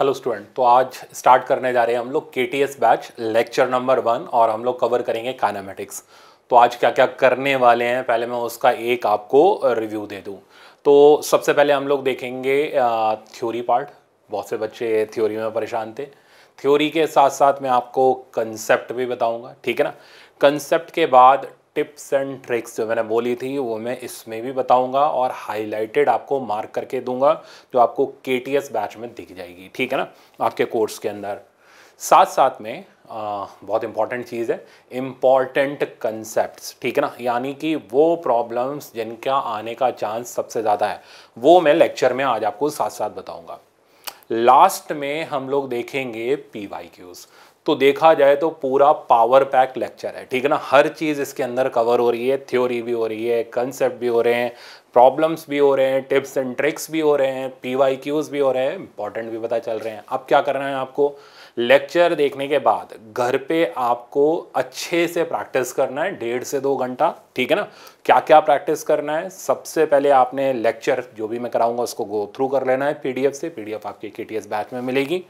Hello student तो आज start करने जा रहे हैं हम लोग के बैच लेक्चर नंबर वन और हम लोग कवर करेंगे काइनामेटिक्स तो आज क्या क्या करने वाले हैं पहले मैं उसका एक आपको रिव्यू दे दूं तो सबसे पहले हम लोग देखेंगे थ्योरी पार्ट बहुत से बच्चे थ्योरी में परेशान थे थ्योरी के साथ साथ मैं आपको कंसेप्ट भी बताऊँगा ठीक है ना कंसेप्ट के बाद टिप्स एंड ट्रिक्स जो मैंने बोली थी वो मैं इसमें भी बताऊंगा और हाईलाइटेड आपको मार्क करके दूंगा जो आपको के बैच में दिख जाएगी ठीक है ना आपके कोर्स के अंदर साथ साथ में आ, बहुत इंपॉर्टेंट चीज़ है इम्पॉर्टेंट कंसेप्ट ठीक है ना यानी कि वो प्रॉब्लम्स जिनका आने का चांस सबसे ज़्यादा है वो मैं लेक्चर में आज आपको साथ साथ बताऊँगा लास्ट में हम लोग देखेंगे पी वाई क्यूज़ तो देखा जाए तो पूरा पावर पैक लेक्चर है ठीक है ना हर चीज़ इसके अंदर कवर हो रही है थ्योरी भी हो रही है कंसेप्ट भी हो रहे हैं प्रॉब्लम्स भी हो रहे हैं टिप्स एंड ट्रिक्स भी हो रहे हैं पी वाई क्यूज़ भी हो रहे हैं इंपॉर्टेंट भी पता चल रहे हैं अब क्या करना है आपको लेक्चर देखने के बाद घर पे आपको अच्छे से प्रैक्टिस करना है डेढ़ से दो घंटा ठीक है ना क्या क्या प्रैक्टिस करना है सबसे पहले आपने लेक्चर जो भी मैं कराऊंगा उसको गो थ्रू कर लेना है पीडीएफ से पीडीएफ आपके एस बैच में मिलेगी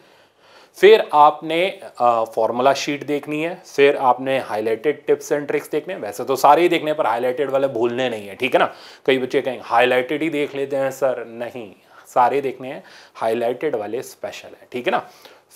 फिर आपने फॉर्मूला शीट देखनी है फिर आपने हाईलाइटेड टिप्स एंड ट्रिक्स देखने हैं वैसे तो सारे ही देखने पर हाईलाइटेड वाले भूलने नहीं है ठीक है ना कई बच्चे कहेंगे हाईलाइटेड ही देख लेते हैं सर नहीं सारे देखने हैं हाईलाइटेड वाले स्पेशल है ठीक है ना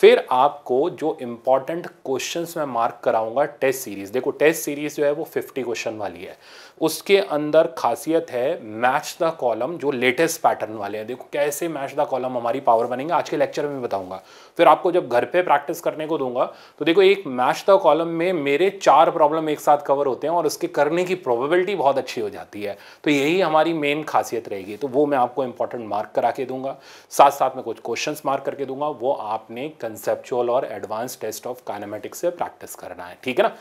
फिर आपको जो इम्पॉर्टेंट क्वेश्चंस मैं मार्क कराऊंगा टेस्ट सीरीज देखो टेस्ट सीरीज जो है वो 50 क्वेश्चन वाली है उसके अंदर खासियत है मैच द कॉलम जो लेटेस्ट पैटर्न वाले हैं देखो कैसे मैच द कॉलम हमारी पावर बनेंगे आज के लेक्चर में बताऊंगा फिर आपको जब घर पे प्रैक्टिस करने को दूंगा तो देखो एक मैच द कॉलम में मेरे चार प्रॉब्लम एक साथ कवर होते हैं और उसके करने की प्रोबेबिलिटी बहुत अच्छी हो जाती है तो यही हमारी मेन खासियत रहेगी तो वो मैं आपको इंपॉर्टेंट मार्क करा के दूंगा साथ साथ में कुछ क्वेश्चन मार्क करके दूंगा वो आपने कंसेप्चुअल और एडवांस टेस्ट ऑफ काइनामेटिक्स से प्रैक्टिस करना है ठीक है ना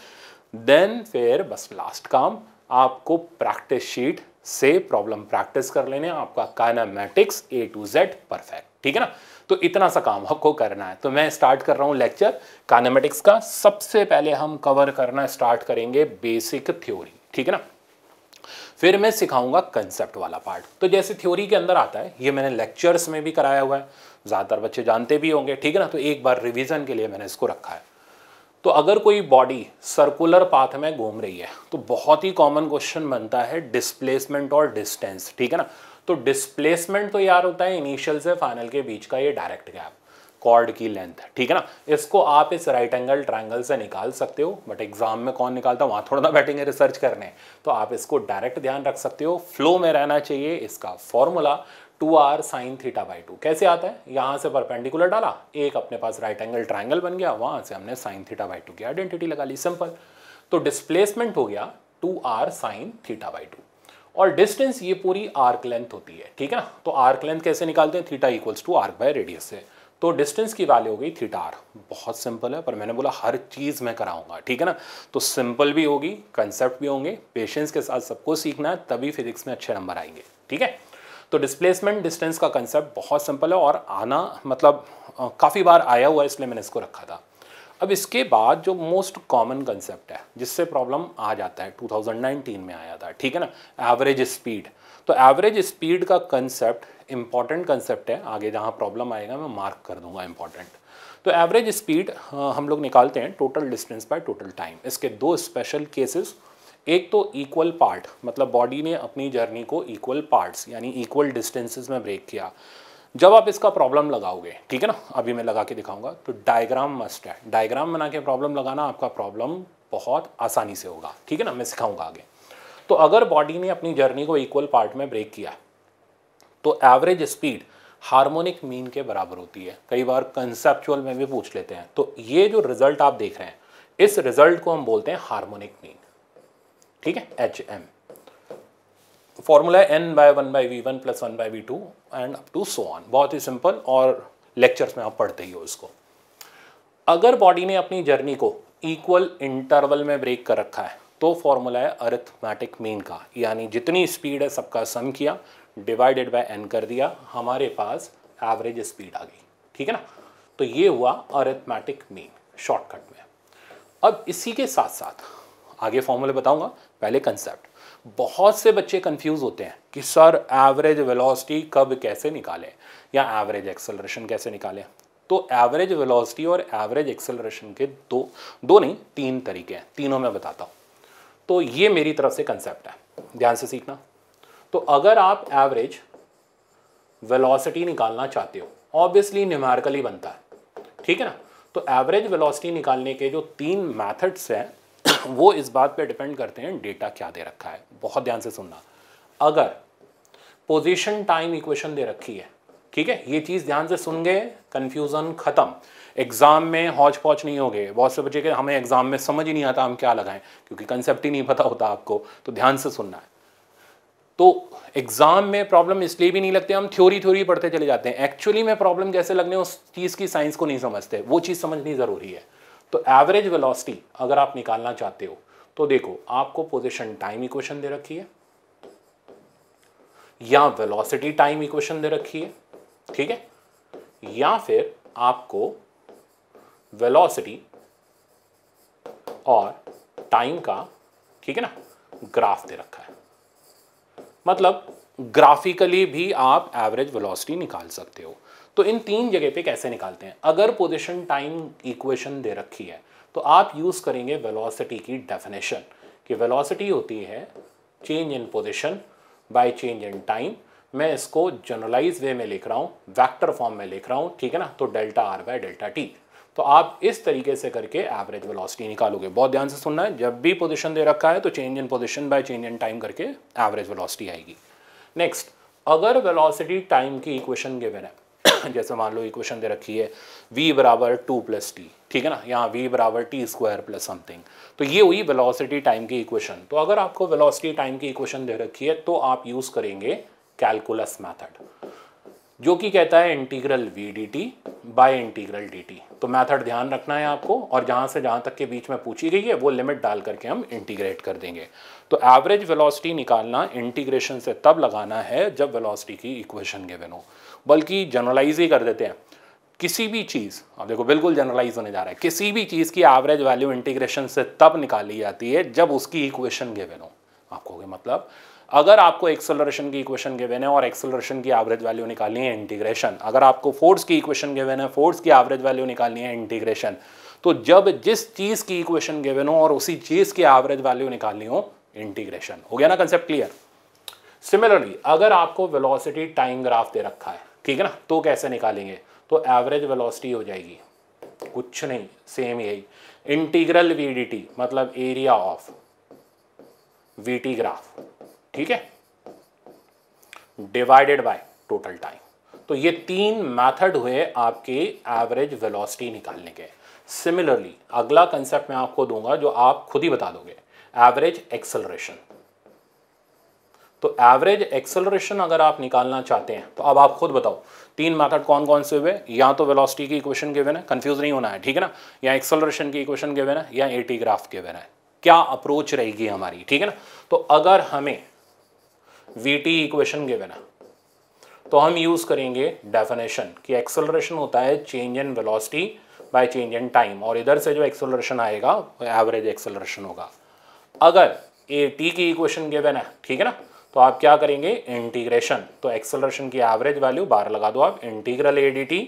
देन फिर बस लास्ट काम आपको प्रैक्टिस शीट से प्रॉब्लम प्रैक्टिस कर लेने आपका kinematics A to Z perfect ठीक है ना तो इतना सा काम हको करना है तो मैं स्टार्ट कर रहा हूँ लेक्चर काइनामेटिक्स का सबसे पहले हम कवर करना स्टार्ट करेंगे बेसिक थ्योरी ठीक है ना फिर मैं सिखाऊंगा कंसेप्ट वाला पार्ट तो जैसे थ्योरी के अंदर आता है ये मैंने लेक्चर्स में भी कराया हुआ है ज़्यादातर बच्चे जानते भी होंगे ठीक है ना तो एक बार रिविजन के लिए मैंने इसको रखा है तो अगर कोई बॉडी सर्कुलर पाथ में घूम रही है तो बहुत ही कॉमन क्वेश्चन बनता है डिस्प्लेसमेंट और डिस्टेंस ठीक है ना तो डिस्प्लेसमेंट तो यार होता है इनिशियल से फाइनल के बीच का ये डायरेक्ट गैप कॉर्ड की लेंथ ठीक है ना इसको आप इस राइट एंगल ट्रायंगल से निकाल सकते हो बट एग्जाम में कौन निकालता वहां थोड़ा ना बैठेंगे रिसर्च करने तो आप इसको डायरेक्ट ध्यान रख सकते हो फ्लो में रहना चाहिए इसका formula two R sine theta by two कैसे आता है यहाँ से परपेंडिकुलर डाला एक अपने पास राइट एंगल ट्राइंगल बन गया वहाँ से हमने साइन थीटा बाई टू की आइडेंटिटी लगा ली सिंपल तो डिस्प्लेसमेंट हो गया two R sine theta by two और डिस्टेंस ये पूरी आर्क लेंथ होती है ठीक है ना तो आर्क लेंथ कैसे निकालते हैं theta equals to arc by radius से तो डिस्टेंस की वैल्यू हो गई थीटा आर बहुत सिंपल है पर मैंने बोला हर चीज़ मैं कराऊंगा ठीक है ना तो सिंपल भी होगी कंसेप्ट भी होंगे पेशेंस के साथ सबको सीखना है तभी फिजिक्स में अच्छे नंबर आएंगे ठीक है तो डिस्प्लेसमेंट डिस्टेंस का कंसेप्ट बहुत सिंपल है और आना मतलब काफ़ी बार आया हुआ है इसलिए मैंने इसको रखा था अब इसके बाद जो मोस्ट कॉमन कंसेप्ट है जिससे प्रॉब्लम आ जाता है 2019 में आया था ठीक है ना एवरेज स्पीड तो एवरेज स्पीड का कंसेप्ट इम्पॉर्टेंट कंसेप्ट है आगे जहाँ प्रॉब्लम आएगा मैं मार्क कर दूंगा इम्पॉर्टेंट तो एवरेज स्पीड हम लोग निकालते हैं total distance by total time इसके दो स्पेशल केसेस एक तो इक्वल पार्ट मतलब बॉडी ने अपनी जर्नी को इक्वल पार्ट्स यानी इक्वल डिस्टेंसेस में ब्रेक किया जब आप इसका प्रॉब्लम लगाओगे ठीक है ना अभी मैं लगा के दिखाऊंगा तो डायग्राम मस्ट है डायग्राम बना के प्रॉब्लम लगाना आपका प्रॉब्लम बहुत आसानी से होगा ठीक है ना मैं सिखाऊंगा आगे तो अगर बॉडी ने अपनी जर्नी को इक्वल पार्ट में ब्रेक किया तो एवरेज स्पीड हार्मोनिक मीन के बराबर होती है कई बार कंसेप्चुअल में भी पूछ लेते हैं तो ये जो रिजल्ट आप देख रहे हैं इस रिजल्ट को हम बोलते हैं हार्मोनिक मीन ठीक है H M formula N by one by V one plus one by V two and up to so on बहुत ही सिंपल और लेक्चर्स में आप पढ़ते ही हो इसको अगर बॉडी ने अपनी जर्नी को इक्वल इंटरवल में ब्रेक कर रखा है तो फॉर्मूला है अरिथमेटिक मीन का यानी जितनी स्पीड है सबका सम किया डिवाइडेड बाय एन कर दिया हमारे पास एवरेज स्पीड आ गई ठीक है ना तो ये हुआ अरिथमेटिक मीन शॉर्टकट में अब इसी के साथ साथ आगे फॉर्मूले बताऊंगा पहले कंसेप्ट बहुत से बच्चे कंफ्यूज होते हैं कि सर एवरेज वेलोसिटी कब कैसे निकालें या एवरेज एक्सेलरेशन कैसे निकालें तो एवरेज वेलोसिटी और एवरेज एक्सेलरेशन के दो दो नहीं तीन तरीके हैं तीनों में बताता हूँ तो ये मेरी तरफ से कंसेप्ट है ध्यान से सीखना तो अगर आप एवरेज वेलोसिटी निकालना चाहते हो ऑब्वियसली न्यूमेरिकली बनता है ठीक है ना तो एवरेज वेलोसिटी निकालने के जो तीन मैथड्स हैं वो इस बात पे डिपेंड करते हैं डेटा क्या दे रखा है बहुत ध्यान से सुनना अगर पोजीशन टाइम इक्वेशन दे रखी है ठीक है ये चीज़ ध्यान से सुन गए कन्फ्यूज़न ख़त्म एग्ज़ाम में हौज पौच नहीं हो गए बहुत से बच्चे के हमें एग्ज़ाम में समझ ही नहीं आता हम क्या लगाएं क्योंकि कंसेप्ट ही नहीं पता होता आपको तो ध्यान से सुनना है तो एग्ज़ाम में प्रॉब्लम इसलिए भी नहीं लगते हम थ्योरी थ्योरी पढ़ते चले जाते हैं एक्चुअली में प्रॉब्लम कैसे लगने उस चीज़ की साइंस को नहीं समझते वो चीज़ समझनी ज़रूरी है तो एवरेज वेलोसिटी अगर आप निकालना चाहते हो तो देखो आपको पोजिशन टाइम इक्वेशन दे रखी है या वेलोसिटी टाइम इक्वेशन दे रखी है ठीक है या फिर आपको वेलोसिटी और टाइम का ठीक है ना ग्राफ दे रखा है मतलब ग्राफिकली भी आप एवरेज वेलोसिटी निकाल सकते हो तो इन तीन जगह पे कैसे निकालते हैं अगर पोजिशन टाइम इक्वेशन दे रखी है तो आप यूज़ करेंगे वेलोसिटी की डेफिनेशन कि वेलोसिटी होती है change in position by change in time मैं इसको जनरलाइज वे में लिख रहा हूँ वैक्टर फॉर्म में लिख रहा हूँ ठीक है ना तो delta R by delta T तो आप इस तरीके से करके एवरेज वेलोसिटी निकालोगे बहुत ध्यान से सुनना है जब भी पोजिशन दे रखा है तो change in position by change in time करके एवरेज वेलोसिटी आएगी नेक्स्ट अगर वेलोसिटी टाइम की इक्वेशन गिवन है जैसे मान लो इक्वेशन दे रखी है v बराबर टू प्लस टी ठीक है ना यहाँ v बराबर टी स्क्वायर प्लस समथिंग तो ये हुई वेलोसिटी टाइम की इक्वेशन तो अगर आपको वेलोसिटी टाइम की इक्वेशन दे रखी है तो आप यूज़ करेंगे कैलकुलस मैथड जो कि कहता है integral we D T by integral D T तो मैथड ध्यान रखना है आपको और जहाँ से जहाँ तक के बीच में पूछी गई है वो लिमिट डाल करके हम इंटीग्रेट कर देंगे तो एवरेज वेलोसिटी निकालना इंटीग्रेशन से तब लगाना है जब वेलोसिटी की इक्वेशन गिवन हो बल्कि जनरलाइज ही कर देते हैं किसी भी चीज़ आप देखो बिल्कुल जनरलाइज होने जा रहा है किसी भी चीज़ की एवरेज वैल्यू इंटीग्रेशन से तब निकाली जाती है जब उसकी इक्वेशन गिवन हो आपको मतलब अगर आपको एक्सेलरेशन की इक्वेशन गिवन है और एक्सेलरेशन की एवरेज वैल्यू निकालनी है इंटीग्रेशन अगर आपको फोर्स की इक्वेशन गिवन है फोर्स की एवरेज वैल्यू निकालनी है इंटीग्रेशन तो जब जिस चीज़ की इक्वेशन गिवन हो और उसी चीज़ की एवरेज वैल्यू निकालनी हो इंटीग्रेशन हो गया ना कंसेप्ट क्लियर सिमिलरली अगर आपको वेलोसिटी टाइम ग्राफ दे रखा है ठीक है ना तो कैसे निकालेंगे तो एवरेज वेलोसिटी हो जाएगी कुछ नहीं सेम यही इंटीग्रल वी मतलब एरिया ऑफ वी ग्राफ ठीक है डिवाइडेड बाय टोटल टाइम तो ये तीन मेथड हुए आपके एवरेज वेलोसिटी निकालने के सिमिलरली अगला कंसेप्ट मैं आपको दूंगा जो आप खुद ही बता दोगे एवरेज एक्सलरेशन तो एवरेज एक्सेलरेशन अगर आप निकालना चाहते हैं तो अब आप खुद बताओ तीन मेथड कौन कौन से हुए या तो वेलोसिटी की इक्वेशन गिवन है कंफ्यूज नहीं होना है ठीक है ना या एक्सेलरेशन की इक्वेशन गिवन है या एटी ग्राफ गिवन है क्या अप्रोच रहेगी हमारी ठीक है ना तो अगर हमें वी टी इक्वेशन गिवन है तो हम यूज़ करेंगे डेफिनेशन कि एक्सेलरेशन होता है change in velocity by change in time और इधर से जो एक्सेलरेशन आएगा वो एवरेज एक्सेलरेशन होगा अगर ए टी की इक्वेशन गिवन है ठीक है ना तो आप क्या करेंगे इंटीग्रेशन तो एक्सेलरेशन की एवरेज वैल्यू बार लगा दो आप integral A D T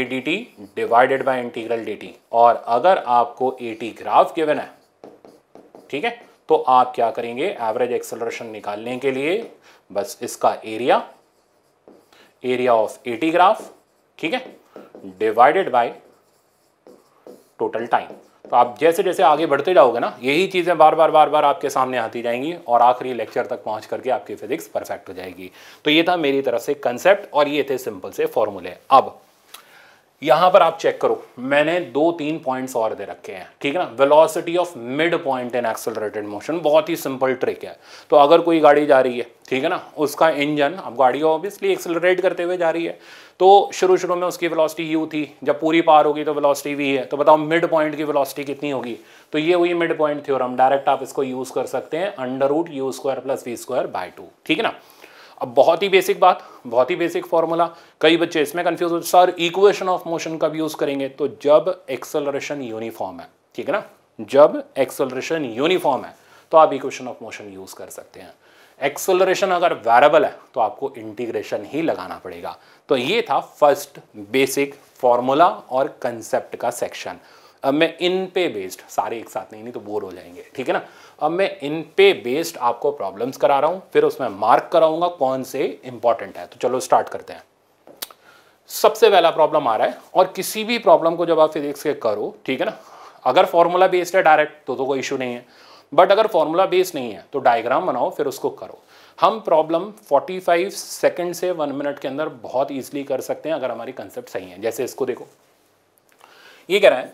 A D T divided by integral D T और अगर आपको ए टी ग्राफ गिवन है ठीक है तो आप क्या करेंगे एवरेज एक्सेलरेशन निकालने के लिए बस इसका area area of A T graph ठीक है डिवाइडेड बाय टोटल टाइम तो आप जैसे जैसे आगे बढ़ते जाओगे ना यही चीज़ें बार बार बार बार आपके सामने आती जाएंगी और आखिरी लेक्चर तक पहुंच करके आपकी फिजिक्स परफेक्ट हो जाएगी तो ये था मेरी तरफ से कंसेप्ट और ये थे सिंपल से फॉर्मूले अब यहां पर आप चेक करो मैंने दो तीन पॉइंट्स और दे रखे हैं ठीक है ना velocity of mid point in accelerated motion बहुत ही सिंपल ट्रिक है तो अगर कोई गाड़ी जा रही है ठीक है ना उसका इंजन अब गाड़ी ऑब्वियसली एक्सेलरेट करते हुए जा रही है तो शुरू शुरू में उसकी वेलोसिटी यू थी जब पूरी पार होगी तो वेलोसिटी वी है तो बताओ मिड पॉइंट की वेलोसिटी कितनी होगी तो ये हुई मिड पॉइंट थ्योरम डायरेक्ट आप इसको यूज़ कर सकते हैं under root U square plus V square by two ठीक है ना अब बहुत ही बेसिक बात बहुत ही बेसिक फॉर्मूला कई बच्चे इसमें कंफ्यूज हो सर इक्वेशन ऑफ मोशन का भी यूज़ करेंगे तो जब एक्सेलरेशन यूनिफॉर्म है ठीक है ना जब एक्सेलरेशन यूनिफॉर्म है तो आप इक्वेशन ऑफ मोशन यूज़ कर सकते हैं एक्सेलरेशन अगर वेरेबल है तो आपको इंटीग्रेशन ही लगाना पड़ेगा तो ये था फर्स्ट बेसिक फॉर्मूला और कंसेप्ट का सेक्शन अब मैं इन पे बेस्ड सारे एक साथ नहीं नहीं तो बोर हो जाएंगे ठीक है ना अब मैं इन पे बेस्ड आपको प्रॉब्लम्स करा रहा हूँ फिर उसमें मार्क कराऊंगा कौन से इंपॉर्टेंट है तो चलो स्टार्ट करते हैं सबसे पहला प्रॉब्लम आ रहा है और किसी भी प्रॉब्लम को जब आप फिजिक्स के करो ठीक है ना अगर फॉर्मूला बेस्ड है डायरेक्ट तो तो कोई इशू नहीं है बट अगर फॉर्मूला बेस्ड नहीं है तो डायग्राम बनाओ फिर उसको करो हम प्रॉब्लम 45 सेकेंड से वन मिनट के अंदर बहुत ईजिली कर सकते हैं अगर हमारी कंसेप्ट सही है जैसे इसको देखो ये कह रहा है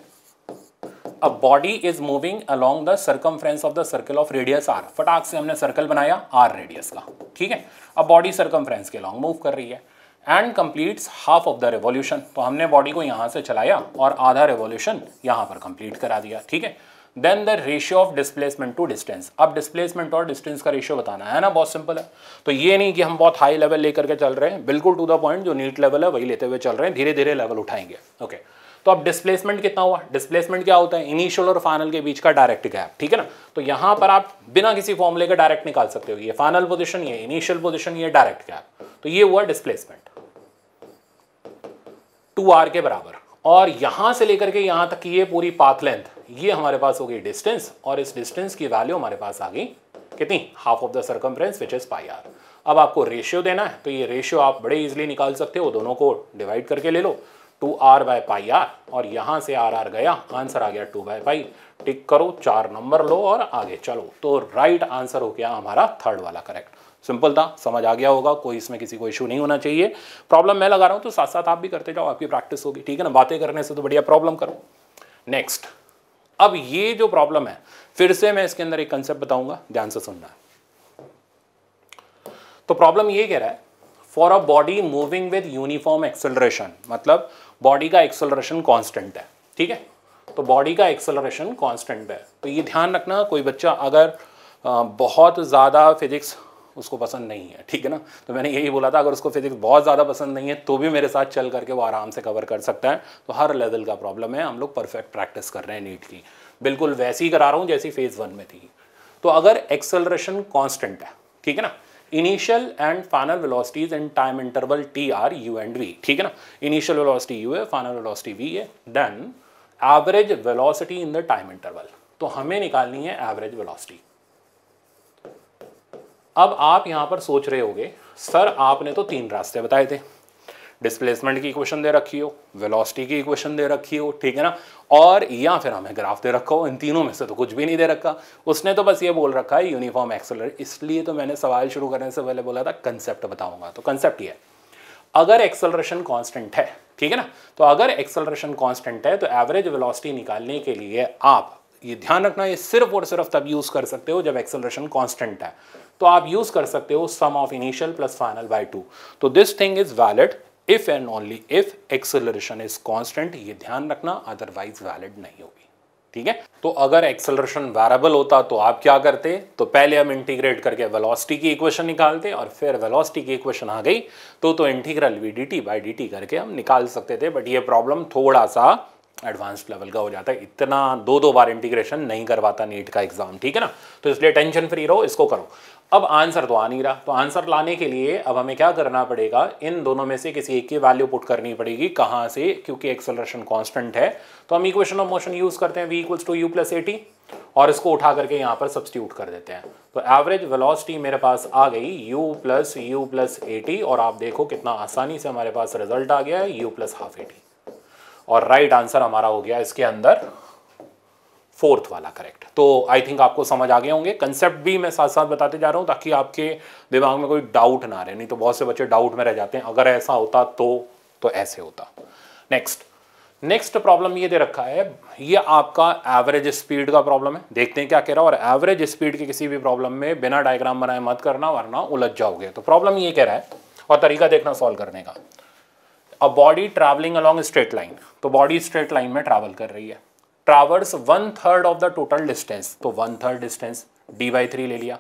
a body is moving along the circumference of the circle of radius R फटाक से हमने सर्कल बनाया आर रेडियस का ठीक है अब बॉडी सर्कम्फ्रेंस के लॉन्ग मूव कर रही है and completes half of the revolution तो हमने बॉडी को यहाँ से चलाया और आधा रेवोल्यूशन यहाँ पर कंप्लीट करा दिया ठीक है then the ratio of displacement to distance अब डिस्प्लेसमेंट और डिस्टेंस का रेशियो बताना है ना बहुत सिंपल है तो ये नहीं कि हम बहुत हाई लेवल लेकर के चल रहे हैं बिल्कुल टू द पॉइंट जो नीट लेवल है वही लेते हुए चल रहे हैं धीरे धीरे लेवल उठाएंगे ओके okay. तो अब डिस्प्लेसमेंट कितना हुआ डिस्प्लेसमेंट क्या होता है इनिशियल और फाइनल के बीच का डायरेक्ट गैप ठीक है ना तो यहां पर आप बिना किसी फॉर्मूले का डायरेक्ट निकाल सकते हो ये फाइनल पोजिशन ये इनिशियल पोजिशन ये डायरेक्ट गैप तो ये हुआ डिस्प्लेसमेंट टू आर के बराबर और यहां से लेकर के यहां तक ये पूरी पाथ लेंथ ये हमारे पास हो गई डिस्टेंस और इस डिस्टेंस की वैल्यू हमारे पास आ गई कितनी half of the circumference which is pi R अब आपको रेशियो देना है तो ये रेशियो आप बड़े इजिली निकाल सकते हो दोनों को डिवाइड करके ले लो two r by pi r और यहाँ से आर आर गया आंसर आ गया टू बाय पाई टिक करो चार नंबर लो और आगे चलो तो राइट आंसर हो गया हमारा थर्ड वाला करेक्ट सिंपल था समझ आ गया होगा कोई इसमें किसी को इशू नहीं होना चाहिए प्रॉब्लम मैं लगा रहा हूँ तो साथ साथ आप भी करते जाओ आपकी प्रैक्टिस होगी ठीक है ना बातें करने से तो बढ़िया प्रॉब्लम करो नेक्स्ट अब ये जो प्रॉब्लम है फिर से मैं इसके अंदर एक कंसेप्ट बताऊंगा ध्यान से सुनना तो प्रॉब्लम ये कह रहा है for a body moving with uniform acceleration मतलब बॉडी का एक्सेलरेशन कांस्टेंट है ठीक है तो बॉडी का एक्सेलरेशन कांस्टेंट है तो ये ध्यान रखना कोई बच्चा अगर बहुत ज़्यादा फिजिक्स उसको पसंद नहीं है ठीक है ना तो मैंने यही बोला था अगर उसको फिजिक्स बहुत ज़्यादा पसंद नहीं है तो भी मेरे साथ चल करके वो आराम से कवर कर सकता है तो हर लेवल का प्रॉब्लम है हम लोग परफेक्ट प्रैक्टिस कर रहे हैं नीट की बिल्कुल वैसी ही करा रहा हूँ जैसी फेज़ वन में थी तो अगर एक्सेलरेशन कॉन्स्टेंट है ठीक है ना initial and final velocities in time interval t are u and v ठीक है ना इनिशियल वेलोसिटी यू है फाइनल वेलोसिटी वी है then average velocity in the time interval तो हमें निकालनी है एवरेज वेलोसिटी अब आप यहां पर सोच रहे होगे सर आपने तो तीन रास्ते बताए थे डिस्प्लेसमेंट की इक्वेशन दे रखी हो वेलोसिटी की इक्वेशन दे रखी हो ठीक है ना और या फिर हमें ग्राफ दे रखा हो इन तीनों में से तो कुछ भी नहीं दे रखा उसने तो बस ये बोल रखा है यूनिफॉर्म एक्सेलर इसलिए तो मैंने सवाल शुरू करने से पहले बोला था कंसेप्ट बताऊंगा तो कंसेप्ट ये है अगर एक्सेलरेशन कॉन्स्टेंट है ठीक है ना तो अगर एक्सेलरेशन कॉन्स्टेंट है तो एवरेज वेलोसिटी निकालने के लिए आप ये ध्यान रखना ये सिर्फ और सिर्फ तब यूज कर सकते हो जब एक्सेलरेशन कॉन्स्टेंट है तो आप यूज कर सकते हो sum of initial plus final by two तो this thing is valid if and only if acceleration is constant ये ध्यान रखना अदरवाइज वैलिड नहीं होगी ठीक है तो अगर एक्सेलरेशन वेरिएबल होता तो आप क्या करते तो पहले हम इंटीग्रेट करके वेलोसिटी की इक्वेशन निकालते और फिर वेलोसिटी की इक्वेशन आ गई तो तो integral we D T by d t करके हम निकाल सकते थे बट ये प्रॉब्लम थोड़ा सा एडवांस्ड लेवल का हो जाता है इतना दो दो बार इंटीग्रेशन नहीं करवाता नीट का एग्जाम ठीक है ना तो इसलिए टेंशन फ्री रहो इसको करो अब आंसर तो आ नहीं रहा तो आंसर लाने के लिए अब हमें क्या करना पड़ेगा इन दोनों में से किसी एक की वैल्यू पुट करनी पड़ेगी कहाँ से क्योंकि एक्सेलरेशन कॉन्स्टेंट है तो हम इक्वेशन ऑफ मोशन यूज करते हैं v equals to u plus a t और इसको उठा करके यहाँ पर सब्सटीट्यूट कर देते हैं तो एवरेज वेलोसिटी मेरे पास आ गई u plus u plus a t और आप देखो कितना आसानी से हमारे पास रिजल्ट आ गया है यू प्लस हाफ एटी और राइट आंसर हमारा हो गया इसके अंदर फोर्थ वाला करेक्ट तो आई थिंक आपको समझ आ गए होंगे कंसेप्ट भी मैं साथ साथ बताते जा रहा हूं ताकि आपके दिमाग में कोई डाउट ना रहे नहीं तो बहुत से बच्चे डाउट में रह जाते हैं अगर ऐसा होता तो तो ऐसे होता नेक्स्ट नेक्स्ट प्रॉब्लम ये दे रखा है ये आपका एवरेज स्पीड का प्रॉब्लम है देखते हैं क्या कह रहा है और एवरेज स्पीड के किसी भी प्रॉब्लम में बिना डायग्राम बनाए मत करना वरना उलझ जाओगे तो प्रॉब्लम ये कह रहा है और तरीका देखना सॉल्व करने का a body travelling along straight line तो बॉडी स्ट्रेट लाइन में ट्रैवल कर रही है travels one third of the total distance तो one third distance d by three ले लिया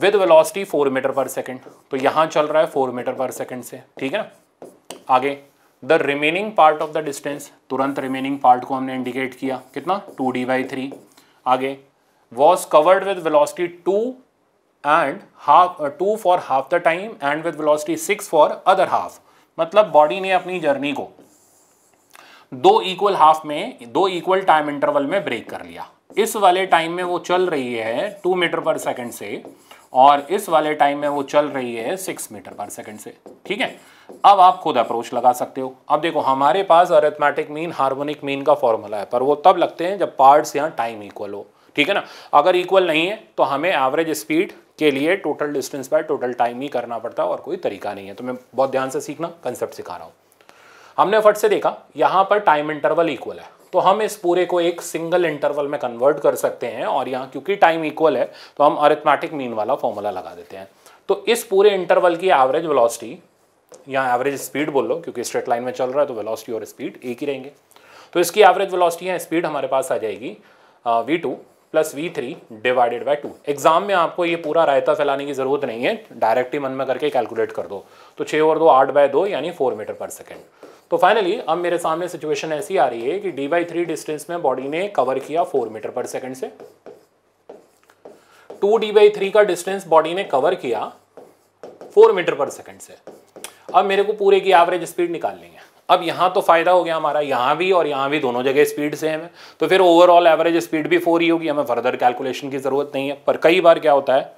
with velocity four metre per second तो यहां चल रहा है फोर मीटर पर सेकेंड से ठीक है ना आगे the remaining part of the distance तुरंत रिमेनिंग पार्ट को हमने इंडिकेट किया कितना टू डी बाई थ्री आगे was covered with velocity two and half two for half the time and with velocity six for other half मतलब body ने अपनी journey को दो इक्वल हाफ में दो इक्वल टाइम इंटरवल में ब्रेक कर लिया इस वाले टाइम में वो चल रही है टू मीटर पर सेकंड से और इस वाले टाइम में वो चल रही है सिक्स मीटर पर सेकंड से ठीक है अब आप खुद अप्रोच लगा सकते हो अब देखो हमारे पास अरेथमेटिक मीन हार्मोनिक मीन का फॉर्मूला है पर वो तब लगते हैं जब पार्ट्स या टाइम इक्वल हो ठीक है ना अगर इक्वल नहीं है तो हमें एवरेज स्पीड के लिए total distance by total time ही करना पड़ता है और कोई तरीका नहीं है तो मैं बहुत ध्यान से सीखना कंसेप्ट सिखा रहा हूँ हमने फट से देखा यहाँ पर टाइम इंटरवल इक्वल है तो हम इस पूरे को एक सिंगल इंटरवल में कन्वर्ट कर सकते हैं और यहाँ क्योंकि टाइम इक्वल है तो हम अरिथमेटिक मीन वाला फॉर्मूला लगा देते हैं तो इस पूरे इंटरवल की एवरेज वेलोसिटी या एवरेज स्पीड बोल लो क्योंकि स्ट्रेट लाइन में चल रहा है तो वेलोसिटी और स्पीड एक ही रहेंगे तो इसकी एवरेज वेलोसिटी या स्पीड हमारे पास आ जाएगी v two plus v three divided by two exam में आपको ये पूरा रायता फैलाने की जरूरत नहीं है डायरेक्ट ही मन में करके कैलकुलेट कर दो तो छः और दो आठ बाय दो यानी फोर मीटर पर सेकेंड तो फाइनली अब मेरे सामने सिचुएशन ऐसी आ रही है कि डी बाई थ्री डिस्टेंस में बॉडी ने कवर किया फोर मीटर पर सेकेंड से टू डी बाई थ्री का डिस्टेंस बॉडी ने कवर किया फोर मीटर पर सेकेंड से अब मेरे को पूरे की एवरेज स्पीड निकालनी है अब यहाँ तो फ़ायदा हो गया हमारा यहाँ भी और यहाँ भी दोनों जगह स्पीड सेम है तो फिर ओवरऑल एवरेज स्पीड भी फोर ही होगी हमें फर्दर कैलकुलेशन की ज़रूरत नहीं है पर कई बार क्या होता है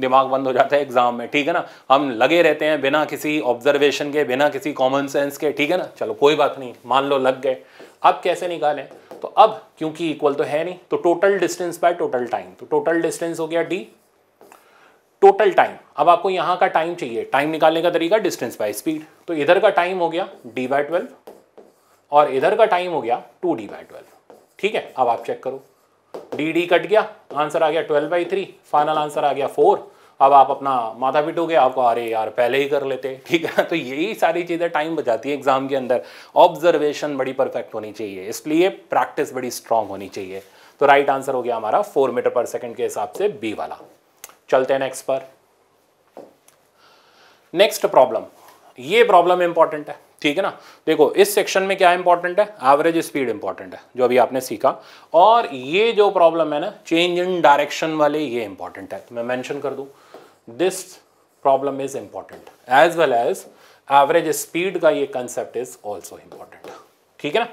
दिमाग बंद हो जाता है एग्जाम में ठीक है ना हम लगे रहते हैं बिना किसी ऑब्जर्वेशन के बिना किसी कॉमन सेंस के ठीक है ना चलो कोई बात नहीं मान लो लग गए अब कैसे निकालें तो अब क्योंकि इक्वल तो है नहीं तो total distance by total time तो टोटल डिस्टेंस हो गया डी टोटल टाइम अब आपको यहाँ का टाइम चाहिए टाइम निकालने का तरीका डिस्टेंस बाय स्पीड तो इधर का टाइम हो गया डी बाय ट्वेल्व और इधर का टाइम हो गया टू डी बाय ट्वेल्व ठीक है अब आप चेक करो डी डी कट गया आंसर आ गया twelve by three final answer आ गया फोर अब आप अपना माथा पिटोगे आपको अरे यार पहले ही कर लेते ठीक है तो यही सारी चीज़ें टाइम बचाती है एग्जाम के अंदर ऑब्जर्वेशन बड़ी परफेक्ट होनी चाहिए इसलिए प्रैक्टिस बड़ी स्ट्रांग होनी चाहिए तो राइट आंसर हो गया हमारा फोर मीटर पर सेकेंड के हिसाब से बी वाला चलते हैं नेक्स्ट पर नेक्स्ट प्रॉब्लम ये प्रॉब्लम इंपॉर्टेंट है ठीक है ना देखो इस सेक्शन में क्या इंपॉर्टेंट है एवरेज स्पीड इंपॉर्टेंट है जो अभी आपने सीखा और ये जो प्रॉब्लम है ना चेंज इन डायरेक्शन वाले ये इंपॉर्टेंट है तो मैं मेंशन कर दूं this problem is important as well as average speed का ये कंसेप्ट इज ऑल्सो इंपॉर्टेंट ठीक है ना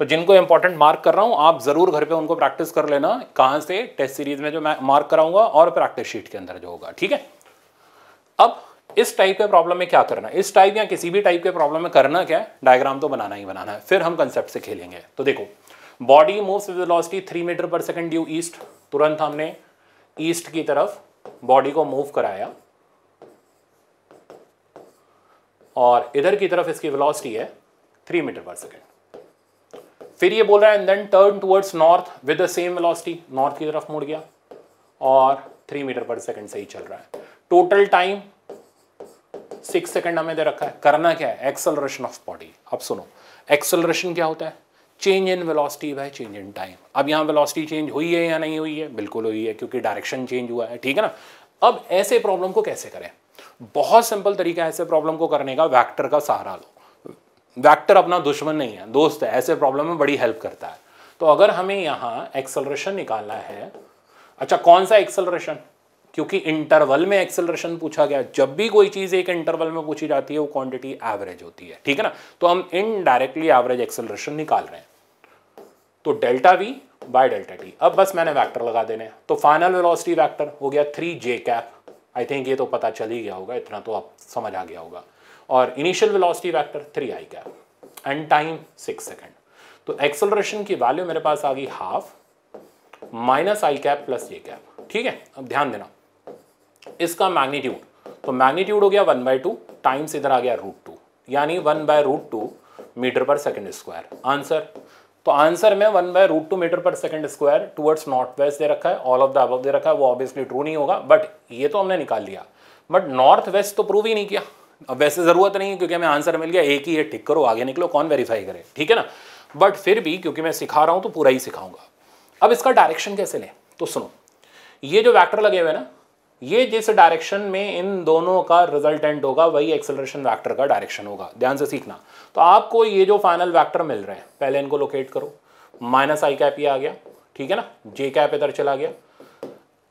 तो जिनको इंपॉर्टेंट मार्क कर रहा हूँ आप ज़रूर घर पे उनको प्रैक्टिस कर लेना कहाँ से टेस्ट सीरीज में जो मैं मार्क कराऊंगा और प्रैक्टिस शीट के अंदर जो होगा ठीक है अब इस टाइप के प्रॉब्लम में क्या करना इस टाइप या किसी भी टाइप के प्रॉब्लम में करना क्या है डायग्राम तो बनाना ही बनाना है फिर हम कंसेप्ट से खेलेंगे तो देखो body moves with three metre per second due east तुरंत हमने ईस्ट की तरफ बॉडी को मूव कराया और इधर की तरफ इसकी वेलोसिटी है थ्री मीटर पर सेकेंड फिर ये बोल रहा है and then turn towards north with the same velocity north की तरफ मुड़ गया और थ्री मीटर पर सेकंड से ही चल रहा है टोटल टाइम सिक्स सेकंड हमें दे रखा है करना क्या है एक्सलरेशन ऑफ बॉडी अब सुनो एक्सलरेशन क्या होता है change in velocity by change in time अब यहाँ वेलोसिटी चेंज हुई है या नहीं हुई है बिल्कुल हुई है क्योंकि डायरेक्शन चेंज हुआ है ठीक है ना अब ऐसे प्रॉब्लम को कैसे करें बहुत सिंपल तरीका है ऐसे प्रॉब्लम को करने का वैक्टर का सहारा लो वैक्टर अपना दुश्मन नहीं है दोस्त है ऐसे प्रॉब्लम में बड़ी हेल्प करता है तो अगर हमें यहाँ एक्सलरेशन निकालना है अच्छा कौन सा एक्सलरेशन क्योंकि इंटरवल में एक्सेलरेशन पूछा गया जब भी कोई चीज़ एक इंटरवल में पूछी जाती है वो क्वांटिटी एवरेज होती है ठीक है ना तो हम इनडायरेक्टली एवरेज एक्सेलरेशन निकाल रहे हैं तो delta v by delta t अब बस मैंने वैक्टर लगा देने तो फाइनल वेलोसिटी वैक्टर हो गया three j cap I think ये तो पता चल ही गया होगा इतना तो अब समझ आ गया होगा और initial velocity vector three i cap and time six second तो एक्सेलरेशन की वैल्यू मेरे पास आ गई half minus i cap plus ये कैप ठीक है अब ध्यान देना इसका मैग्नीट्यूड तो मैग्नीट्यूड हो गया वन बाय टू टाइम्स इधर आ गया रूट टू यानी one by root two metre per second square answer तो आंसर में one by root two metre per second square towards north west दे रखा है ऑल ऑफ द अब दे रखा है वो ऑब्वियसली ट्रू नहीं होगा बट ये तो हमने निकाल लिया बट नॉर्थ वेस्ट तो प्रूव ही नहीं किया अब वैसे ज़रूरत नहीं क्योंकि हमें आंसर मिल गया एक ही है टिक करो आगे निकलो कौन वेरीफाई करे ठीक है ना बट फिर भी क्योंकि मैं सिखा रहा हूँ तो पूरा ही सिखाऊंगा अब इसका डायरेक्शन कैसे लें तो सुनो ये जो वैक्टर लगे हुए ना ये जिस डायरेक्शन में इन दोनों का रिजल्टेंट होगा वही एक्सेलरेशन वैक्टर का डायरेक्शन होगा ध्यान से सीखना तो आपको ये जो फाइनल वैक्टर मिल रहे हैं पहले इनको लोकेट करो माइनस आई कैप ये आ गया ठीक है ना जे कैप इधर चला गया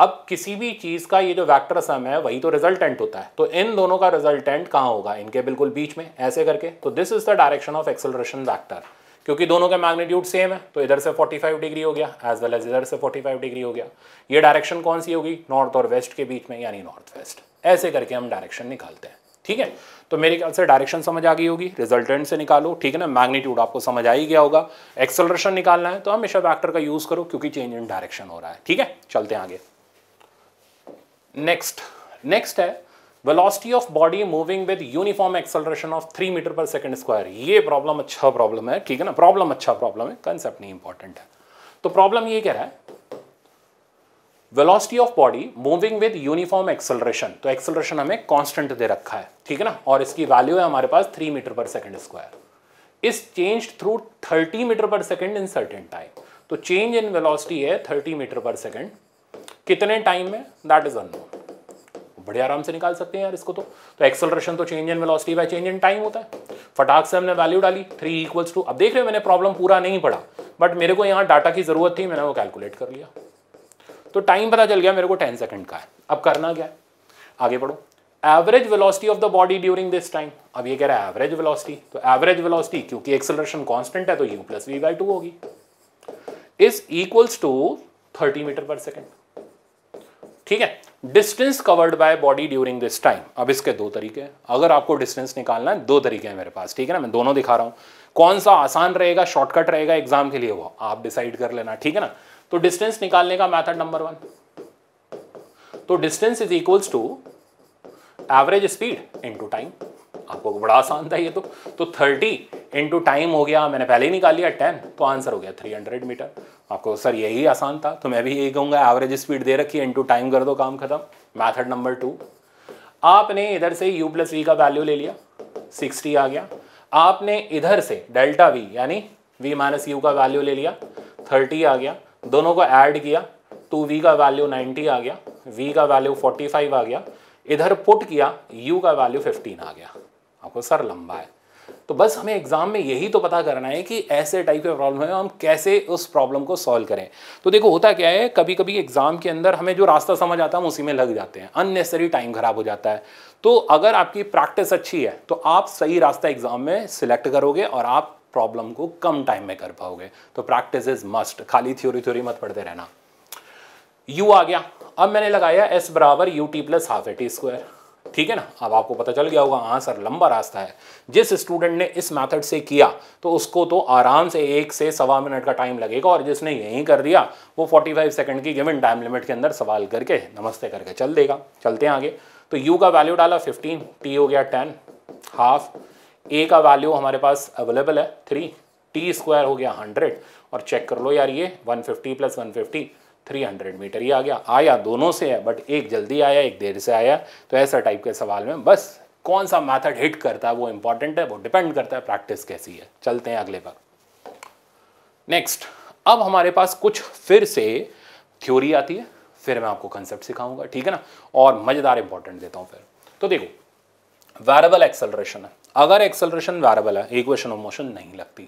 अब किसी भी चीज़ का ये जो वैक्टर सम है वही तो रिजल्टेंट होता है तो इन दोनों का रिजल्टेंट कहाँ होगा इनके बिल्कुल बीच में ऐसे करके तो this is the direction of acceleration vector क्योंकि दोनों का मैग्नीट्यूड सेम है तो इधर से 45 डिग्री हो गया एज वेल एज इधर से 45 डिग्री हो गया ये डायरेक्शन कौन सी होगी नॉर्थ और वेस्ट के बीच में यानी नॉर्थ वेस्ट ऐसे करके हम डायरेक्शन निकालते हैं ठीक है तो मेरे ख्याल से डायरेक्शन समझ आ गई होगी रिजल्टेंट से निकालो ठीक है ना मैग्नीट्यूड आपको समझ आ ही गया होगा एक्सलरेशन निकालना है तो हमेशा वैक्टर का यूज़ करो क्योंकि चेंज इन डायरेक्शन हो रहा है ठीक है चलते हैं आगे नेक्स्ट नेक्स्ट है velocity of body moving with uniform acceleration of three metre per second square ये प्रॉब्लम अच्छा प्रॉब्लम है ठीक है ना प्रॉब्लम अच्छा प्रॉब्लम है कंसेप्ट नहीं इंपॉर्टेंट है तो प्रॉब्लम ये कह रहा है velocity of body moving with uniform acceleration तो एक्सलरेशन हमें कॉन्स्टेंट दे रखा है ठीक है ना और इसकी वैल्यू है हमारे पास three metre per second square इस change through thirty metre per second in certain time तो चेंज इन वेलोसिटी है थर्टी मीटर पर सेकेंड कितने टाइम में दैट इज अननोन बड़े आराम से निकाल सकते हैं यार इसको तो तो एक्सेलरेशन तो change in velocity by change in time होता है फटाक से हमने वैल्यू डाली थ्री इक्वल्स टू अब देख रहे हो मैंने प्रॉब्लम पूरा नहीं पढ़ा बट मेरे को यहाँ डाटा की ज़रूरत थी मैंने वो कैलकुलेट कर लिया तो टाइम पता चल गया मेरे को टेन सेकेंड का है अब करना क्या है आगे बढ़ो average velocity of the body during this time अब ये कह रहा है एवरेज वेलोसिटी तो एवरेज वेलोसिटी क्योंकि एक्सेलरेशन कांस्टेंट है तो u plus we by two होगी is equals to 30 metre per second ठीक है distance covered by body during this time अब इसके दो तरीके हैं अगर आपको डिस्टेंस निकालना है दो तरीके हैं मेरे पास ठीक है ना मैं दोनों दिखा रहा हूं कौन सा आसान रहेगा शॉर्टकट रहेगा एग्जाम के लिए वो आप डिसाइड कर लेना ठीक है ना तो डिस्टेंस निकालने का मैथड नंबर वन तो distance is equals to average speed to time आपको बड़ा आसान था ये तो तो इनटू टाइम हो गया मैंने पहले ही निकाल लिया टेन तो आंसर हो गया थ्री हंड्रेड मीटर आपको सर यही आसान था तो मैं भी यही कहूँगा एवरेज स्पीड दे रखी इन टू टाइम कर दो काम खत्म मैथड नंबर टू आपने इधर से यू प्लस वी का वैल्यू ले लिया सिक्सटी आ गया आपने इधर से डेल्टा वी यानी वी माइनस यू का वैल्यू ले लिया थर्टी आ गया दोनों को ऐड किया वी का वैल्यू नाइनटी आ गया वी का वैल्यू फोर्टी फाइव आ गया इधर पुट किया यू का वैल्यू फिफ्टीन आ गया आपको सर लंबा है तो बस हमें एग्जाम में यही तो पता करना है कि ऐसे टाइप के प्रॉब्लम है हम कैसे उस प्रॉब्लम को सॉल्व करें तो देखो होता क्या है कभी कभी एग्जाम के अंदर हमें जो रास्ता समझ आता है हम उसी में लग जाते हैं अननेसेसरी टाइम खराब हो जाता है तो अगर आपकी प्रैक्टिस अच्छी है तो आप सही रास्ता एग्जाम में सिलेक्ट करोगे और आप प्रॉब्लम को कम टाइम में कर पाओगे तो प्रैक्टिस इज मस्ट खाली थ्योरी थ्योरी मत पढ़ते रहना यू आ गया अब मैंने लगाया एस बराबर u t plus half a t square ठीक है ना अब आपको पता चल गया होगा आंसर सर लंबा रास्ता है जिस स्टूडेंट ने इस मेथड से किया तो उसको तो आराम से एक से सवा मिनट का टाइम लगेगा और जिसने यहीं कर दिया वो 45 सेकंड की गिवन टाइम लिमिट के अंदर सवाल करके नमस्ते करके चल देगा चलते हैं आगे तो यू का वैल्यू डाला फिफ्टीन टी हो गया टेन हाफ ए का वैल्यू हमारे पास अवेलेबल है थ्री टी स्क्वायर हो गया हंड्रेड और चेक कर लो यार ये one fifty plus one fifty 300 metre ये आ गया आया दोनों से है बट एक जल्दी आया एक देर से आया तो ऐसा टाइप के सवाल में बस कौन सा मैथड हिट करता है वो इंपॉर्टेंट है वो डिपेंड करता है प्रैक्टिस कैसी है चलते हैं अगले पर नेक्स्ट अब हमारे पास कुछ फिर से थ्योरी आती है फिर मैं आपको कंसेप्ट सिखाऊंगा ठीक है ना और मज़ेदार इंपॉर्टेंट देता हूं फिर तो देखो वेरेबल एक्सेलरेशन है अगर एक्सेलरेशन वेरेबल है इक्वेशन ऑफ मोशन नहीं लगती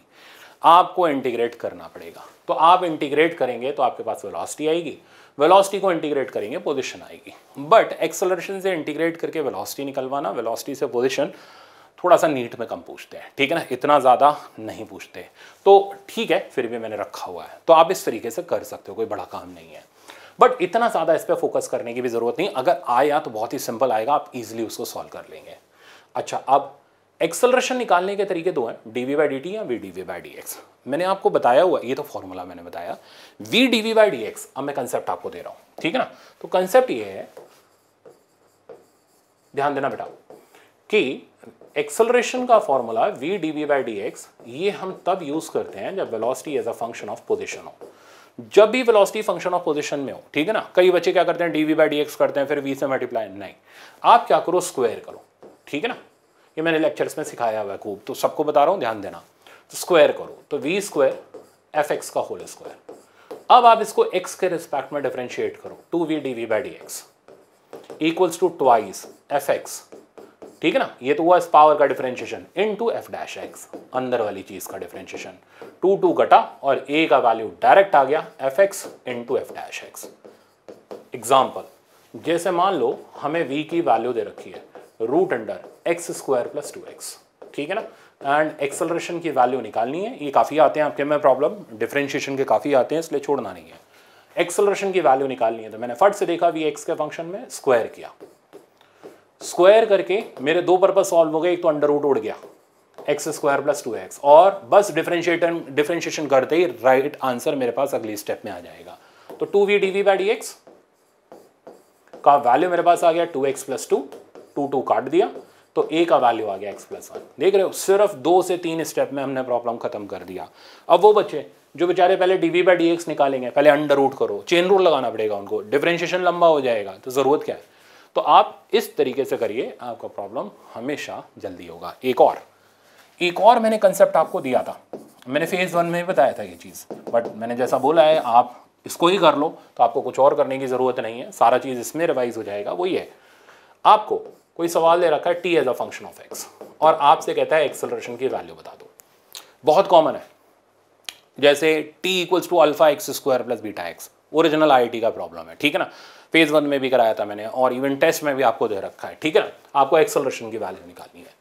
आपको इंटीग्रेट करना पड़ेगा तो आप इंटीग्रेट करेंगे तो आपके पास वेलोसिटी आएगी वेलोसिटी को इंटीग्रेट करेंगे पोजीशन आएगी बट एक्सेलरेशन से इंटीग्रेट करके वेलोसिटी निकलवाना वेलोसिटी से पोजीशन थोड़ा सा नीट में कम पूछते हैं ठीक है ना इतना ज़्यादा नहीं पूछते तो ठीक है फिर भी मैंने रखा हुआ है तो आप इस तरीके से कर सकते हो कोई बड़ा काम नहीं है बट इतना ज़्यादा इस पर फोकस करने की भी ज़रूरत नहीं अगर आया तो बहुत ही सिंपल आएगा आप इजिली उसको सॉल्व कर लेंगे अच्छा अब एक्सलरेशन निकालने के तरीके दो हैं d v by d t या v d v by d x मैंने आपको बताया हुआ ये तो फॉर्मूला मैंने बताया v d v by d x अब मैं कंसेप्ट आपको दे रहा हूँ ठीक है ना तो कंसेप्ट ये है ध्यान देना बेटा कि एक्सलरेशन का formula v d v by d x ये हम तब यूज करते हैं जब velocity as a function of position हो जब भी वेलोसिटी फंक्शन ऑफ पोजिशन में हो ठीक है ना कई बच्चे क्या करते हैं d v by d x करते हैं फिर वी से मल्टीप्लाई नहीं आप क्या करो स्क्वायर करो ठीक है ना ये मैंने लेक्चर्स में सिखाया हुआ है खूब तो सबको बता रहा हूँ ध्यान देना तो स्क्वायर करो तो वी स्क्वायर एफ एक्स का होल स्क्वायर अब आप इसको एक्स के रिस्पेक्ट में डिफ्रेंशिएट करो two v d v by d x equals to twice f x ठीक है ना ये तो हुआ इस पावर का differentiation into f dash x अंदर वाली चीज का डिफरेंशिएशन टू टू घटा और ए का वैल्यू डायरेक्ट आ गया f x into f dash x example जैसे मान लो हमें वी की वैल्यू दे रखी है root under x square plus two x ठीक है ना एंड एक्सलरेशन की वैल्यू निकालनी है ये काफ़ी आते हैं आपके में प्रॉब्लम डिफ्रेंशिएशन के काफ़ी आते हैं इसलिए छोड़ना नहीं है एक्सलरेशन की वैल्यू निकालनी है तो मैंने फट से देखा वी एक्स के फंक्शन में स्क्वायर किया स्क्वायर करके मेरे दो पर्पज सॉल्व हो गए एक तो अंडर रूट उड़ गया x square plus two x और बस डिफ्रेंशिएटन डिफ्रेंशिएशन करते ही राइट आंसर मेरे पास अगली स्टेप में आ जाएगा तो two v d v by d x का वैल्यू मेरे पास आ गया two x plus two two two काट दिया तो ए का वैल्यू आ गया एक्स प्लस वन देख रहे हो सिर्फ दो से तीन स्टेप में हमने प्रॉब्लम खत्म कर दिया अब वो बच्चे जो बेचारे पहले d v by d x निकालेंगे पहले अंडर रूट करो चेन रूल लगाना पड़ेगा उनको डिफ्रेंशिएशन लंबा हो जाएगा तो ज़रूरत क्या है तो आप इस तरीके से करिए आपका प्रॉब्लम हमेशा जल्दी होगा एक और एक और मैंने कंसेप्ट आपको दिया था मैंने फेज़ वन में बताया था ये चीज़ बट मैंने जैसा बोला है आप इसको ही कर लो तो आपको कुछ और करने की ज़रूरत नहीं है सारा चीज़ इसमें रिवाइज हो जाएगा वही है आपको कोई सवाल दे रखा है t as a function of x और आपसे कहता है एक्सेलरेशन की वैल्यू बता दो बहुत कॉमन है जैसे t equals to alpha x square plus beta x original आई का प्रॉब्लम है ठीक है ना फेज वन में भी कराया था मैंने और इवन टेस्ट में भी आपको दे रखा है ठीक है ना आपको एक्सलरेशन की वैल्यू निकालनी है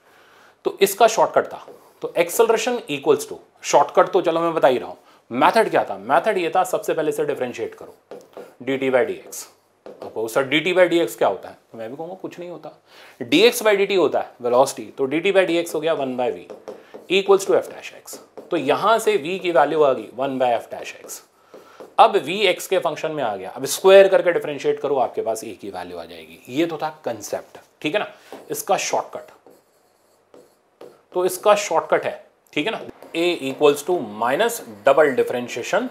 तो इसका शॉर्टकट था तो एक्सलरेशन इक्वल्स टू शॉर्टकट तो चलो मैं बता ही रहा हूँ मैथड क्या था मैथड ये था सबसे पहले से डिफ्रेंशिएट करो d T by d x तो सर डी टी बाई क्या होता है तो मैं भी कहूँगा कुछ नहीं होता डी एक्स बाई होता है वेलोसिटी तो डी टी बाई हो गया one by v equals to f dash x तो यहाँ से वी की वैल्यू आ गई one by f dash x अब वी एक्स के फंक्शन में आ गया अब स्क्वायर करके डिफ्रेंशिएट करो आपके पास ए e की वैल्यू आ जाएगी ये तो था कंसेप्ट ठीक है ना इसका शॉर्टकट तो इसका शॉर्टकट है ठीक है ना a equals to minus double differentiation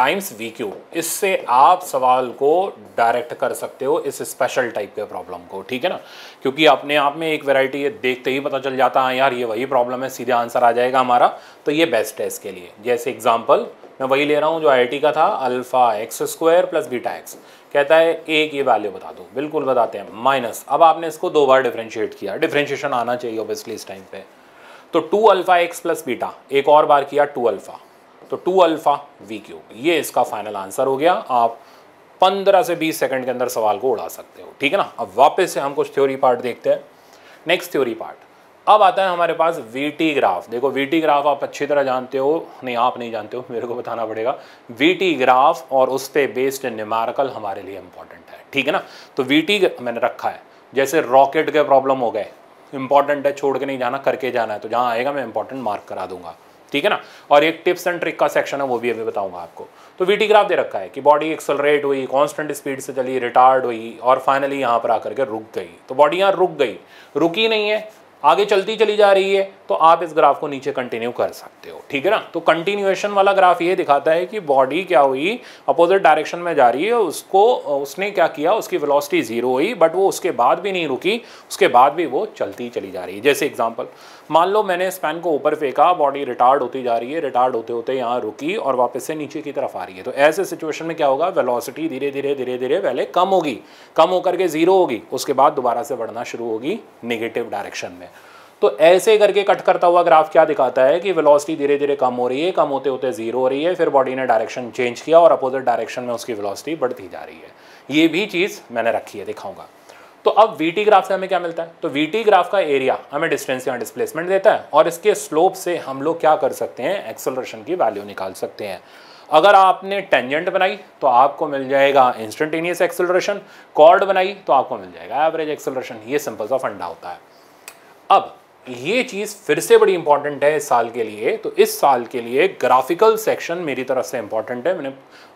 times v q इससे आप सवाल को डायरेक्ट कर सकते हो इस स्पेशल टाइप के प्रॉब्लम को ठीक है ना क्योंकि अपने आप में एक वैरायटी देखते ही पता चल जाता है यार ये वही प्रॉब्लम है सीधे आंसर आ जाएगा हमारा तो ये बेस्ट है इसके लिए जैसे एग्जाम्पल मैं वही ले रहा हूँ जो आई का था alpha x square plus beta x कहता है ए की वैल्यू बता दो बिल्कुल बताते हैं माइनस अब आपने इसको दो बार डिफ्रेंशिएट किया डिफ्रेंशिएशन आना चाहिए ऑब्वियसली इस टाइम पे तो two alpha x plus beta एक और बार किया टू अल्फ़ा तो टू अल्फ़ा वी क्यू ये इसका फाइनल आंसर हो गया आप पंद्रह से बीस सेकंड के अंदर सवाल को उड़ा सकते हो ठीक है ना अब वापस से हम कुछ थ्योरी पार्ट देखते हैं नेक्स्ट थ्योरी पार्ट अब आता है हमारे पास वी ग्राफ देखो वी ग्राफ आप अच्छी तरह जानते हो नहीं आप नहीं जानते हो मेरे को बताना पड़ेगा वी ग्राफ और उस पर बेस्ड निमार्कल हमारे लिए इंपॉर्टेंट है ठीक है ना तो वी मैंने रखा है जैसे रॉकेट के प्रॉब्लम हो गए इंपॉर्टेंट है छोड़ के नहीं जाना करके जाना है तो जहाँ आएगा मैं इंपॉर्टेंट मार्क करा दूंगा ठीक है ना और एक टिप्स एंड ट्रिक का सेक्शन है वो भी अभी बताऊंगा आपको तो वीटी ग्राफ दे रखा है कि बॉडी एक्सलरेट हुई कांस्टेंट स्पीड से चली रिटार्ड हुई और फाइनली यहाँ पर आकर के रुक गई तो बॉडी यहाँ रुक गई रुकी नहीं है आगे चलती चली जा रही है तो आप इस ग्राफ को नीचे कंटिन्यू कर सकते हो ठीक है ना तो कंटिन्यूएशन वाला ग्राफ ये दिखाता है कि बॉडी क्या हुई अपोजिट डायरेक्शन में जा रही है उसको उसने क्या किया उसकी वेलोसिटी जीरो हुई बट वो उसके बाद भी नहीं रुकी उसके बाद भी वो चलती चली जा रही है जैसे एग्जाम्पल मान लो मैंने स्पैन को ऊपर फेंका बॉडी रिटार्ड होती जा रही है रिटार्ड होते होते यहाँ रुकी और वापस से नीचे की तरफ आ रही है तो ऐसे सिचुएशन में क्या होगा वेलोसिटी धीरे धीरे धीरे धीरे पहले कम होगी कम होकर के ज़ीरो होगी उसके बाद दोबारा से बढ़ना शुरू होगी नेगेटिव डायरेक्शन में तो ऐसे करके कट करता हुआ ग्राफ क्या दिखाता है कि वेलोसिटी धीरे धीरे कम हो रही है कम होते होते जीरो हो रही है फिर बॉडी ने डायरेक्शन चेंज किया और अपोजिट डायरेक्शन में उसकी वेलोसिटी बढ़ती जा रही है ये भी चीज़ मैंने रखी है दिखाऊंगा तो अब वी ग्राफ से हमें क्या मिलता है तो वी ग्राफ का एरिया हमें डिस्टेंस या डिस्प्लेसमेंट देता है और इसके स्लोप से हम लोग क्या कर सकते हैं एक्सलरेशन की वैल्यू निकाल सकते हैं अगर आपने टेंजेंट बनाई तो आपको मिल जाएगा इंस्टेंटेनियस एक्सेलरेशन कॉर्ड बनाई तो आपको मिल जाएगा एवरेज एक्सेलरेशन ये सिंपल सा फंडा होता है अब ये चीज़ फिर से बड़ी इंपॉर्टेंट है इस साल के लिए तो इस साल के लिए ग्राफिकल सेक्शन मेरी तरफ से इंपॉर्टेंट है मैंने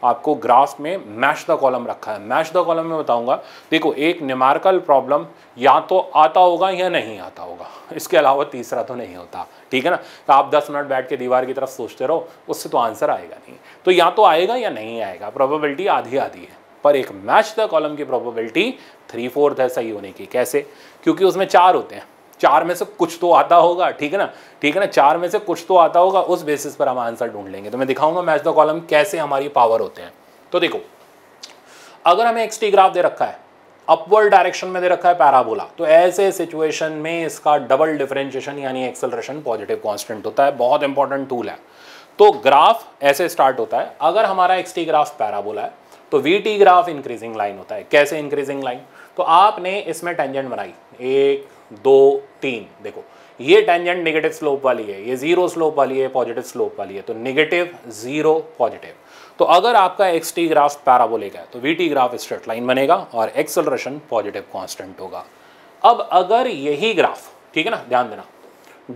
आपको ग्राफ में मैच द कॉलम रखा है मैच द कॉलम में बताऊंगा देखो एक निमार्कल प्रॉब्लम या तो आता होगा या नहीं आता होगा इसके अलावा तीसरा तो नहीं होता ठीक है ना तो आप दस मिनट बैठ के दीवार की तरफ सोचते रहो उससे तो आंसर आएगा नहीं तो या तो आएगा या नहीं आएगा प्रॉबिलिटी आधी आधी है पर एक मैच द कॉलम की प्रॉबिलिटी थ्री फोर्थ है सही होने की कैसे क्योंकि उसमें चार होते हैं चार में से कुछ तो आता होगा ठीक है ना ठीक है ना चार में से कुछ तो आता होगा उस बेसिस पर हम आंसर ढूंढ लेंगे तो मैं दिखाऊंगा मैच द कॉलम कैसे हमारी पावर होते हैं तो देखो अगर हमें एक्सटी ग्राफ दे रखा है अपवर्ड डायरेक्शन में दे रखा है पैराबोला तो ऐसे सिचुएशन में इसका डबल डिफरेंशिएशन यानी एक्सेलरेशन पॉजिटिव कांस्टेंट होता है बहुत इंपॉर्टेंट टूल है तो ग्राफ ऐसे स्टार्ट होता है अगर हमारा एक्सटी ग्राफ पैराबोला है तो वी ग्राफ इंक्रीजिंग लाइन होता है कैसे इंक्रीजिंग लाइन तो आपने इसमें टेंजेंट बनाई एक दो तीन देखो ये टेंजेंट नेगेटिव स्लोप वाली है ये जीरो स्लोप वाली है पॉजिटिव स्लोप वाली है तो नेगेटिव जीरो पॉजिटिव तो अगर आपका एक्स टी ग्राफ पैराबोलिक है तो v t graph straight line बनेगा और एक्सलरेशन पॉजिटिव कांस्टेंट होगा अब अगर यही ग्राफ ठीक है ना ध्यान देना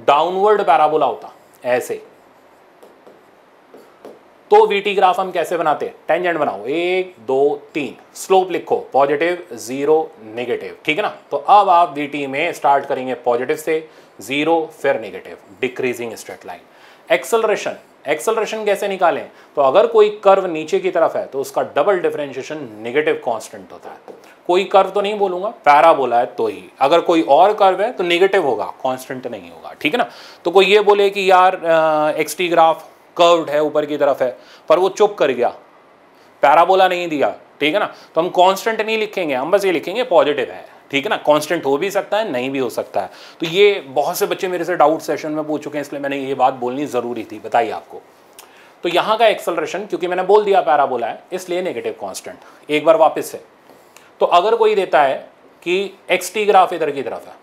डाउनवर्ड पैराबोला होता ऐसे तो वीटी ग्राफ हम कैसे बनाते हैं टेंजेंट बनाओ एक दो तीन स्लोप लिखो पॉजिटिव जीरो नेगेटिव ठीक है ना तो अब आप वीटी में स्टार्ट करेंगे पॉजिटिव से जीरो फिर negative decreasing straight line acceleration acceleration कैसे निकालें तो अगर कोई कर्व नीचे की तरफ है तो उसका डबल डिफ्रेंशिएशन नेगेटिव कांस्टेंट होता है कोई कर्व तो नहीं बोलूंगा पैरा बोला है तो ही अगर कोई और कर्व है तो नेगेटिव होगा कांस्टेंट नहीं होगा ठीक है ना तो कोई ये बोले कि यार एक्सटी ग्राफ कर्व्ड है ऊपर की तरफ है पर वो चुप कर गया पैराबोला नहीं दिया ठीक है ना तो हम कांस्टेंट नहीं लिखेंगे हम बस ये लिखेंगे पॉजिटिव है ठीक है ना कांस्टेंट हो भी सकता है नहीं भी हो सकता है तो ये बहुत से बच्चे मेरे से डाउट सेशन में पूछ चुके हैं इसलिए मैंने ये बात बोलनी ज़रूरी थी बताइए आपको तो यहाँ का एक्सलरेशन क्योंकि मैंने बोल दिया पैराबोला है इसलिए नेगेटिव कॉन्स्टेंट एक बार वापस से तो अगर कोई देता है कि एक्स टी ग्राफ इधर की तरफ है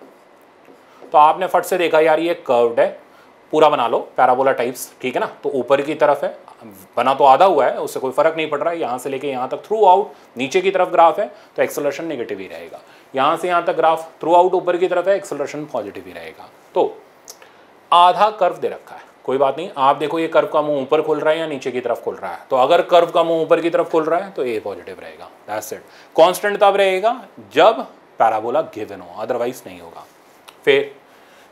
तो आपने फट से देखा यार ये कर्व्ड है पूरा बना लो पैराबोला टाइप्स ठीक है ना तो ऊपर की तरफ है बना तो आधा हुआ है उससे कोई फर्क नहीं पड़ रहा है यहाँ से लेके यहाँ तक थ्रू आउट नीचे की तरफ ग्राफ है तो एक्सलेशन नेगेटिव ही रहेगा यहाँ से यहाँ तक ग्राफ थ्रू आउट ऊपर की तरफ है एक्सलेशन पॉजिटिव ही रहेगा तो आधा कर्व दे रखा है कोई बात नहीं आप देखो ये कर्व का मुंह ऊपर खुल रहा है या नीचे की तरफ खुल रहा है तो अगर कर्व का मुंह ऊपर की तरफ खुल रहा है तो ए पॉजिटिव रहेगा दैट्स इट कांस्टेंट तब रहेगा जब पैराबोला गिवन हो अदरवाइज नहीं होगा फिर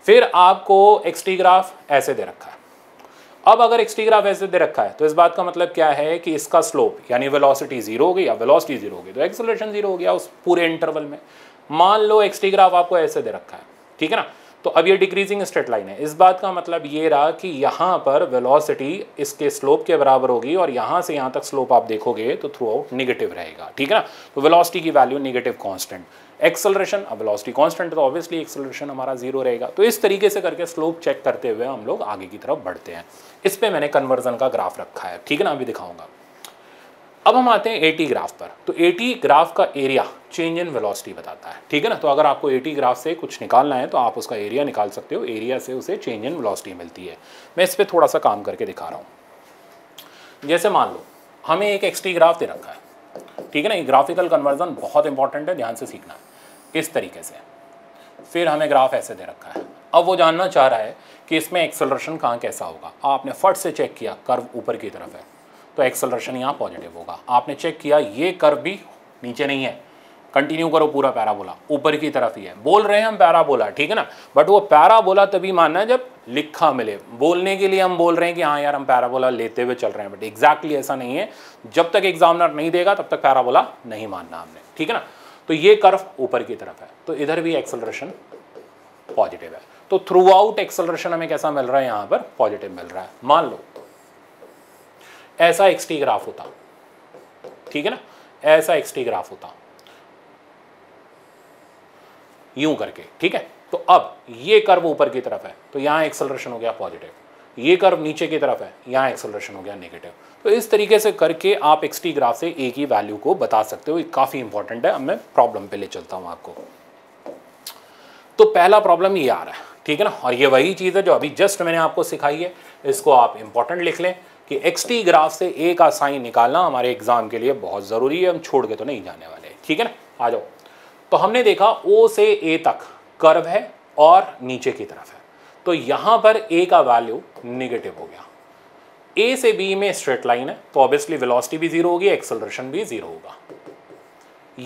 फिर आपको एक्सटीग्राफ ऐसे दे रखा है अब अगर एक्सटीग्राफ ऐसे दे रखा है तो इस बात का मतलब क्या है कि इसका स्लोप यानी वेलोसिटी जीरो हो गई या वेलोसिटी जीरो हो गई तो एक्सलेशन जीरो हो गया उस पूरे इंटरवल में मान लो एक्सटीग्राफ आपको ऐसे दे रखा है ठीक है ना तो अब ये डिक्रीजिंग स्ट्रेट लाइन है इस बात का मतलब ये रहा कि यहाँ पर वेलोसिटी इसके स्लोप के बराबर होगी और यहाँ से यहाँ तक स्लोप आप देखोगे तो थ्रू आउट निगेटिव रहेगा ठीक है ना तो वेलोसिटी की वैल्यू निगेटिव कांस्टेंट एक्सलरेशन अब वेलोसिटी कांस्टेंट है तो ऑब्वियसली एक्सलरेशन हमारा जीरो रहेगा तो इस तरीके से करके स्लोप चेक करते हुए हम लोग आगे की तरफ बढ़ते हैं इस पर मैंने कन्वर्जन का ग्राफ रखा है ठीक है ना अभी दिखाऊंगा अब हम आते हैं एटी ग्राफ पर तो एटी ग्राफ का एरिया चेंज इन वेलोसिटी बताता है ठीक है ना तो अगर आपको एटी ग्राफ से कुछ निकालना है तो आप उसका एरिया निकाल सकते हो एरिया से उसे चेंज इन वेलोसिटी मिलती है मैं इस पर थोड़ा सा काम करके दिखा रहा हूँ जैसे मान लो हमें एक एक्सटी ग्राफ दे रखा है ठीक है ना ये ग्राफिकल कन्वर्जन बहुत इंपॉर्टेंट है ध्यान से सीखना है इस तरीके से फिर हमें ग्राफ ऐसे दे रखा है अब वो जानना चाह रहा है कि इसमें एक्सेलरेशन कहाँ कैसा होगा आपने फट से चेक किया कर्व ऊपर की तरफ है तो एक्सेलरेशन यहाँ पॉजिटिव होगा आपने चेक किया ये कर्व भी नीचे नहीं है कंटिन्यू करो पूरा पैराबोला ऊपर की तरफ ही है बोल रहे हैं हम पैराबोला ठीक है ना बट वो पैराबोला तभी मानना है जब लिखा मिले बोलने के लिए हम बोल रहे हैं कि हाँ यार हम पैराबोला लेते हुए चल रहे हैं बट एग्जैक्टली exactly ऐसा नहीं है जब तक एग्जामिनर नहीं देगा तब तक पैराबोला नहीं मानना हमने ठीक है ना तो ये कर्व ऊपर की तरफ है तो इधर भी एक्सलरेशन पॉजिटिव है तो थ्रू आउट एक्सलरेशन हमें कैसा मिल रहा है यहां पर पॉजिटिव मिल रहा है मान लो ऐसा एक्सटी ग्राफ होता ठीक है ना ऐसा एक्सटी ग्राफ होता यूं करके ठीक है तो अब ये कर्व ऊपर की तरफ है तो यहां एक्सलरेशन हो गया पॉजिटिव ये कर्व नीचे की तरफ है यहां एक्सलरेशन हो गया नेगेटिव तो इस तरीके से करके आप एक्स टी ग्राफ से ए की वैल्यू को बता सकते हो ये काफ़ी इंपॉर्टेंट है अब मैं प्रॉब्लम पे ले चलता हूँ आपको तो पहला प्रॉब्लम ये आ रहा है ठीक है ना और ये वही चीज़ है जो अभी जस्ट मैंने आपको सिखाई है इसको आप इंपॉर्टेंट लिख लें कि एक्स टी ग्राफ से ए का साइन निकालना हमारे एग्ज़ाम के लिए बहुत ज़रूरी है हम छोड़ के तो नहीं जाने वाले ठीक है ना आ जाओ तो हमने देखा ओ से ए तक कर्व है और नीचे की तरफ है तो यहाँ पर ए का वैल्यू निगेटिव हो गया ए से बी में स्ट्रेट लाइन है तो ऑब्वियसली वेलोसिटी भी जीरो होगी एक्सेलरेशन भी जीरो होगा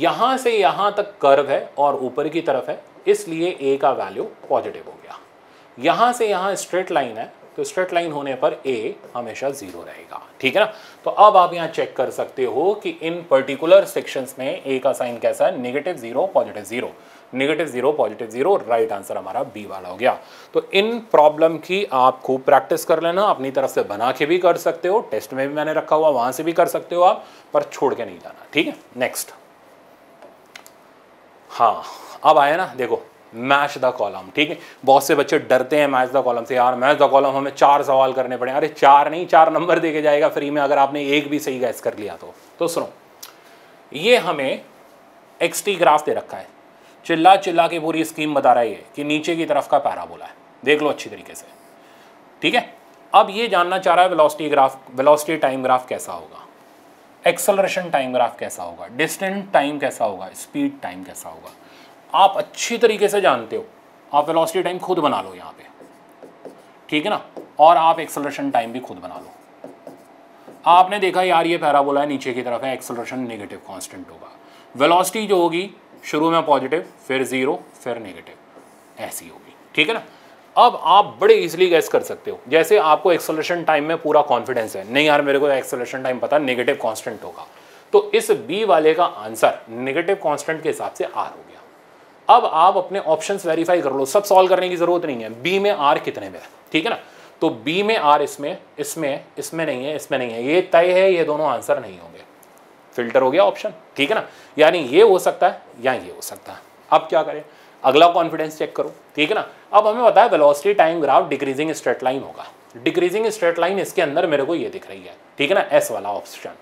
यहां से यहां तक कर्व है और ऊपर की तरफ है इसलिए ए का वैल्यू पॉजिटिव हो गया यहां से यहां स्ट्रेट लाइन है तो स्ट्रेट लाइन होने पर ए हमेशा जीरो रहेगा ठीक है ना तो अब आप यहां चेक कर सकते हो कि इन पर्टिकुलर सेक्शंस में ए का साइन कैसा है negative zero positive zero negative zero positive zero right answer हमारा बी वाला हो गया तो इन प्रॉब्लम की आप खूब प्रैक्टिस कर लेना अपनी तरफ से बना के भी कर सकते हो टेस्ट में भी मैंने रखा हुआ वहां से भी कर सकते हो आप पर छोड़ के नहीं जाना ठीक है नेक्स्ट हाँ अब आया ना देखो मैच द कॉलम ठीक है बहुत से बच्चे डरते हैं मैच द कॉलम से यार मैच द कॉलम हमें चार सवाल करने पड़े अरे चार नहीं चार नंबर देके जाएगा फ्री में अगर आपने एक भी सही गैस कर लिया तो तो सुनो ये हमें एक्सटी ग्राफ दे रखा है चिल्ला चिल्ला के पूरी स्कीम बता रहा है कि नीचे की तरफ का पैराबोला है देख लो अच्छी तरीके से ठीक है अब ये जानना चाह रहा है velocity graph velocity time graph कैसा होगा एक्सलरेशन टाइम ग्राफ कैसा होगा डिस्टेंट टाइम कैसा होगा स्पीड टाइम कैसा होगा आप अच्छी तरीके से जानते हो आप वेलोसिटी टाइम खुद बना लो यहाँ पे ठीक है ना और आप एक्सलरेशन टाइम भी खुद बना लो आपने देखा यार ये पैराबोला है नीचे की तरफ है एक्सलरेशन नेगेटिव कॉन्स्टेंट होगा वेलोसिटी जो होगी शुरू में पॉजिटिव फिर ज़ीरो फिर नेगेटिव ऐसी होगी ठीक है ना अब आप बड़े इजीली गैस कर सकते हो जैसे आपको एक्सलेशन टाइम में पूरा कॉन्फिडेंस है नहीं यार मेरे को एक्सलेशन टाइम पता नेगेटिव कांस्टेंट होगा तो इस बी वाले का आंसर नेगेटिव कांस्टेंट के हिसाब से आर हो गया अब आप अपने ऑप्शंस वेरीफाई कर लो सब सॉल्व करने की ज़रूरत नहीं है बी में आर कितने में ठीक है ना तो बी में आर इसमें इसमें इसमें नहीं है इसमें नहीं है ये तय है ये दोनों आंसर नहीं होंगे फिल्टर हो गया ऑप्शन ठीक है ना यानी ये हो सकता है या ये हो सकता है अब क्या करें अगला कॉन्फिडेंस चेक करो ठीक है ना अब हमें बताया velocity time graph decreasing straight line होगा डिक्रीजिंग स्ट्रेट लाइन इसके अंदर मेरे को ये दिख रही है ठीक है ना एस वाला ऑप्शन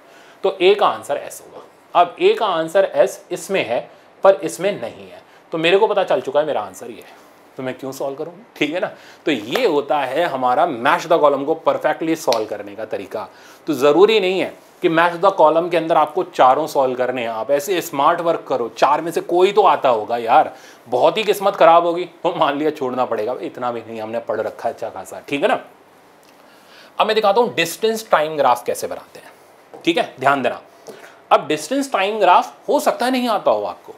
तो ए का आंसर एस होगा अब ए का आंसर एस इसमें है पर इसमें नहीं है तो मेरे को पता चल चुका है मेरा आंसर ये है तो मैं क्यों सॉल्व करूँ ठीक है ना तो ये होता है हमारा मैश द कॉलम को परफेक्टली सॉल्व करने का तरीका तो ज़रूरी नहीं है कि मैच द तो कॉलम के अंदर आपको चारों सॉल्व करने हैं आप ऐसे स्मार्ट वर्क करो चार में से कोई तो आता होगा यार बहुत ही किस्मत खराब होगी तो मान लिया छोड़ना पड़ेगा इतना भी नहीं हमने पढ़ रखा अच्छा खासा ठीक है ना अब मैं दिखाता हूँ डिस्टेंस टाइम ग्राफ कैसे बनाते हैं ठीक है ध्यान देना अब डिस्टेंस टाइम ग्राफ हो सकता है नहीं आता हो आपको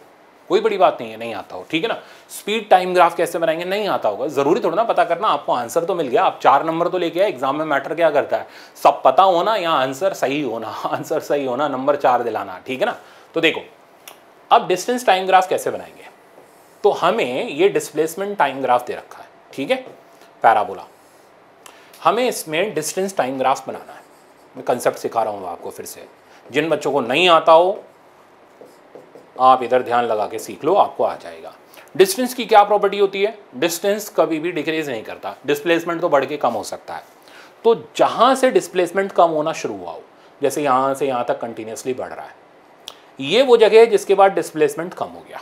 कोई बड़ी बात नहीं है नहीं आता हो ठीक है ना स्पीड टाइम ग्राफ कैसे बनाएंगे नहीं आता होगा जरूरी थोड़ा ना पता करना आपको आंसर तो मिल गया आप चार नंबर तो लेके आए एग्जाम में मैटर क्या करता है सब पता होना या आंसर सही होना आंसर सही होना नंबर चार दिलाना ठीक है ना तो देखो अब डिस्टेंस टाइम ग्राफ कैसे बनाएंगे तो हमें ये डिस्प्लेसमेंट टाइम ग्राफ दे रखा है ठीक है पैराबोला हमें इसमें डिस्टेंस टाइम ग्राफ बनाना है मैं कंसेप्ट सिखा रहा हूँ आपको फिर से जिन बच्चों को नहीं आता हो आप इधर ध्यान लगा के सीख लो आपको आ जाएगा डिस्टेंस की क्या प्रॉपर्टी होती है डिस्टेंस कभी भी डिक्रीज नहीं करता डिस्प्लेसमेंट तो बढ़ के कम हो सकता है तो जहाँ से डिस्प्लेसमेंट कम होना शुरू हुआ हो जैसे यहाँ से यहाँ तक कंटिन्यूसली बढ़ रहा है ये वो जगह है जिसके बाद डिस्प्लेसमेंट कम हो गया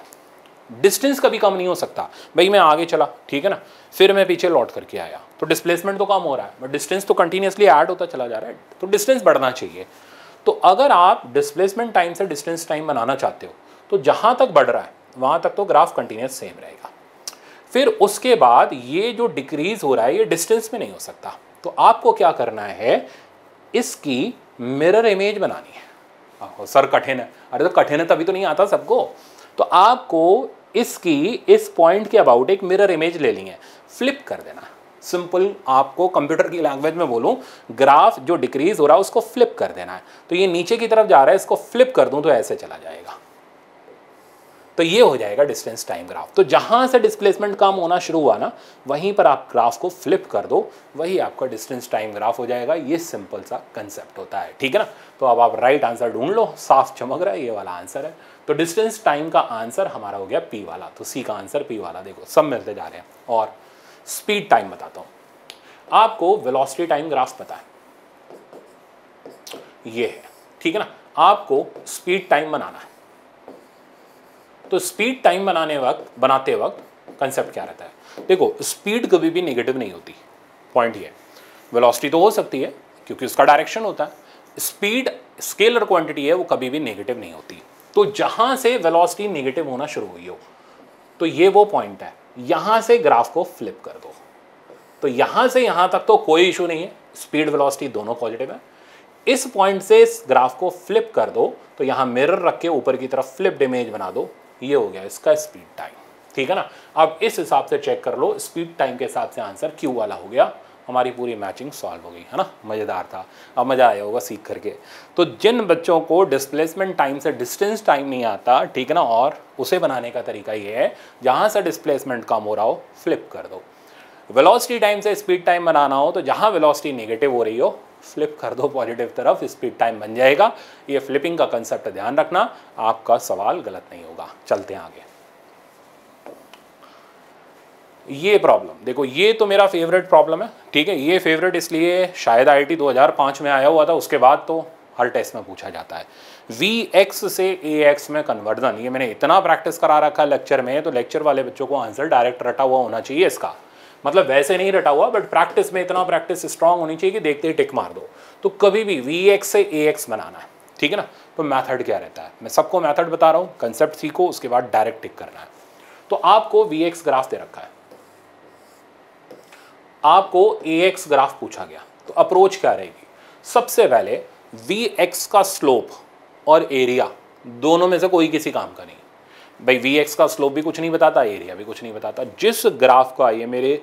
डिस्टेंस कभी कम नहीं हो सकता भाई मैं आगे चला ठीक है ना फिर मैं पीछे लौट करके आया तो डिस्प्लेसमेंट तो कम हो रहा है बट डिस्टेंस तो कंटिन्यूसली ऐड होता चला जा रहा है तो डिस्टेंस बढ़ना चाहिए तो अगर आप डिस्प्लेसमेंट टाइम से डिस्टेंस टाइम बनाना चाहते हो तो जहाँ तक बढ़ रहा है वहाँ तक तो ग्राफ कंटिन्यूस सेम रहेगा फिर उसके बाद ये जो डिक्रीज हो रहा है ये डिस्टेंस में नहीं हो सकता तो आपको क्या करना है इसकी मिरर इमेज बनानी है सर कठिन है अरे तो कठिन है तभी तो नहीं आता सबको तो आपको इसकी इस पॉइंट के अबाउट एक मिरर इमेज ले ली है फ्लिप कर देना सिंपल आपको कंप्यूटर की लैंग्वेज में बोलूँ ग्राफ जो डिक्रीज हो रहा है उसको फ्लिप कर देना है तो ये नीचे की तरफ जा रहा है इसको फ्लिप कर दूँ तो ऐसे चला जाएगा तो ये हो जाएगा डिस्टेंस टाइम ग्राफ तो जहाँ से डिस्प्लेसमेंट काम होना शुरू हुआ ना वहीं पर आप ग्राफ को फ्लिप कर दो वही आपका डिस्टेंस टाइम ग्राफ हो जाएगा ये सिंपल सा कंसेप्ट होता है ठीक है ना तो अब आप राइट आंसर ढूंढ लो साफ चमक रहा है ये वाला आंसर है तो डिस्टेंस टाइम का आंसर हमारा हो गया पी वाला तो सी का आंसर पी वाला देखो सब मिलते जा रहे हैं और स्पीड टाइम बताता हूँ आपको वेलोसिटी टाइम ग्राफ पता है ये है ठीक है ना आपको स्पीड टाइम बनाना है तो स्पीड टाइम बनाने वक्त बनाते वक्त कंसेप्ट क्या रहता है देखो स्पीड कभी भी नेगेटिव नहीं होती पॉइंट ये वेलोसिटी तो हो सकती है क्योंकि उसका डायरेक्शन होता है स्पीड स्केलर क्वांटिटी है वो कभी भी नेगेटिव नहीं होती तो जहाँ से वेलोसिटी नेगेटिव होना शुरू हुई हो तो ये वो पॉइंट है यहाँ से ग्राफ को फ्लिप कर दो तो यहाँ से यहाँ तक तो कोई इशू नहीं है स्पीड वेलोसिटी दोनों पॉजिटिव है इस पॉइंट से इस ग्राफ को फ्लिप कर दो तो यहाँ मिरर रख के ऊपर की तरफ फ्लिप इमेज बना दो ये हो गया इसका स्पीड टाइम ठीक है ना अब इस हिसाब से चेक कर लो स्पीड टाइम के हिसाब से आंसर क्यू वाला हो गया हमारी पूरी मैचिंग सॉल्व हो गई है ना मज़ेदार था अब मज़ा आया होगा सीख करके तो जिन बच्चों को डिस्प्लेसमेंट टाइम से डिस्टेंस टाइम नहीं आता ठीक है ना और उसे बनाने का तरीका ये है जहाँ से डिस्प्लेसमेंट कम हो रहा हो फ्लिप कर दो वेलोसिटी टाइम से स्पीड टाइम बनाना हो तो जहाँ वेलोसिटी नेगेटिव हो रही हो फ्लिप कर दो पॉजिटिव तरफ स्पीड टाइम बन जाएगा ये फ्लिपिंग का कंसेप्ट ध्यान रखना आपका सवाल गलत नहीं होगा चलते हैं आगे ये प्रॉब्लम देखो ये तो मेरा फेवरेट प्रॉब्लम है ठीक है ये फेवरेट इसलिए शायद आई 2005 में आया हुआ था उसके बाद तो हर टेस्ट में पूछा जाता है वी एक्स से ए एक्स में कन्वर्जन ये मैंने इतना प्रैक्टिस करा रखा है लेक्चर में तो लेक्चर वाले बच्चों को आंसर डायरेक्ट रटा हुआ होना चाहिए इसका मतलब वैसे नहीं रटा हुआ बट प्रैक्टिस में इतना प्रैक्टिस स्ट्रांग होनी चाहिए कि देखते ही टिक मार दो तो कभी भी वी एक्स से ए एक्स बनाना है ठीक है ना तो मैथड क्या रहता है मैं सबको मैथड बता रहा हूँ कंसेप्ट सीखो उसके बाद डायरेक्ट टिक करना है तो आपको वी एक्स ग्राफ दे रखा है आपको ए एक्स ग्राफ पूछा गया तो अप्रोच क्या रहेगी सबसे पहले वी एक्स का स्लोप और एरिया दोनों में से कोई किसी काम का नहीं भाई वी एक्स का स्लोप भी कुछ नहीं बताता एरिया भी कुछ नहीं बताता जिस ग्राफ का ये मेरे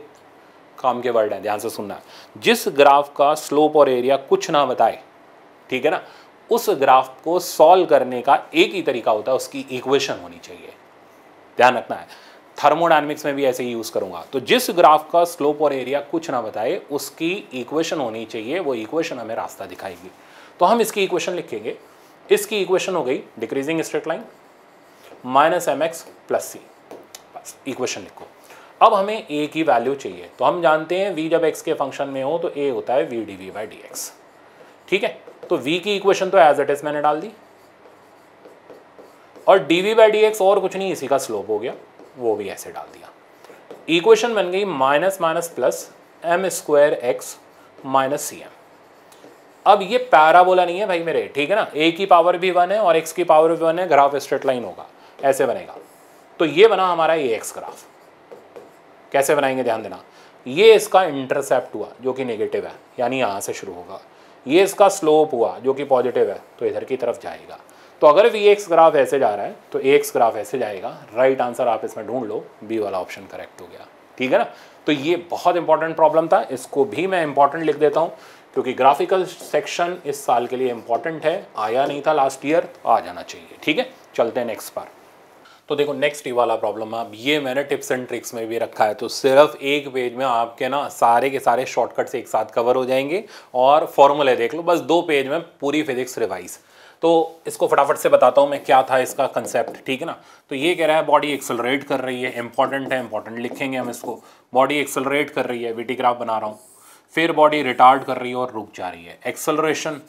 काम के वर्ड हैं ध्यान से सुनना जिस ग्राफ का स्लोप और एरिया कुछ ना बताए ठीक है ना उस ग्राफ को सॉल्व करने का एक ही तरीका होता है उसकी इक्वेशन होनी चाहिए ध्यान रखना है थर्मोडाइनमिक्स में भी ऐसे ही यूज़ करूंगा तो जिस ग्राफ का स्लोप और एरिया कुछ ना बताए उसकी इक्वेशन होनी चाहिए वो इक्वेशन हमें रास्ता दिखाएगी तो हम इसकी इक्वेशन लिखेंगे इसकी इक्वेशन हो गई decreasing straight line minus m x plus c बस इक्वेशन लिखो अब हमें ए की वैल्यू चाहिए तो हम जानते हैं वी जब एक्स के फंक्शन में हो तो ए होता है v d v by d x ठीक है तो वी की इक्वेशन तो एज इट इज मैंने डाल दी और d v by d x और कुछ नहीं इसी का स्लोप हो गया वो भी ऐसे डाल दिया इक्वेशन बन गई minus minus plus m square x minus c m अब ये बोला नहीं है भाई मेरे ठीक है ना ए की पावर भी वन है और एक्स की पावर भी वन है ग्राफ स्ट्रेट लाइन होगा ऐसे बनेगा तो ये बना हमारा ए एक्स ग्राफ कैसे बनाएंगे ध्यान देना ये इसका इंटरसेप्ट हुआ जो कि नेगेटिव है यानी यहाँ से शुरू होगा ये इसका स्लोप हुआ जो कि पॉजिटिव है तो इधर की तरफ जाएगा तो अगर वी एक्स ग्राफ ऐसे जा रहा है तो एक्स ग्राफ ऐसे जाएगा राइट आंसर आप इसमें ढूंढ लो बी वाला ऑप्शन करेक्ट हो गया ठीक है ना तो ये बहुत इंपॉर्टेंट प्रॉब्लम था इसको भी मैं इंपॉर्टेंट लिख देता हूँ क्योंकि ग्राफिकल सेक्शन इस साल के लिए इंपॉर्टेंट है आया नहीं था लास्ट ईयर तो आ जाना चाहिए ठीक है चलते हैं नेक्स्ट पर तो देखो नेक्स्ट ये वाला प्रॉब्लम आप ये मैंने टिप्स एंड ट्रिक्स में भी रखा है तो सिर्फ एक पेज में आपके ना सारे के सारे शॉर्टकट्स एक साथ कवर हो जाएंगे और फॉर्मूले देख लो बस दो पेज में पूरी फिजिक्स रिवाइज तो इसको फटाफट से बताता हूँ मैं क्या था इसका कंसेप्ट ठीक है ना तो ये कह रहा है बॉडी एक्सेलरेट कर रही है इंपॉर्टेंट है इंपॉर्टेंट लिखेंगे हम इसको बॉडी एक्सेलरेट कर रही है ग्राफ बना रहा हूँ फिर बॉडी रिटार्ड कर रही है और रुक जा रही है एक्सेलरेशन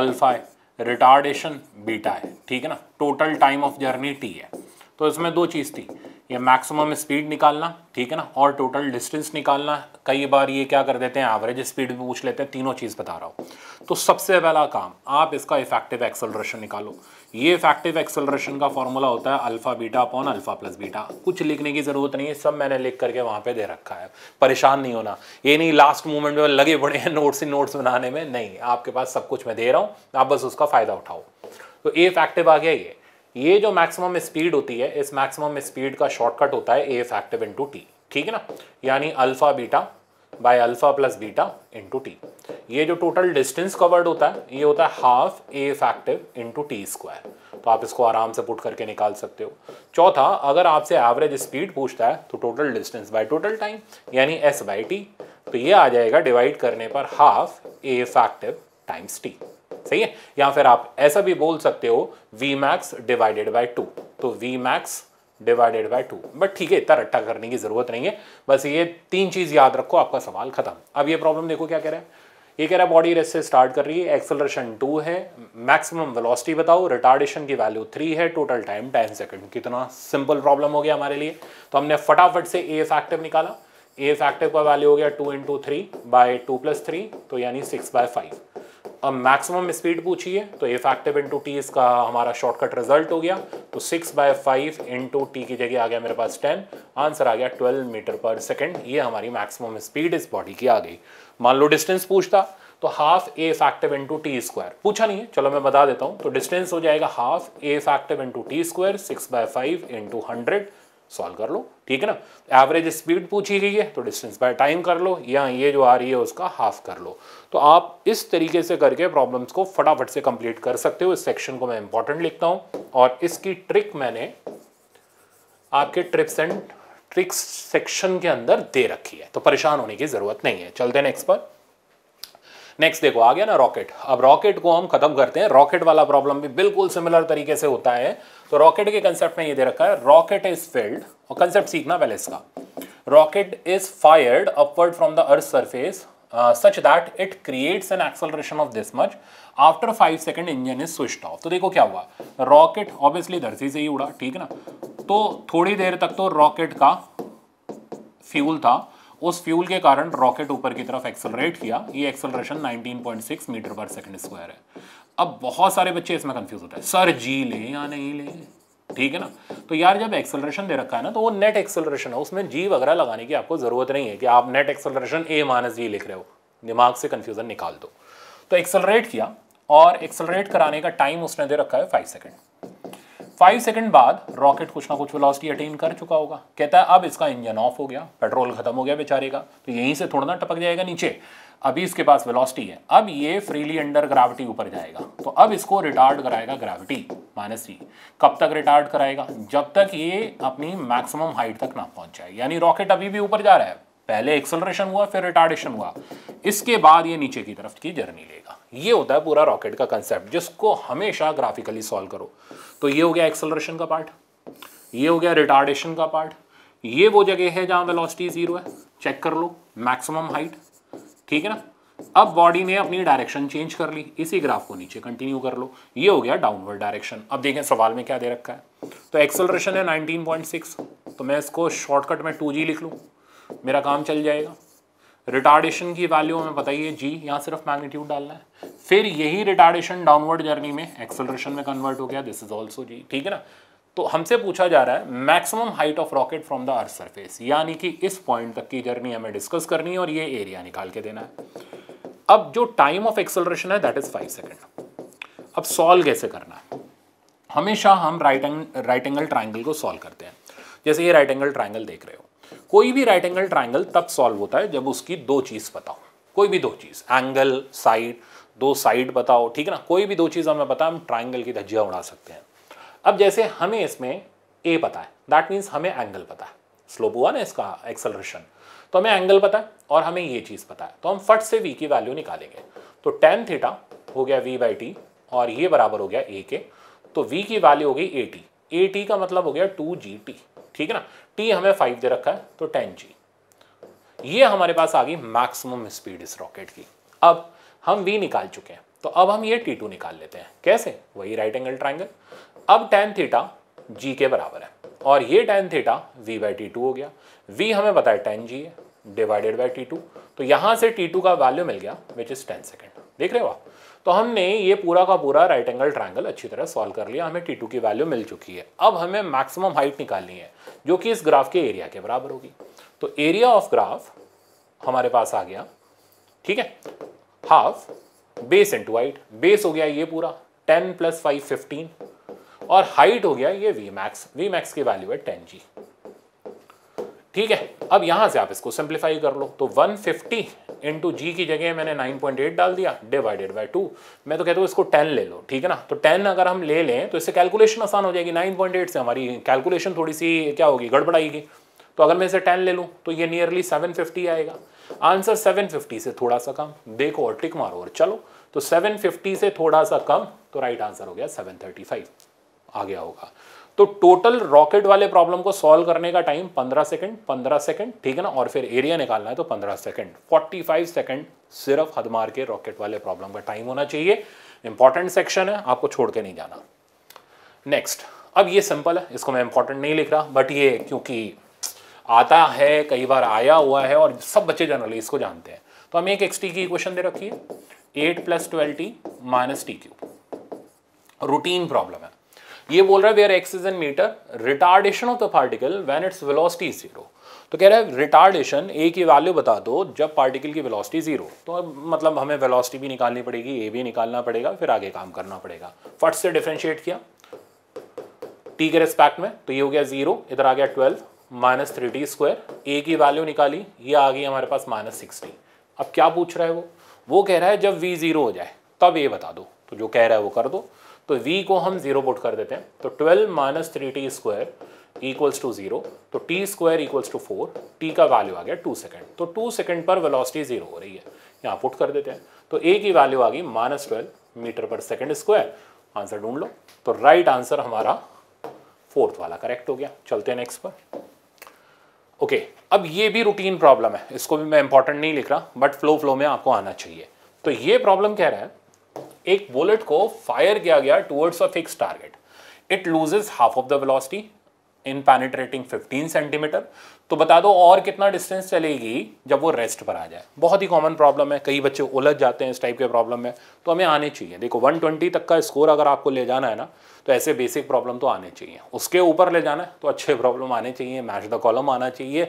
अल्फा है रिटार्डेशन बीटा है ठीक है ना total time of journey t है तो इसमें दो चीज़ थी ये मैक्सिमम स्पीड निकालना ठीक है ना और टोटल डिस्टेंस निकालना कई बार ये क्या कर देते हैं एवरेज स्पीड भी पूछ लेते हैं तीनों चीज़ बता रहा हूँ तो सबसे पहला काम आप इसका इफेक्टिव एक्सेलरेशन निकालो ये इफेक्टिव एक्सेलरेशन का फॉर्मूला होता है alpha beta upon alpha plus beta कुछ लिखने की ज़रूरत नहीं है सब मैंने लिख करके वहाँ पर दे रखा है परेशान नहीं होना ये नहीं लास्ट मोमेंट में लगे पड़े हैं नोट्स ही नोट्स बनाने में नहीं आपके पास सब कुछ मैं दे रहा हूँ आप बस उसका फ़ायदा उठाओ तो ए इफेक्टिव आ गया ये ये जो मैक्सिमम स्पीड होती है इस मैक्सिमम स्पीड का शॉर्टकट होता है ए फैक्टिव इंटू टी ठीक है ना यानी alpha beta by alpha plus beta into t ये जो टोटल डिस्टेंस कवर्ड होता है ये होता है half a effective into t square तो आप इसको आराम से पुट करके निकाल सकते हो चौथा अगर आपसे एवरेज स्पीड पूछता है तो total distance by total time यानी एस बाई टी तो ये आ जाएगा डिवाइड करने पर half a effective times t सही है या फिर आप ऐसा भी बोल सकते हो v max divided by two तो v max divided by two but ठीक है इतना रट्टा करने की जरूरत नहीं है बस ये तीन चीज याद रखो आपका सवाल खत्म अब ये प्रॉब्लम देखो क्या कह रहे हैं ये कह रहा है बॉडी रेस से स्टार्ट कर रही है एक्सेलरेशन टू है मैक्सिमम वेलोसिटी बताओ रिटार्डेशन की वैल्यू थ्री है टोटल टाइम टेन सेकंड कितना सिंपल प्रॉब्लम हो गया हमारे लिए तो हमने फटाफट से ए फैक्टर निकाला ए फैक्टर का वैल्यू हो गया two into three by two plus three तो यानी सिक्स बाय फाइव अब मैक्सिमम स्पीड पूछिए तो ए फैक्टिव इंटू टी इसका हमारा शॉर्टकट रिजल्ट हो गया तो six by five into t की जगह आ गया मेरे पास टेन आंसर आ गया ट्वेल्व मीटर पर सेकेंड ये हमारी मैक्सिमम स्पीड इस बॉडी की आ गई मान लो डिस्टेंस पूछता तो half a effective into t square पूछा नहीं है चलो मैं बता देता हूँ तो डिस्टेंस हो जाएगा half a effective into t square six by five into hundred solve कर लो ठीक है ना एवरेज स्पीड पूछी गई है तो डिस्टेंस बाय टाइम कर लो या ये जो आ रही है उसका हाफ कर लो तो आप इस तरीके से करके प्रॉब्लम्स को फटाफट से कंप्लीट कर सकते हो इस सेक्शन को मैं इंपॉर्टेंट लिखता हूँ और इसकी ट्रिक मैंने आपके ट्रिप्स एंड ट्रिक्स सेक्शन के अंदर दे रखी है तो परेशान होने की ज़रूरत नहीं है चलते नेक्स्ट पर नेक्स्ट देखो आ गया ना रॉकेट अब रॉकेट को हम खत्म करते हैं रॉकेट वाला प्रॉब्लम भी बिल्कुल सिमिलर तरीके से होता है तो रॉकेट के कंसेप्ट में ये दे रखा है रॉकेट इज फिल्ड और कंसेप्ट सीखना पहले इसका rocket is fired upward from the earth surface such that it creates an an of this much after five second engine is switch off तो देखो क्या हुआ रॉकेट ऑब्वियसली धरती से ही उड़ा ठीक है ना तो थोड़ी देर तक तो रॉकेट का फ्यूल था उस फ्यूल के कारण रॉकेट ऊपर की तरफ एक्सलरेट किया ये point 19.6 metre per second square है अब बहुत सारे बच्चे इसमें कंफ्यूज होते हैं सर जी ले या नहीं ले ठीक है ना तो यार जब एक्सेलरेशन दे रखा है ना तो वो नेट एक्सेलरेशन है उसमें जी वगैरह लगाने की आपको ज़रूरत नहीं है कि आप net acceleration a minus g लिख रहे हो दिमाग से कंफ्यूजन निकाल दो तो एक्सेलरेट किया और एक्सेलरेट कराने का टाइम उसने दे रखा है फाइव सेकेंड फाइव सेकंड बाद रॉकेट कुछ ना कुछ वेलोसिटी अटेन कर चुका होगा कहता है अब इसका इंजन ऑफ हो गया पेट्रोल खत्म हो गया बेचारे का तो यहीं से थोड़ा ना टपक जाएगा नीचे अभी इसके पास वेलोसिटी है अब ये फ्रीली अंडर ग्राविटी ऊपर जाएगा तो अब इसको रिटार्ड कराएगा ग्राविटी माइनस सी कब तक रिटार्ड कराएगा जब तक ये अपनी मैक्सिमम हाइट तक ना पहुंच जाए यानी रॉकेट अभी भी ऊपर जा रहा है पहले एक्सलरेशन हुआ फिर रिटार्डेशन हुआ इसके बाद ये नीचे की तरफ की जर्नी लेगा ये होता है पूरा रॉकेट का कंसेप्ट जिसको हमेशा ग्राफिकली सॉल्व करो तो ये हो गया एक्सेलरेशन का पार्ट ये हो गया रिटार्डेशन का पार्ट ये वो जगह है जहाँ वेलोसिटी ज़ीरो है चेक कर लो मैक्सिमम हाइट ठीक है ना अब बॉडी ने अपनी डायरेक्शन चेंज कर ली इसी ग्राफ को नीचे कंटिन्यू कर लो ये हो गया डाउनवर्ड डायरेक्शन अब देखें सवाल में क्या दे रखा है तो एक्सेलरेशन है 19.6 तो मैं इसको शॉर्टकट में 2g लिख लूँ मेरा काम चल जाएगा रिटार्डेशन की वैल्यू हमें बताइए जी यहाँ सिर्फ मैग्नीट्यूड डालना है फिर यही रिटार्डेशन डाउनवर्ड जर्नी में एक्सलरेशन में कन्वर्ट हो गया दिस इज ऑल्सो जी ठीक है ना तो हमसे पूछा जा रहा है maximum height of rocket from the earth surface यानी कि इस पॉइंट तक की जर्नी हमें डिस्कस करनी है और ये एरिया निकाल के देना है अब जो टाइम ऑफ एक्सलरेशन है दैट इज फाइव सेकेंड अब सॉल्व कैसे करना है हमेशा हम right angle right angle triangle को सॉल्व करते हैं जैसे ये राइट एंगल ट्राइंगल देख रहे हो कोई भी राइट एंगल ट्राइंगल तब सॉल्व होता है जब उसकी दो चीज़ पता हो कोई भी दो चीज़ एंगल साइड दो साइड बताओ ठीक है ना कोई भी दो चीज़ हमें पता हम ट्राइंगल की धज्जिया उड़ा सकते हैं अब जैसे हमें इसमें ए पता है दैट मीन्स हमें एंगल पता है स्लोप हुआ ना इसका एक्सलरेशन तो हमें एंगल पता है और हमें ये चीज़ पता है तो हम फट से वी की वैल्यू निकालेंगे तो टेन थीटा हो गया वी बाई टी और ये बराबर हो गया ए के तो वी की वैल्यू हो गई ए टी ए टी का मतलब हो गया टू जी टी ठीक है ना टी हमें फाइव दे रखा है तो टेन जी ये हमारे पास आ गई मैक्सिमम स्पीड इस रॉकेट की अब हम वी निकाल चुके हैं तो अब हम ये टी टू निकाल लेते हैं कैसे वही राइट एंगल ट्राइंगल अब टेन थीटा जी के बराबर है और ये tan theta v by t two हो गया वी हमें पता है टेन जी है डिवाइडेड बाई टी टू तो यहाँ से टी टू का वैल्यू मिल गया विच इज़ टेन सेकेंड देख रहे हो आप तो हमने ये पूरा का पूरा राइट एंगल ट्राइंगल अच्छी तरह सॉल्व कर लिया हमें टी टू की वैल्यू मिल चुकी है अब हमें मैक्सिमम हाइट निकालनी है जो कि इस ग्राफ के एरिया के बराबर होगी तो एरिया ऑफ ग्राफ हमारे पास आ गया ठीक है half base into height base हो गया ये पूरा टेन प्लस फाइव फिफ्टीन और हाइट हो गया ये वी मैक्स वी मैक्स की वैल्यू है टेन जी ठीक है अब यहां से आप इसको सिंप्लीफाई कर लो तो 150 टू जी की जगह मैंने 9.8 डाल दिया डिवाइडेड बाय टू मैं तो कहता हूँ इसको 10 ले लो ठीक है ना तो 10 अगर हम ले लें तो इससे कैलकुलेशन आसान हो जाएगी 9.8 से हमारी कैलकुलेशन थोड़ी सी क्या होगी गड़बड़ाएगी तो अगर मैं इसे 10 ले लूँ तो ये नियरली सेवन आएगा आंसर सेवन से थोड़ा सा कम देखो और टिक मारो और चलो तो सेवन से थोड़ा सा कम तो राइट आंसर हो गया सेवन आ गया होगा तो टोटल रॉकेट वाले प्रॉब्लम को सॉल्व करने का टाइम 15 सेकंड 15 सेकंड ठीक है ना और फिर एरिया निकालना है तो 15 सेकंड 45 सेकंड सिर्फ हदमार के रॉकेट वाले प्रॉब्लम का टाइम होना चाहिए इंपॉर्टेंट सेक्शन है आपको छोड़ के नहीं जाना नेक्स्ट अब ये सिंपल है इसको मैं इंपॉर्टेंट नहीं लिख रहा बट ये क्योंकि आता है कई बार आया हुआ है और सब बच्चे जनरली इसको जानते हैं तो हमें एक एक्स की इक्वेशन दे रखी है eight plus twelve t minus t cube routine problem है ये बोल रहा है where x is in metre retardation of the particle when it's velocity zero तो कह रहा है रिटार्डेशन ए की वैल्यू बता दो जब पार्टिकल की वेलोसिटी जीरो तो अब मतलब हमें वेलोसिटी भी निकालनी पड़ेगी ए भी निकालना पड़ेगा फिर आगे काम करना पड़ेगा फट से डिफ्रेंशिएट किया टी के रिस्पेक्ट में तो ये हो गया जीरो इधर आ गया twelve minus three t square a की वैल्यू निकाली ये आ गई हमारे पास माइनस सिक्सटी अब क्या पूछ रहा है वो वो कह रहा है जब वी जीरो हो जाए तब ए बता दो तो जो कह रहा है वो कर दो तो v को हम जीरो पुट कर देते हैं तो twelve minus three t square equals to zero तो t square equals to four t का वैल्यू आ गया टू सेकेंड तो टू सेकेंड पर वेलोसिटी जीरो हो रही है यहाँ पुट कर देते हैं तो ए की वैल्यू आ गई minus twelve metre per second square answer ढूंढ लो तो राइट आंसर हमारा फोर्थ वाला करेक्ट हो गया चलते हैं नेक्स्ट पर ओके okay, अब ये भी रूटीन प्रॉब्लम है इसको भी मैं इंपॉर्टेंट नहीं लिख रहा बट फ्लो फ्लो में आपको आना चाहिए तो ये प्रॉब्लम कह रहा है एक बुलेट को फायर किया गया towards a fix target it loses half of the velocity in penetrating 15 centimetre तो बता दो और कितना डिस्टेंस चलेगी जब वो रेस्ट पर आ जाए बहुत ही कॉमन प्रॉब्लम है कई बच्चे उलझ जाते हैं इस टाइप के प्रॉब्लम में तो हमें आने चाहिए देखो 120 तक का स्कोर अगर आपको ले जाना है ना तो ऐसे बेसिक प्रॉब्लम तो आने चाहिए उसके ऊपर ले जाना है तो अच्छे प्रॉब्लम आने चाहिए मैच द कॉलम आना चाहिए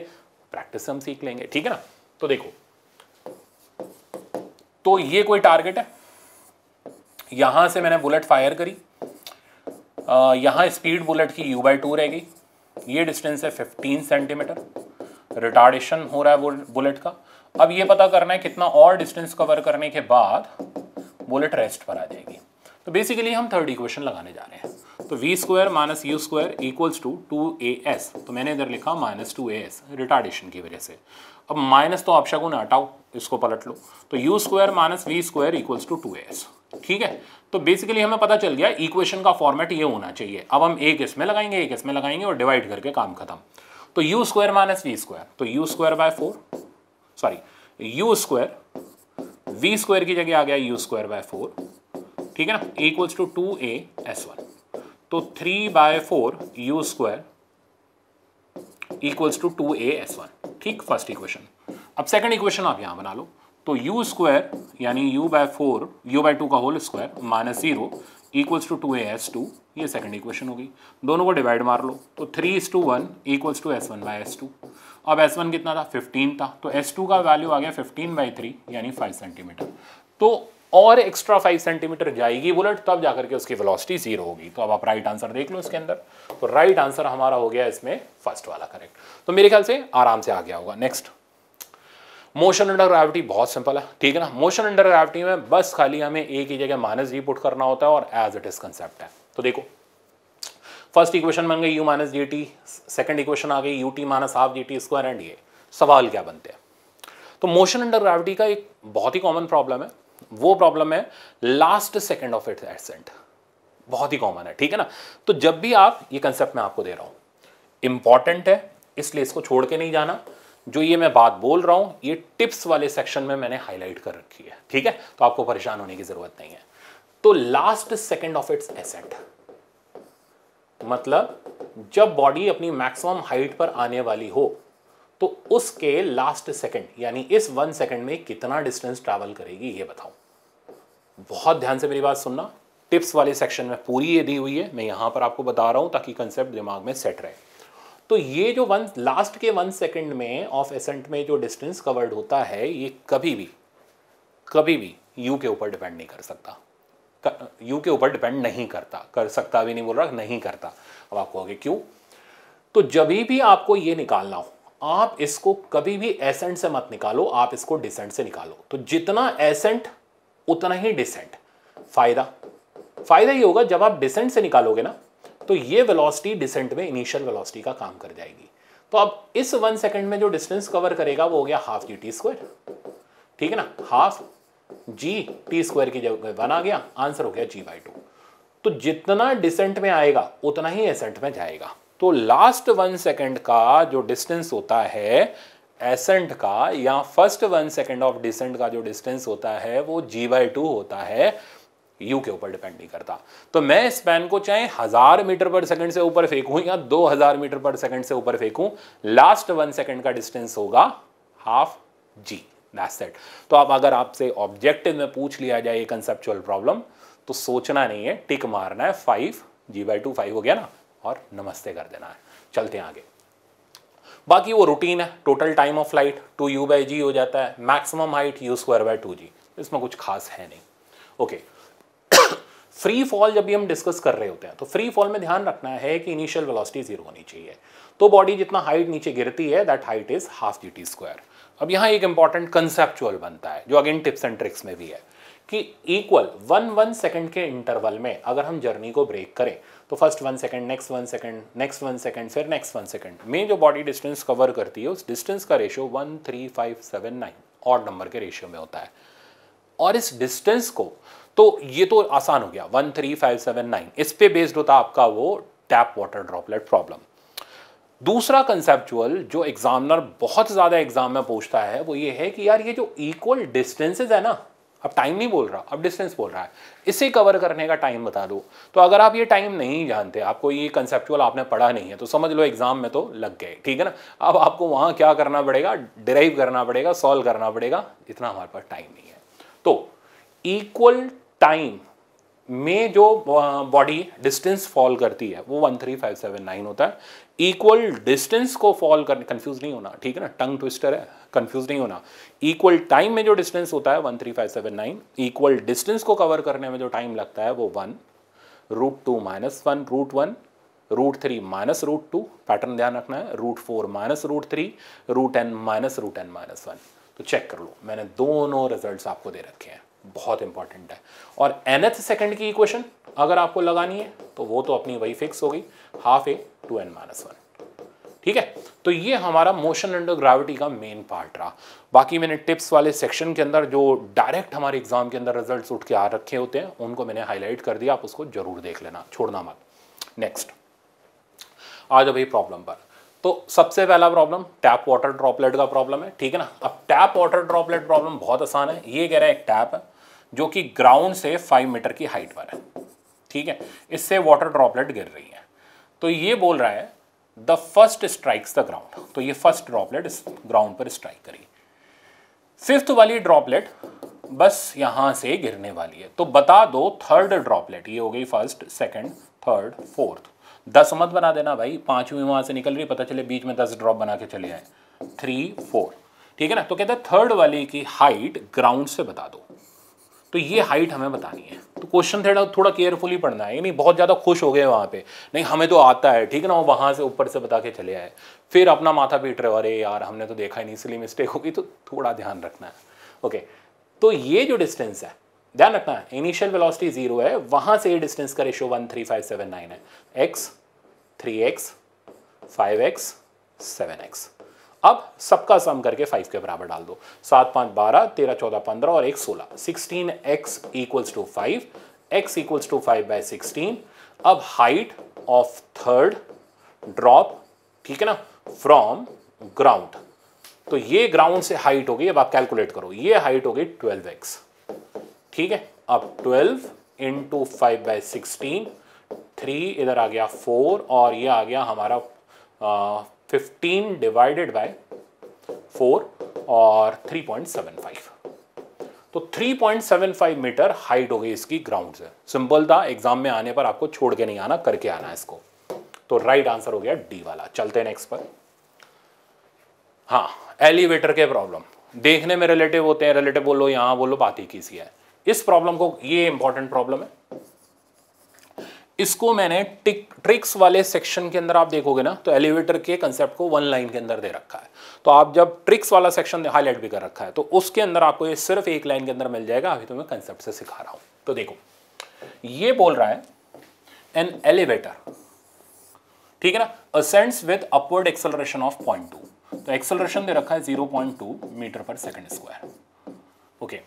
प्रैक्टिस हम सीख लेंगे ठीक है ना तो देखो तो ये कोई टारगेट है यहाँ से मैंने बुलेट फायर करी यहाँ स्पीड बुलेट की यू बाई टू रह गई ये डिस्टेंस है फिफ्टीन सेंटीमीटर रिटार्डेशन हो रहा है बुलेट का अब ये पता करना है कितना और डिस्टेंस कवर करने के बाद बुलेट रेस्ट पर आ जाएगी तो बेसिकली हम थर्ड इक्वेशन लगाने जा रहे हैं तो v square minus u square equals to two a s तो मैंने इधर लिखा minus two a s retardation की वजह से अब माइनस तो अपशगुन हटाओ इसको पलट लो तो u square minus v square equals to two s ठीक है तो बेसिकली हमें पता चल गया इक्वेशन का फॉर्मेट ये होना चाहिए अब हम एक इसमें लगाएंगे एक इसमें लगाएंगे और डिवाइड करके काम खत्म तो u square minus v square तो u square by four sorry u square v square की जगह आ गया यू स्क्वायर बाय फोर ठीक है ना equals to two a s one तो three by four u square equals to two a s one ठीक फर्स्ट इक्वेशन अब सेकंड इक्वेशन आप यहाँ बना लो तो यू स्क्वायर यानी u by four u by two का whole square minus zero equals to two a s two ये सेकंड इक्वेशन होगी दोनों को डिवाइड मार लो तो three is to one equals to S one by s two अब एस वन कितना था फिफ्टीन था तो एस टू का वैल्यू आ गया फिफ्टीन बाई थ्री यानी फाइव सेंटीमीटर तो और एक्स्ट्रा फाइव सेंटीमीटर जाएगी बुलेट तब जाकर के उसकी वेलोसिटी जीरो होगी तो अब आप राइट आंसर देख लो इसके अंदर तो राइट आंसर हमारा हो गया इसमें फर्स्ट वाला करेक्ट तो मेरे ख्याल से आराम से आ गया होगा नेक्स्ट मोशन अंडर ग्रेविटी बहुत सिंपल है ठीक है ना मोशन अंडर ग्रेविटी में बस खाली हमें एक ही जगह माइनस जी पुट करना होता है और एज इट इज कंसेप्ट है तो देखो फर्स्ट इक्वेशन बन गई u minus g t second equation आ गई u t minus half g T square and ये सवाल क्या बनते हैं तो मोशन अंडर ग्रेविटी का एक बहुत ही कॉमन प्रॉब्लम है वो प्रॉब्लम है last second of it ascent बहुत ही कॉमन है ठीक है ना तो जब भी आप ये कंसेप्ट मैं आपको दे रहा हूँ इंपॉर्टेंट है इसलिए इसको छोड़ के नहीं जाना जो ये मैं बात बोल रहा हूँ ये टिप्स वाले सेक्शन में मैंने हाईलाइट कर रखी है ठीक है तो आपको परेशान होने की जरूरत नहीं है तो last second of its ascent मतलब जब बॉडी अपनी मैक्सिमम हाइट पर आने वाली हो तो उसके लास्ट सेकंड यानी इस वन सेकंड में कितना डिस्टेंस ट्रैवल करेगी ये बताओ बहुत ध्यान से मेरी बात सुनना टिप्स वाले सेक्शन में पूरी ये दी हुई है मैं यहाँ पर आपको बता रहा हूँ ताकि कंसेप्ट दिमाग में सेट रहे तो ये जो वन लास्ट के वन सेकंड में ऑफ एसेंट में जो डिस्टेंस कवर्ड होता है ये कभी भी कभी भी यू के ऊपर डिपेंड नहीं कर सकता यू के ऊपर डिपेंड नहीं करता कर सकता भी नहीं बोल रहा नहीं करता अब आप कहोगे क्यों तो जब भी आपको ये निकालना हो आप इसको कभी भी एसेंट से मत निकालो आप इसको डिसेंट से निकालो तो जितना एसेंट उतना ही डिसेंट फायदा फायदा ये होगा जब आप डिसेंट से निकालोगे ना तो ये वेलोसिटी डिसेंट में इनिशियल वेलोसिटी का काम कर जाएगी तो अब इस वन सेकंड में जो डिस्टेंस कवर करेगा वो हो गया हाफ जी टी स्क्वायर ठीक है ना हाफ जी टी स्क्वायर की जगह वन आ गया आंसर हो गया जी बाई टू तो जितना डिसेंट में आएगा उतना ही एसेंट में जाएगा तो लास्ट वन सेकंड का जो डिस्टेंस होता है एसेंट का या first one second of descent का जो डिस्टेंस होता है वो जी बाई टू होता है यू के ऊपर डिपेंड नहीं करता तो मैं इस पैन को चाहे हजार मीटर पर सेकेंड से ऊपर फेंकूं या दो हजार मीटर पर सेकेंड से ऊपर फेंकूं लास्ट वन सेकेंड का डिस्टेंस होगा हाफ जी दैट तो आप अगर आपसे ऑब्जेक्टिव में पूछ लिया जाए ये कंसेप्चुअल प्रॉब्लम तो सोचना नहीं है टिक मारना है five g by two five हो गया ना और नमस्ते कर देना है चलते हैं आगे बाकी वो रूटीन है total time of flight two u by g हो जाता है maximum height u square by two g इसमें कुछ खास है नहीं ओके फ्री फॉल जब भी हम डिस्कस कर रहे होते हैं तो फ्री फॉल में ध्यान रखना है कि इनिशियल वेलोसिटी जीरो होनी चाहिए तो बॉडी जितना हाइट नीचे गिरती है that height is half g T square अब यहाँ एक इंपॉर्टेंट कंसेप्चुअल बनता है जो अगेन टिप्स एंड ट्रिक्स में भी है कि इक्वल वन वन सेकेंड के इंटरवल में अगर हम जर्नी को ब्रेक करें तो first one second next one second next one second फिर नेक्स्ट वन सेकंड में जो बॉडी डिस्टेंस कवर करती है उस डिस्टेंस का ratio one three five seven nine और नंबर के रेशियो में होता है और इस डिस्टेंस को तो ये तो आसान हो गया one three five seven nine इस पे बेस्ड होता आपका वो टैप वाटर ड्रॉपलेट प्रॉब्लम दूसरा कंसेप्चुअल जो एग्जामिनर बहुत ज़्यादा एग्जाम में पूछता है वो ये है कि यार ये जो इक्वल डिस्टेंसेज है ना अब टाइम नहीं बोल रहा अब डिस्टेंस बोल रहा है इसे कवर करने का टाइम बता दो तो अगर आप ये टाइम नहीं जानते आपको ये कंसेप्चुअल आपने पढ़ा नहीं है तो समझ लो एग्जाम में तो लग गए ठीक है ना अब आपको वहाँ क्या करना पड़ेगा डिराइव करना पड़ेगा सॉल्व करना पड़ेगा इतना हमारे पास टाइम नहीं है तो इक्वल टाइम में जो बॉडी डिस्टेंस फॉल करती है वो one three five seven nine होता है इक्वल डिस्टेंस को फॉल करने कंफ्यूज नहीं होना ठीक है ना टंग ट्विस्टर है कंफ्यूज नहीं होना इक्वल टाइम में जो डिस्टेंस होता है one three five seven nine equal distance को कवर करने में जो टाइम लगता है वो one root two minus one root one root three minus root two pattern ध्यान रखना है root four minus root three root n minus root n minus one तो चेक कर लो मैंने दोनों रिजल्ट आपको दे रखे हैं बहुत इंपॉर्टेंट है और एथ सेकंड की इक्वेशन अगर आपको लगानी है तो वो तो अपनी वही फिक्स हो गई half a two n minus one ठीक है तो ये हमारा मोशन अंडर ग्रेविटी का मेन पार्ट रहा बाकी मैंने टिप्स वाले सेक्शन के अंदर जो डायरेक्ट हमारे एग्जाम के अंदर रिजल्ट उठ के आ रखे होते हैं उनको मैंने हाईलाइट कर दिया आप उसको जरूर देख लेना छोड़ना मत नेक्स्ट आज अभी भाई प्रॉब्लम पर तो सबसे पहला प्रॉब्लम टैप वाटर ड्रॉपलेट का प्रॉब्लम है ठीक है ना अब टैप वाटर ड्रॉपलेट प्रॉब्लम बहुत आसान है ये कह रहा है एक टैप है जो कि ग्राउंड से फाइव मीटर की हाइट पर है ठीक है इससे वाटर ड्रॉपलेट गिर रही है तो ये बोल रहा है the first strikes the ground तो ये फर्स्ट ड्रॉपलेट इस ग्राउंड पर स्ट्राइक करी फिफ्थ वाली ड्रॉपलेट बस यहां से गिरने वाली है तो बता दो थर्ड ड्रॉपलेट ये हो गई फर्स्ट सेकंड थर्ड फोर्थ दस मत बना देना भाई पांचवी वहां से निकल रही पता चले बीच में दस ड्रॉप बना के चले आए थ्री फोर ठीक है ना तो कहते हैं थर्ड वाली की हाइट ग्राउंड से बता दो तो ये हाइट हमें बतानी है तो क्वेश्चन थोड़ा थोड़ा केयरफुली पढ़ना है यानी बहुत ज़्यादा खुश हो गए वहाँ पे नहीं हमें तो आता है ठीक है ना वो वहाँ से ऊपर से बता के चले आए फिर अपना माथा पीट रहे हो अरे यार हमने तो देखा ही नहीं इसलिए मिस्टेक होगी तो थोड़ा ध्यान रखना है ओके तो ये जो डिस्टेंस है ध्यान रखना है इनिशियल वेलोसिटी जीरो है वहाँ से ये डिस्टेंस का ratio one three five seven nine है x three x five x seven x अब सबका सम करके फाइव के बराबर डाल दो सात पाँच बारह तेरह चौदह पंद्रह और एक सोलह sixteen x equals to five x equals to five by sixteen अब हाइट ऑफ थर्ड ड्रॉप ठीक है ना फ्रॉम ग्राउंड तो ये ग्राउंड से हाइट होगी अब आप कैलकुलेट करो ये हाइट होगी ट्वेल्व एक्स ठीक है अब twelve into five by sixteen three इधर आ गया फोर और ये आ गया हमारा फिफ्टीन डिवाइडेड बाय फोर और थ्री पॉइंट सेवन फाइव तो three point seven five metre height हो गई इसकी ग्राउंड से सिंपल था एग्जाम में आने पर आपको छोड़ के नहीं आना करके आना इसको तो राइट आंसर हो गया डी वाला चलते नेक्स्ट पर हाँ एलिवेटर के प्रॉब्लम देखने में रिलेटिव होते हैं रिलेटिव बोलो यहां बोलो बात ही किसी है इस प्रॉब्लम को ये इंपॉर्टेंट प्रॉब्लम है इसको मैंने टिक ट्रिक्स वाले सेक्शन के अंदर आप देखोगे ना तो एलिवेटर के कंसेप्ट को वन लाइन के अंदर दे रखा है तो आप जब ट्रिक्स वाला सेक्शन हाईलाइट भी कर रखा है तो उसके अंदर आपको ये सिर्फ एक लाइन के अंदर मिल जाएगा अभी तो मैं कंसेप्ट से सिखा रहा हूं तो देखो ये बोल रहा है एन एलिवेटर ठीक है ना ascends with upward acceleration of point two तो एक्सलरेशन दे रखा है zero point two metre per second square okay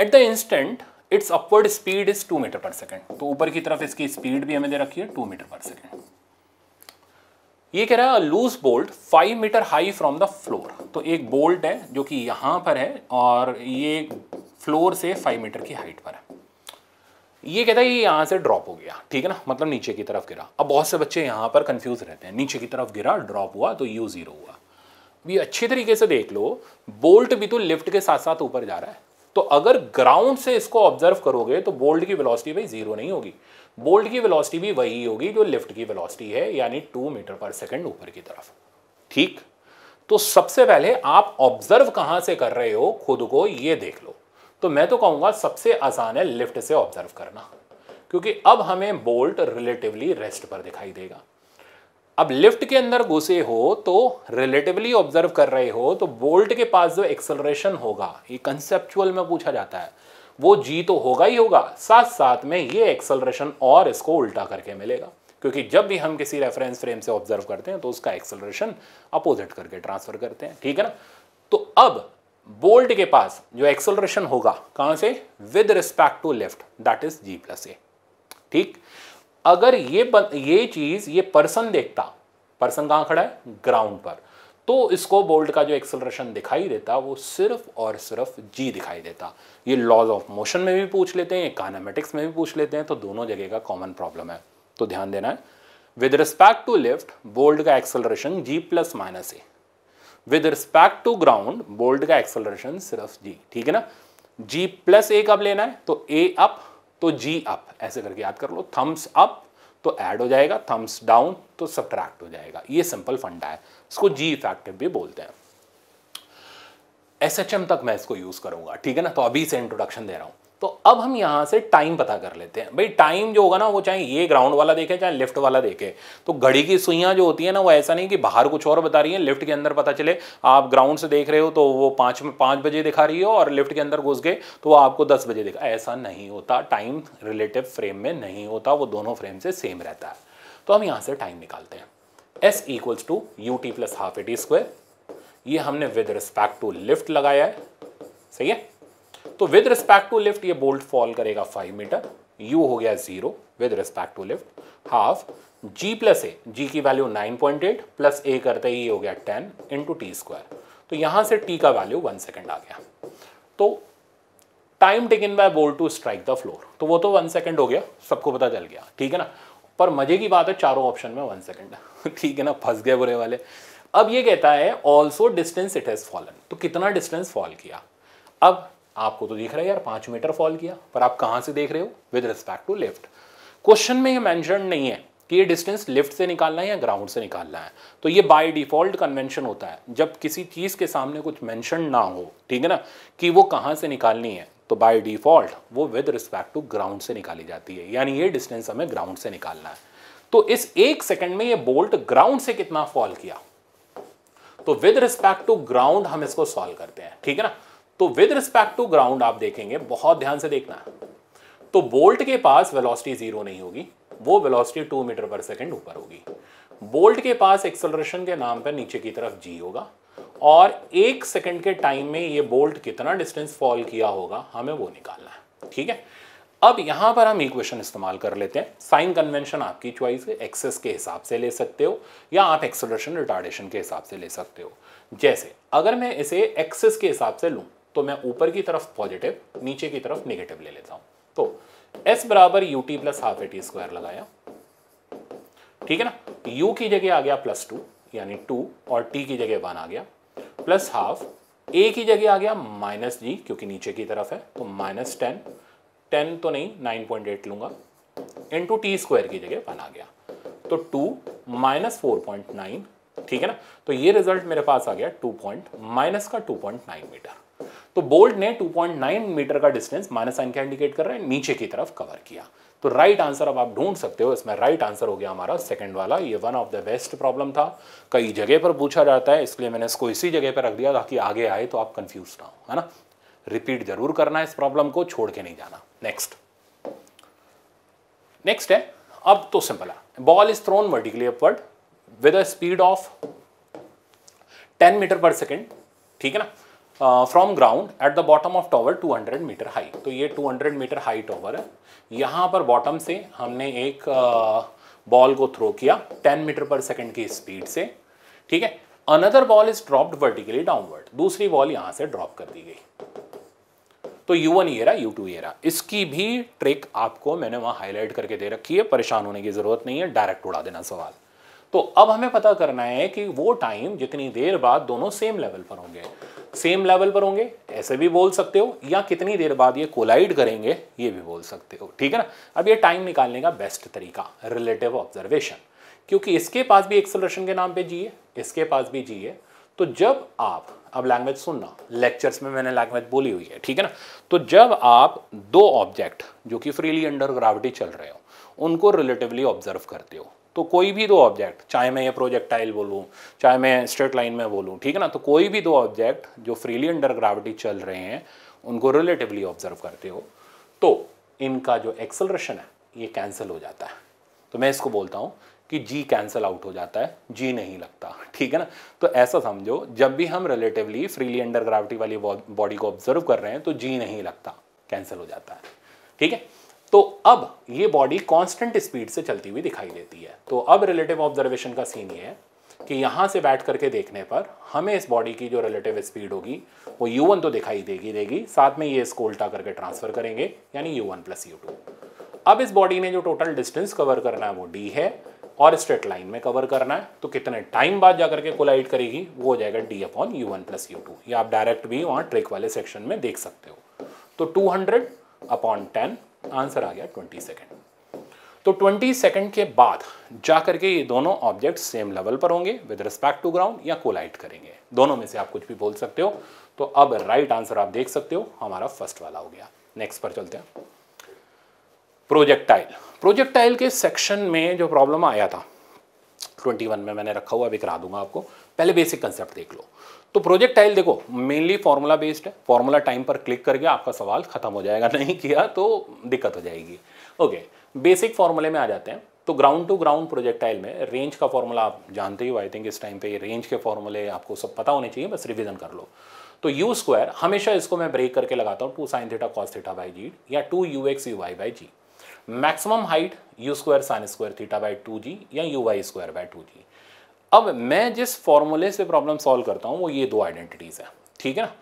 at the instant its upward speed is two metre per second तो ऊपर की तरफ इसकी स्पीड भी हमें दे रखी है टू मीटर पर सेकेंड ये कह रहा है loose bolt five metre high from the floor तो एक बोल्ट है जो कि यहाँ पर है और ये फ्लोर से फाइव मीटर की हाइट पर है ये कहता है ये यहां से ड्रॉप हो गया ठीक है ना मतलब नीचे की तरफ गिरा अब बहुत से बच्चे यहाँ पर कंफ्यूज रहते हैं नीचे की तरफ गिरा ड्रॉप हुआ तो यू ज़ीरो हुआ अभी अच्छे तरीके से देख लो बोल्ट भी तो लिफ्ट के साथ साथ ऊपर जा रहा है तो अगर ग्राउंड से इसको ऑब्जर्व करोगे तो बोल्ड की वेलोसिटी भाई जीरो नहीं होगी बोल्ड की वेलोसिटी भी वही होगी जो लिफ्ट की वेलोसिटी है यानी टू मीटर पर सेकेंड ऊपर की तरफ ठीक तो सबसे पहले आप ऑब्जर्व कहां से कर रहे हो खुद को ये देख लो तो मैं तो कहूंगा सबसे आसान है लिफ्ट से ऑब्जर्व करना क्योंकि अब हमें बोल्ट रिलेटिवली रेस्ट पर दिखाई देगा अब लिफ्ट के अंदर घुसे हो तो रिलेटिवली ऑब्जर्व कर रहे हो तो बोल्ट के पास जो एक्सलरेशन होगा ये कंसेप्चुअल में पूछा जाता है वो जी तो होगा ही होगा साथ साथ में ये एक्सलरेशन और इसको उल्टा करके मिलेगा क्योंकि जब भी हम किसी रेफरेंस फ्रेम से ऑब्जर्व करते हैं तो उसका एक्सलरेशन अपोजिट करके ट्रांसफर करते हैं ठीक है ना तो अब बोल्ट के पास जो एक्सलरेशन होगा कहां से with respect to left that is g plus a ठीक अगर ये बन, ये चीज ये पर्सन देखता पर्सन कहां खड़ा है ग्राउंड पर तो इसको बोल्ट का जो एक्सलरेशन दिखाई देता वो सिर्फ और सिर्फ जी दिखाई देता ये लॉज ऑफ मोशन में भी पूछ लेते हैं कानामेटिक्स में भी पूछ लेते हैं तो दोनों जगह का कॉमन प्रॉब्लम है तो ध्यान देना है with respect to lift bolt का acceleration g plus minus a with respect to ground bolt का एक्सलरेशन सिर्फ जी ठीक है ना जी प्लस ए कब लेना है तो ए अप तो जी अप ऐसे करके याद कर लो थम्स अप तो ऐड हो जाएगा थम्स डाउन तो सब्ट्रैक्ट हो जाएगा ये सिंपल फंडा है इसको जी इफेक्टिव भी बोलते हैं एस तक मैं इसको यूज़ करूँगा ठीक है ना तो अभी से इंट्रोडक्शन दे रहा हूँ तो अब हम यहाँ से टाइम पता कर लेते हैं भाई टाइम जो होगा ना वो चाहे ये ग्राउंड वाला देखे चाहे लिफ्ट वाला देखे तो घड़ी की सुइयाँ जो होती है ना वो ऐसा नहीं कि बाहर कुछ और बता रही है लेफ्ट के अंदर पता चले आप ग्राउंड से देख रहे हो तो वो पाँच पाँच बजे दिखा रही हो और लिफ्ट के अंदर घुस गए तो वो आपको दस बजे दिखा ऐसा नहीं होता टाइम रिलेटिव फ्रेम में नहीं होता वो दोनों फ्रेम से सेम रहता है तो हम यहाँ से टाइम निकालते हैं s equals to u t plus half a t square ये हमने विद रिस्पेक्ट टू लिफ्ट लगाया है सही है तो विद रिस्पेक्ट टू लिफ्ट ये बोल्ट फॉल करेगा फाइव मीटर यू हो गया zero with respect to lift half g plus a g की value nine point eight plus a करते ही हो गया टेन इंटू टी स्क्वायर तो यहां से टी का वैल्यू वन सेकेंड आ गया तो time taken by bolt to strike the floor तो वो तो वन सेकेंड हो गया सबको पता चल गया ठीक है ना पर मजे की बात है चारों ऑप्शन में वन सेकेंड ठीक है ना फंस गए बुरे वाले अब ये कहता है also distance it has fallen तो कितना डिस्टेंस फॉल किया अब आपको तो दिख रहा है यार पांच मीटर फॉल किया पर आप कहां से देख रहे हो with respect to lift question में ये मैंशन नहीं है कि ये डिस्टेंस लिफ्ट से निकालना है या ग्राउंड से निकालना है तो ये बाय डिफॉल्ट कन्वेंशन होता है जब किसी चीज़ के सामने कुछ मेंशन ना हो ठीक है ना कि वो कहां से निकालनी है तो बाय डिफॉल्ट वो विद रिस्पेक्ट टू ग्राउंड से निकाली जाती है यानी ये डिस्टेंस हमें ग्राउंड से निकालना है तो इस एक सेकंड में ये बोल्ट ग्राउंड से कितना फॉल किया तो विद रिस्पेक्ट टू ग्राउंड हम इसको सॉल्व करते हैं ठीक है ना तो विद रिस्पेक्ट टू ग्राउंड आप देखेंगे बहुत ध्यान से देखना है तो बोल्ट के पास वेलोसिटी जीरो नहीं होगी वो velocity two metre per second ऊपर होगी बोल्ट के पास एक्सलरेशन के नाम पर नीचे की तरफ जी होगा और एक सेकंड के टाइम में ये बोल्ट कितना डिस्टेंस फॉल किया होगा हमें वो निकालना है ठीक है अब यहां पर हम इक्वेशन इस्तेमाल कर लेते हैं साइन कन्वेंशन आपकी चॉइस है एक्सेस के हिसाब से ले सकते हो या आप एक्सलेशन रिटार्डेशन के हिसाब से ले सकते हो जैसे अगर मैं इसे एक्सेस के हिसाब से लूँ तो मैं ऊपर की तरफ पॉजिटिव नीचे की तरफ नेगेटिव ले लेता हूं तो एस बराबर u t plus half a t square लगाया ठीक है ना u की जगह आ गया प्लस टू यानी टू और t की जगह वन आ गया प्लस हाफ a की जगह आ गया माइनस जी क्योंकि नीचे की तरफ है तो माइनस टेन टेन तो नहीं nine point eight in into t square की जगह वन आ गया तो two minus four point nine ठीक है ना तो ये रिजल्ट मेरे पास आ गया टू पॉइंट माइनस का टू पॉइंट नाइन मीटर तो बोल्ट ने 2.9 मीटर का डिस्टेंस माइनस साइन क्या इंडिकेट कर रहा है नीचे की तरफ कवर किया तो राइट आंसर अब आप ढूंढ सकते हो इसमें राइट आंसर हो गया हमारा सेकंड वाला ये one of the best problem था कई जगह पर पूछा जाता है इसलिए मैंने इसको इसी जगह पर रख दिया ताकि आगे आए तो आप कंफ्यूज ना हो है ना रिपीट जरूर करना है इस प्रॉब्लम को छोड़ के नहीं जाना नेक्स्ट नेक्स्ट है अब तो सिंपल है ball is thrown vertically upward with speed of ten metre per second ठीक है ना from ground at the bottom of tower 200 metre high तो ये 200 मीटर हाई टॉवर है यहाँ पर बॉटम से हमने एक बॉल uh, को थ्रो किया 10 मीटर पर सेकेंड की स्पीड से ठीक है another ball is dropped vertically downward दूसरी बॉल यहाँ से ड्रॉप कर दी गई तो यू वन ये यू टू ये इसकी भी ट्रिक आपको मैंने वहाँ हाईलाइट करके दे रखी है परेशान होने की ज़रूरत नहीं है डायरेक्ट उड़ा देना सवाल तो अब हमें पता करना है कि वो टाइम जितनी देर बाद दोनों सेम लेवल पर होंगे सेम लेवल पर होंगे ऐसे भी बोल सकते हो या कितनी देर बाद ये कोलाइड करेंगे ये भी बोल सकते हो ठीक है ना अब ये टाइम निकालने का बेस्ट तरीका रिलेटिव ऑब्जर्वेशन क्योंकि इसके पास भी एक्सलेशन के नाम पे जी है इसके पास भी जी है तो जब आप अब लैंग्वेज सुनना लेक्चर्स में मैंने लैंग्वेज बोली हुई है ठीक है ना तो जब आप दो ऑब्जेक्ट जो कि फ्रीली अंडर ग्राविटी चल रहे हो उनको रिलेटिवली ऑब्जर्व करते हो तो कोई भी दो ऑब्जेक्ट चाहे मैं ये प्रोजेक्टाइल बोलूँ चाहे मैं स्ट्रेट लाइन में बोलूँ ठीक है ना तो कोई भी दो ऑब्जेक्ट जो फ्रीली अंडर ग्राविटी चल रहे हैं उनको रिलेटिवली ऑब्जर्व करते हो तो इनका जो एक्सलरेशन है ये कैंसिल हो जाता है तो मैं इसको बोलता हूँ कि जी कैंसिल आउट हो जाता है जी नहीं लगता ठीक है ना तो ऐसा समझो जब भी हम रिलेटिवली फ्रीली अंडर ग्राविटी वाली बॉडी को ऑब्जर्व कर रहे हैं तो जी नहीं लगता कैंसिल हो जाता है ठीक है तो अब ये बॉडी कांस्टेंट स्पीड से चलती हुई दिखाई देती है तो अब रिलेटिव ऑब्जर्वेशन का सीन ये है कि यहाँ से बैठ करके देखने पर हमें इस बॉडी की जो रिलेटिव स्पीड होगी वो u1 तो दिखाई देगी देगी साथ में ये इसको उल्टा करके ट्रांसफर करेंगे यानी u1 वन प्लस यू अब इस बॉडी ने जो टोटल डिस्टेंस कवर करना है वो d है और स्ट्रेट लाइन में कवर करना है तो कितने टाइम बाद जा करके कोलाइड करेगी वो हो जाएगा D upon u one plus u two ये आप डायरेक्ट भी वहाँ ट्रेक वाले सेक्शन में देख सकते हो तो two hundred upon ten answer आ गया ट्वेंटी सेकेंड तो ट्वेंटी सेकेंड के बाद जा करके ये दोनों ऑब्जेक्ट सेम लेवल पर होंगे विद रिस्पेक्ट टू ग्राउंड या कोलाइट करेंगे दोनों में से आप कुछ भी बोल सकते हो तो अब राइट right आंसर आप देख सकते हो हमारा फर्स्ट वाला हो गया नेक्स्ट पर चलते हैं प्रोजेक्टाइल प्रोजेक्टाइल के सेक्शन में जो प्रॉब्लम आया था 21 में मैंने रखा हुआ अभी करा दूंगा आपको पहले बेसिक कंसेप्ट देख लो तो प्रोजेक्ट टाइल देखो मेनली फॉर्मूला बेस्ड है फॉर्मूला टाइम पर क्लिक करके आपका सवाल खत्म हो जाएगा नहीं किया तो दिक्कत हो जाएगी ओके बेसिक फॉर्मूले में आ जाते हैं तो ग्राउंड टू ग्राउंड प्रोजेक्टाइल में रेंज का फॉर्मूला आप जानते ही हो आई थिंक इस टाइम पे ये रेंज के फॉर्मूले आपको सब पता होने चाहिए बस रिवीजन कर लो तो यू स्क्वायर हमेशा इसको मैं ब्रेक करके लगाता हूँ two sine theta cos theta by g या two u x u y by g maximum height u square sine square theta by two g या u y square by two g अब मैं जिस फॉर्मूले से प्रॉब्लम सॉल्व करता हूँ वो ये दो आइडेंटिटीज़ हैं ठीक है ना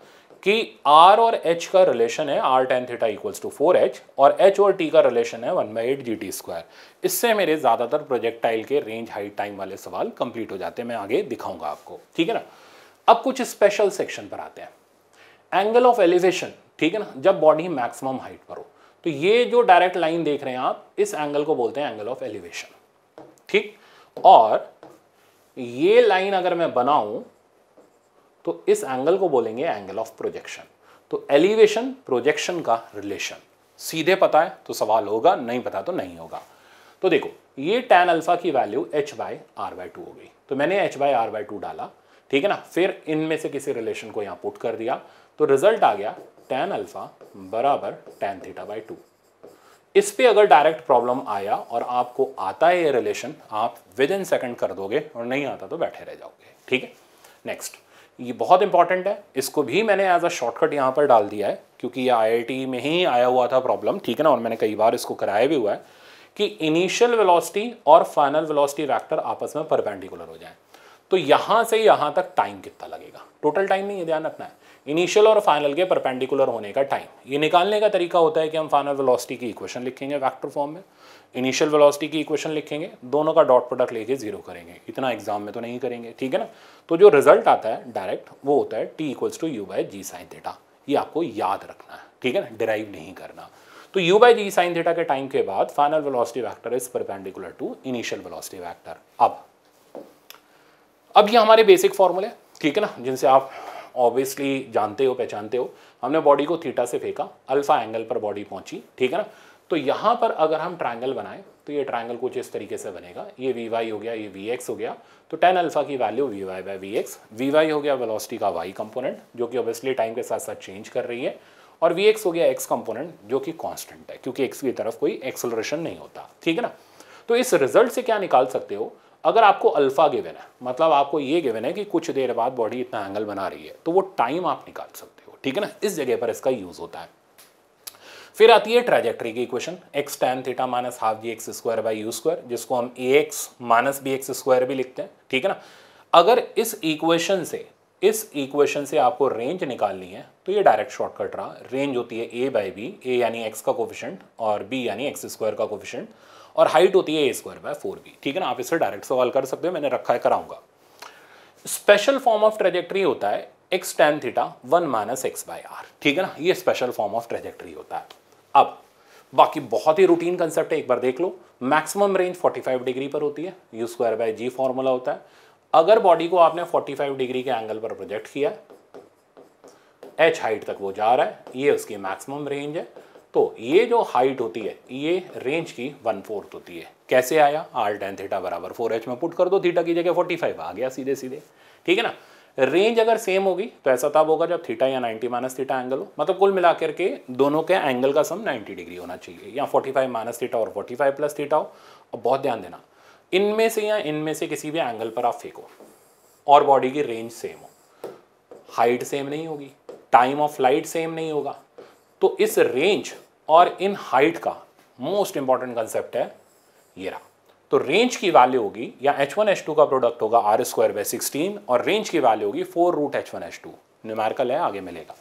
कि R और H का रिलेशन है R tan theta equals to four h और H और T का रिलेशन है one by eight g T square इससे मेरे ज़्यादातर प्रोजेक्टाइल के रेंज हाइट टाइम वाले सवाल कंप्लीट हो जाते हैं मैं आगे दिखाऊंगा आपको ठीक है ना अब कुछ स्पेशल सेक्शन पर आते हैं एंगल ऑफ एलिवेशन ठीक है ना जब बॉडी मैक्सिमम हाइट पर हो तो ये जो डायरेक्ट लाइन देख रहे हैं आप इस एंगल को बोलते हैं एंगल ऑफ एलिवेशन ठीक और ये लाइन अगर मैं बनाऊं तो इस एंगल को बोलेंगे एंगल ऑफ प्रोजेक्शन तो एलिवेशन प्रोजेक्शन का रिलेशन सीधे पता है तो सवाल होगा नहीं पता तो नहीं होगा तो देखो ये टेन अल्फा की value h by r by two हो गई तो मैंने h by r by two डाला ठीक है ना फिर इनमें से किसी रिलेशन को यहां पुट कर दिया तो रिजल्ट आ गया टेन अल्फा बराबर टेन थीटा बाय टू इस पर अगर डायरेक्ट प्रॉब्लम आया और आपको आता है ये रिलेशन आप विद इन सेकेंड कर दोगे और नहीं आता तो बैठे रह जाओगे ठीक है नेक्स्ट ये बहुत इंपॉर्टेंट है इसको भी मैंने एज अ शॉर्टकट यहाँ पर डाल दिया है क्योंकि ये आई में ही आया हुआ था प्रॉब्लम ठीक है ना और मैंने कई बार इसको कराया भी हुआ है कि इनिशियल वेलोसिटी और फाइनल वेलोसिटी वैक्टर आपस में परपेंडिकुलर हो जाए तो यहां से यहां तक टाइम कितना लगेगा टोटल टाइम नहीं है ध्यान रखना है इनिशियल और फाइनल के परपेंडिकुलर होने का टाइम ये निकालने का तरीका होता है कि हम फाइनल वेलोसिटी की इक्वेशन लिखेंगे वेक्टर फॉर्म में इनिशियल वेलोसिटी की इक्वेशन लिखेंगे दोनों का डॉट प्रोडक्ट लेके जीरो करेंगे इतना एग्जाम में तो नहीं करेंगे ठीक है ना तो जो रिजल्ट आता है डायरेक्ट वो होता है t equals to u by g sine theta ये आपको याद रखना है ठीक है ना डिराइव नहीं करना तो u by ji sine theta के टाइम के बाद final velocity vector is perpendicular to initial velocity vector अब अब ये हमारे बेसिक फॉर्मूले ठीक है ना जिनसे आप ऑब्वियसली जानते हो पहचानते हो हमने बॉडी को थीटा से फेंका अल्फा एंगल पर बॉडी पहुंची ठीक है ना तो यहाँ पर अगर हम ट्राइंगल बनाएं तो ये ट्राइंगल कुछ इस तरीके से बनेगा ये वी वाई हो गया ये वी एक्स हो गया तो टेन अल्फा की value v y by v x v y हो गया वेलोसिटी का वाई कंपोनेंट जो कि ऑब्वियसली टाइम के साथ साथ चेंज कर रही है और वी एक्स हो गया एक्स कंपोनेंट जो कि कॉन्स्टेंट है क्योंकि एक्स की तरफ कोई एक्सलरेशन नहीं होता ठीक है ना तो इस रिजल्ट से क्या निकाल सकते हो अगर आपको अल्फ़ा गिवन है मतलब आपको ये गिवन है कि कुछ देर बाद बॉडी इतना एंगल बना रही है तो वो टाइम आप निकाल सकते हो ठीक है ना इस जगह पर इसका यूज़ होता है फिर आती है ट्रेजेक्ट्री की equation x tan theta minus half g x square by u square जिसको हम a x minus b x square भी लिखते हैं ठीक है ना अगर इस इक्वेशन से इस इक्वेशन से आपको रेंज निकालनी है तो ये डायरेक्ट शॉर्टकट रहा रेंज होती है ए बाई बी ए यानी एक्स का कोफिशेंट और बी यानी एक्स स्क्वायर का कोफिशेंट और हाइट होती है a square by four b ठीक है ना आप इससे डायरेक्ट सवाल कर सकते हो मैंने रखा है कराऊंगा स्पेशल फॉर्म ऑफ ट्रेजेक्ट्री होता है x tan theta one minus x by r ठीक है ना ये स्पेशल फॉर्म ऑफ ट्रेजेक्ट्री होता है अब बाकी बहुत ही रूटीन कंसेप्ट है एक बार देख लो मैक्सिमम रेंज 45 डिग्री पर होती है u square by g formula होता है अगर बॉडी को आपने 45 डिग्री के एंगल पर प्रोजेक्ट किया एच हाइट तक वो जा रहा है ये उसकी मैक्सिमम रेंज है तो ये जो हाइट होती है ये रेंज की वन फोर्थ होती है कैसे आया आर टेन थीटा बराबर फोर एच में पुट कर दो थीटा की जगह फोर्टी फाइव आ गया सीधे सीधे ठीक है ना रेंज अगर सेम होगी तो ऐसा तब होगा जब थीटा या नाइन्टी माइनस थीटा एंगल हो मतलब कुल मिला के दोनों के एंगल का सम नाइन्टी डिग्री होना चाहिए या फोर्टी फाइव माइनस थीटा और फोर्टी फाइव प्लस थीटा हो और बहुत ध्यान देना इनमें से या इनमें से किसी भी एंगल पर आप फेंको और बॉडी की रेंज सेम हो हाइट सेम नहीं होगी टाइम ऑफ फ्लाइट सेम नहीं होगा तो इस रेंज और इन हाइट का मोस्ट इंपॉर्टेंट कंसेप्ट है ये रहा तो रेंज की वैल्यू होगी या एच वन एच टू का प्रोडक्ट होगा आर स्क्वायर बाय सिक्सटीन और रेंज की वैल्यू होगी four root h one h two numerical है आगे मिलेगा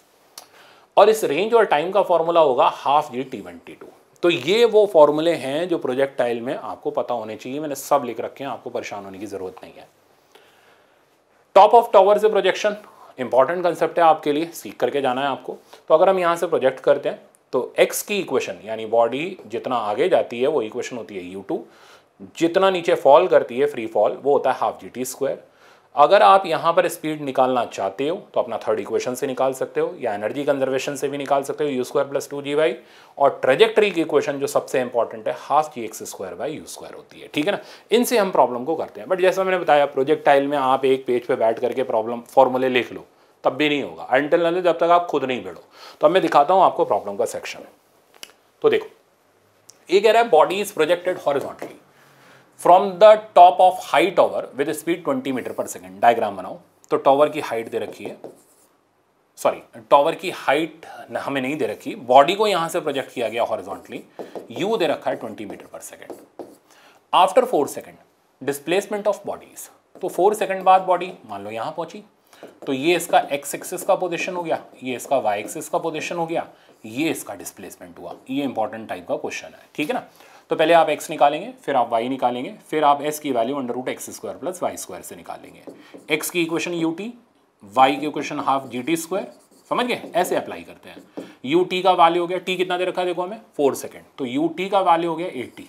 और इस रेंज और टाइम का फॉर्मूला होगा half g t twenty two तो ये वो फॉर्मूले हैं जो प्रोजेक्टाइल में आपको पता होने चाहिए मैंने सब लिख रखे हैं आपको परेशान होने की जरूरत नहीं है टॉप ऑफ टावर से प्रोजेक्शन इंपॉर्टेंट कंसेप्ट है आपके लिए सीख करके जाना है आपको तो अगर हम यहाँ से प्रोजेक्ट करते हैं तो एक्स की इक्वेशन यानी बॉडी जितना आगे जाती है वो इक्वेशन होती है यू टू जितना नीचे फॉल करती है फ्री फॉल वो होता है हाफ जी टी स्क्वायर अगर आप यहाँ पर स्पीड निकालना चाहते हो तो अपना थर्ड इक्वेशन से निकाल सकते हो या एनर्जी कंजर्वेशन से भी निकाल सकते हो u square plus two g y और ट्रेजेक्ट्री की इक्वेशन जो सबसे इंपॉर्टेंट है half g x square by u square होती है ठीक है ना इनसे हम प्रॉब्लम को करते हैं बट जैसा मैंने बताया प्रोजेक्टाइल में आप एक पेज पर पे बैठ करके प्रॉब्लम फॉर्मूले लिख लो तब भी नहीं होगा अनटिल नॉलेज जब तक आप खुद नहीं भिड़ो तो अब मैं दिखाता हूँ आपको प्रॉब्लम का सेक्शन तो देखो ये कह रहा है body is projected horizontally from the top of high tower with speed 20 metre per second diagram बनाओ तो टॉवर की हाइट दे रखी है सॉरी टॉवर की हाइट हमें नहीं दे रखी बॉडी को यहां से प्रोजेक्ट किया गया हॉरिजॉन्टली यू दे रखा है 20 metre per second after four second displacement of bodies तो फोर सेकेंड बाद बॉडी मान लो यहां पहुंची तो ये इसका एक्स एक्सिस का पोजिशन हो गया ये इसका वाई एक्सिस का पोजिशन हो गया ये इसका डिस्प्लेसमेंट हुआ ये इंपॉर्टेंट टाइप का क्वेश्चन है ठीक है ना तो पहले आप x निकालेंगे फिर आप y निकालेंगे फिर आप s की value under root x square plus y square से निकालेंगे x की इक्वेशन यू टी वाई की equation half g T square समझ गए ऐसे अप्लाई करते हैं यू टी का वैल्यू हो गया टी कितना दे रखा है देखो हमें फोर सेकेंड तो यू टी का वैल्यू हो गया eighty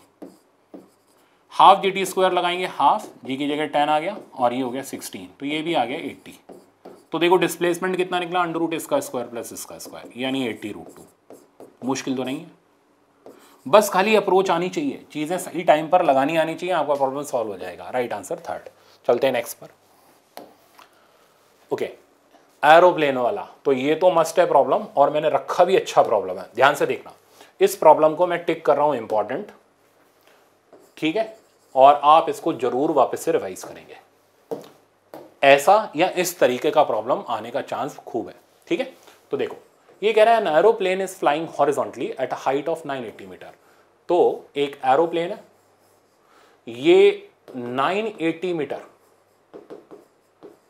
half g T square लगाएंगे हाफ जी की जगह टेन आ गया और ये हो गया सिक्सटीन तो ये भी आ गया एट्टी तो देखो डिस्प्लेसमेंट कितना निकला अंडर रूट इसका स्क्वायर प्लस इसका स्क्वायर यानी एट्टी रूट टू मुश्किल तो नहीं है बस खाली अप्रोच आनी चाहिए चीज़ें सही टाइम पर लगानी आनी चाहिए आपका प्रॉब्लम सॉल्व हो जाएगा राइट आंसर थर्ड चलते हैं नेक्स्ट पर ओके एरोप्लेन वाला तो ये तो मस्ट है प्रॉब्लम और मैंने रखा भी अच्छा प्रॉब्लम है ध्यान से देखना इस प्रॉब्लम को मैं टिक कर रहा हूँ इंपॉर्टेंट ठीक है और आप इसको जरूर वापस से रिवाइज करेंगे ऐसा या इस तरीके का प्रॉब्लम आने का चांस खूब है ठीक है तो देखो ये कह रहा है an aeroplane is flying horizontally at a height of 980 meter तो एक एरोप्लेन है ये 980 मीटर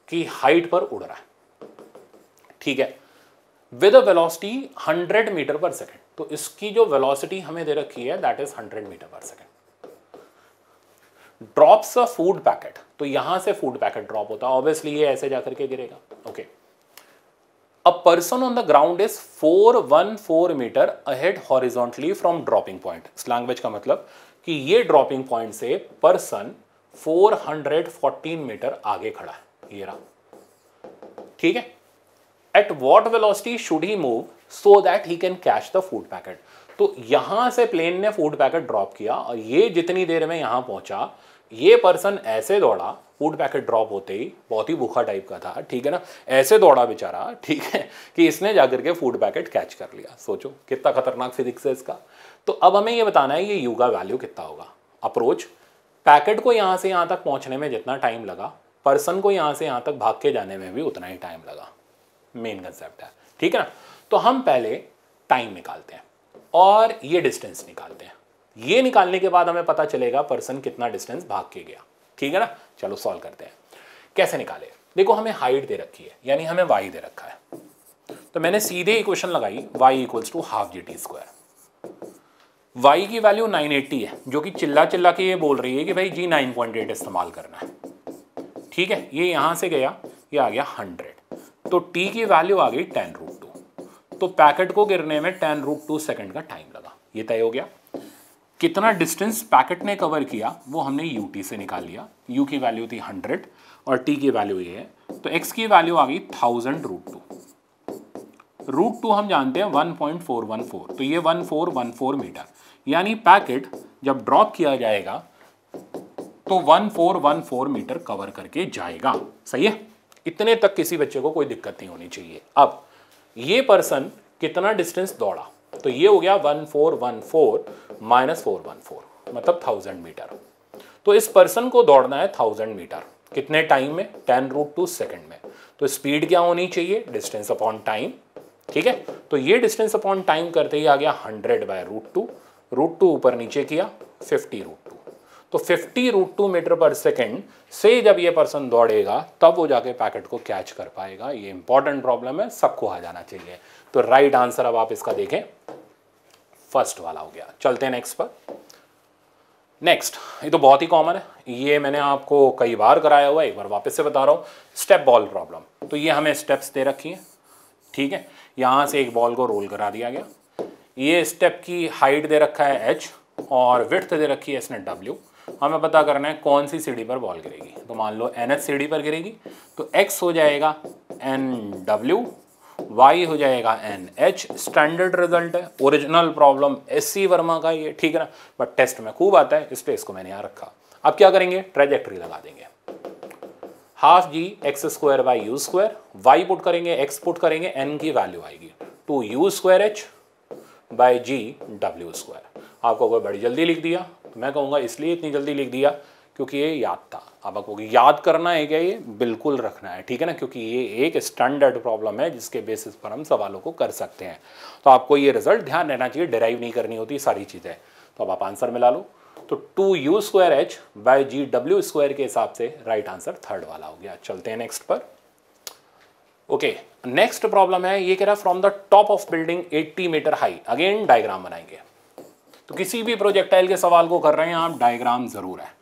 की हाइट पर उड़ रहा है ठीक है with a velocity 100 meter per second तो इसकी जो वेलोसिटी हमें दे रखी है that is 100 meter per second drops a food packet तो यहां से फूड पैकेट ड्रॉप होता है ऑब्वियसली ये ऐसे जाकर के गिरेगा okay okay. A person on the ground is 414 meter ahead horizontally from dropping point language का मतलब कि ये ड्रॉपिंग पॉइंट से पर्सन 414 मीटर आगे खड़ा है ये रहा ठीक है at what velocity should he move so that he can catch the food packet तो यहां से प्लेन ने फूड पैकेट ड्रॉप किया और ये जितनी देर में यहां पहुंचा ये पर्सन ऐसे दौड़ा फूड पैकेट ड्रॉप होते ही बहुत ही भूखा टाइप का था ठीक है ना ऐसे दौड़ा बेचारा ठीक है कि इसने जाकर के फूड पैकेट कैच कर लिया सोचो कितना खतरनाक फिजिक्स है इसका तो अब हमें ये बताना है ये यू का वैल्यू कितना होगा अप्रोच पैकेट को यहाँ से यहाँ तक पहुँचने में जितना टाइम लगा पर्सन को यहाँ से यहाँ तक भाग के जाने में भी उतना ही टाइम लगा मेन कंसेप्ट है ठीक है ना तो हम पहले टाइम निकालते हैं और ये डिस्टेंस निकालते हैं ये निकालने के बाद हमें पता चलेगा पर्सन कितना डिस्टेंस भाग के गया ठीक है ना चलो सॉल्व करते हैं कैसे निकाले देखो हमें हाइट दे रखी है यानी हमें वाई दे रखा है तो मैंने सीधे इक्वेशन लगाई y equals to half g T square y की वैल्यू 980 है जो कि चिल्ला चिल्ला के ये बोल रही है कि भाई जी 9.8 इस्तेमाल करना है ठीक है ये यहाँ से गया ये आ गया हंड्रेड तो टी की वैल्यू आ गई टेन रूट टू तो पैकेट को गिरने में टेन रूट टू सेकेंड का टाइम लगा ये तय हो गया कितना डिस्टेंस पैकेट ने कवर किया वो हमने यू टी से निकाल लिया यू की वैल्यू थी हंड्रेड और टी की वैल्यू ये है तो एक्स की वैल्यू आ गई thousand root two root two हम जानते हैं one point four one four तो ये one four one four meter यानी पैकेट जब ड्रॉप किया जाएगा तो one four one four meter cover करके जाएगा सही है इतने तक किसी बच्चे को कोई दिक्कत नहीं होनी चाहिए अब ये पर्सन कितना डिस्टेंस दौड़ा तो ये हो गया one four one four minus four one four मतलब थाउजेंड मीटर तो इस पर्सन को दौड़ना है थाउजेंड मीटर कितने टाइम में टेन रूट टू सेकेंड में तो स्पीड क्या होनी चाहिए डिस्टेंस अपॉन टाइम ठीक है तो ये डिस्टेंस अपॉन टाइम करते ही आ गया hundred by root two root two ऊपर नीचे किया फिफ्टी रूट टू तो fifty root two metre per second से जब ये पर्सन दौड़ेगा तब वो जाके पैकेट को कैच कर पाएगा ये इंपॉर्टेंट प्रॉब्लम है सबको आ जाना चाहिए तो राइट आंसर अब आप इसका देखें फर्स्ट वाला हो गया चलते हैं नेक्स्ट पर नेक्स्ट ये तो बहुत ही कॉमन है ये मैंने आपको कई बार कराया हुआ है एक बार वापस से बता रहा हूँ स्टेप बॉल प्रॉब्लम तो ये हमें स्टेप्स दे रखी हैं ठीक है यहाँ से एक बॉल को रोल करा दिया गया ये स्टेप की हाइट दे रखा है एच और विथ दे रखी है इसने डब्ल्यू हमें पता करना है कौन सी सीढ़ी पर बॉल गिरेगी तो मान लो एन एच सीढ़ी पर गिरेगी तो एक्स हो जाएगा एन डब्ल्यू वाई हो जाएगा एन एच स्टैंडर्ड रिजल्ट है original problem S C Verma का ये ठीक है ना बट टेस्ट में खूब आता है इसलिए इसको मैंने यहाँ रखा अब क्या करेंगे ट्रेजेक्ट्री लगा देंगे half g x square by u square y put करेंगे एक्स पुट करेंगे एन की वैल्यू आएगी two u square h by g डब्ल्यू स्क्वायर आपको अगर बड़ी जल्दी लिख दिया तो मैं कहूँगा इसलिए इतनी जल्दी लिख दिया क्योंकि ये याद था अब आपको याद करना है क्या ये बिल्कुल रखना है ठीक है ना क्योंकि ये एक स्टैंडर्ड प्रॉब्लम है जिसके बेसिस पर हम सवालों को कर सकते हैं तो आपको ये रिजल्ट ध्यान रहना चाहिए डिराइव नहीं करनी होती सारी चीज़ें तो अब आप आंसर मिला लो तो two u square h by g डब्ल्यू स्क्वायर के हिसाब से राइट आंसर थर्ड वाला हो गया चलते हैं नेक्स्ट पर ओके नेक्स्ट प्रॉब्लम है ये कह रहा है from the top of building 80 meter high again diagram बनाएंगे तो किसी भी प्रोजेक्टाइल के सवाल को कर रहे हैं आप डायग्राम जरूर है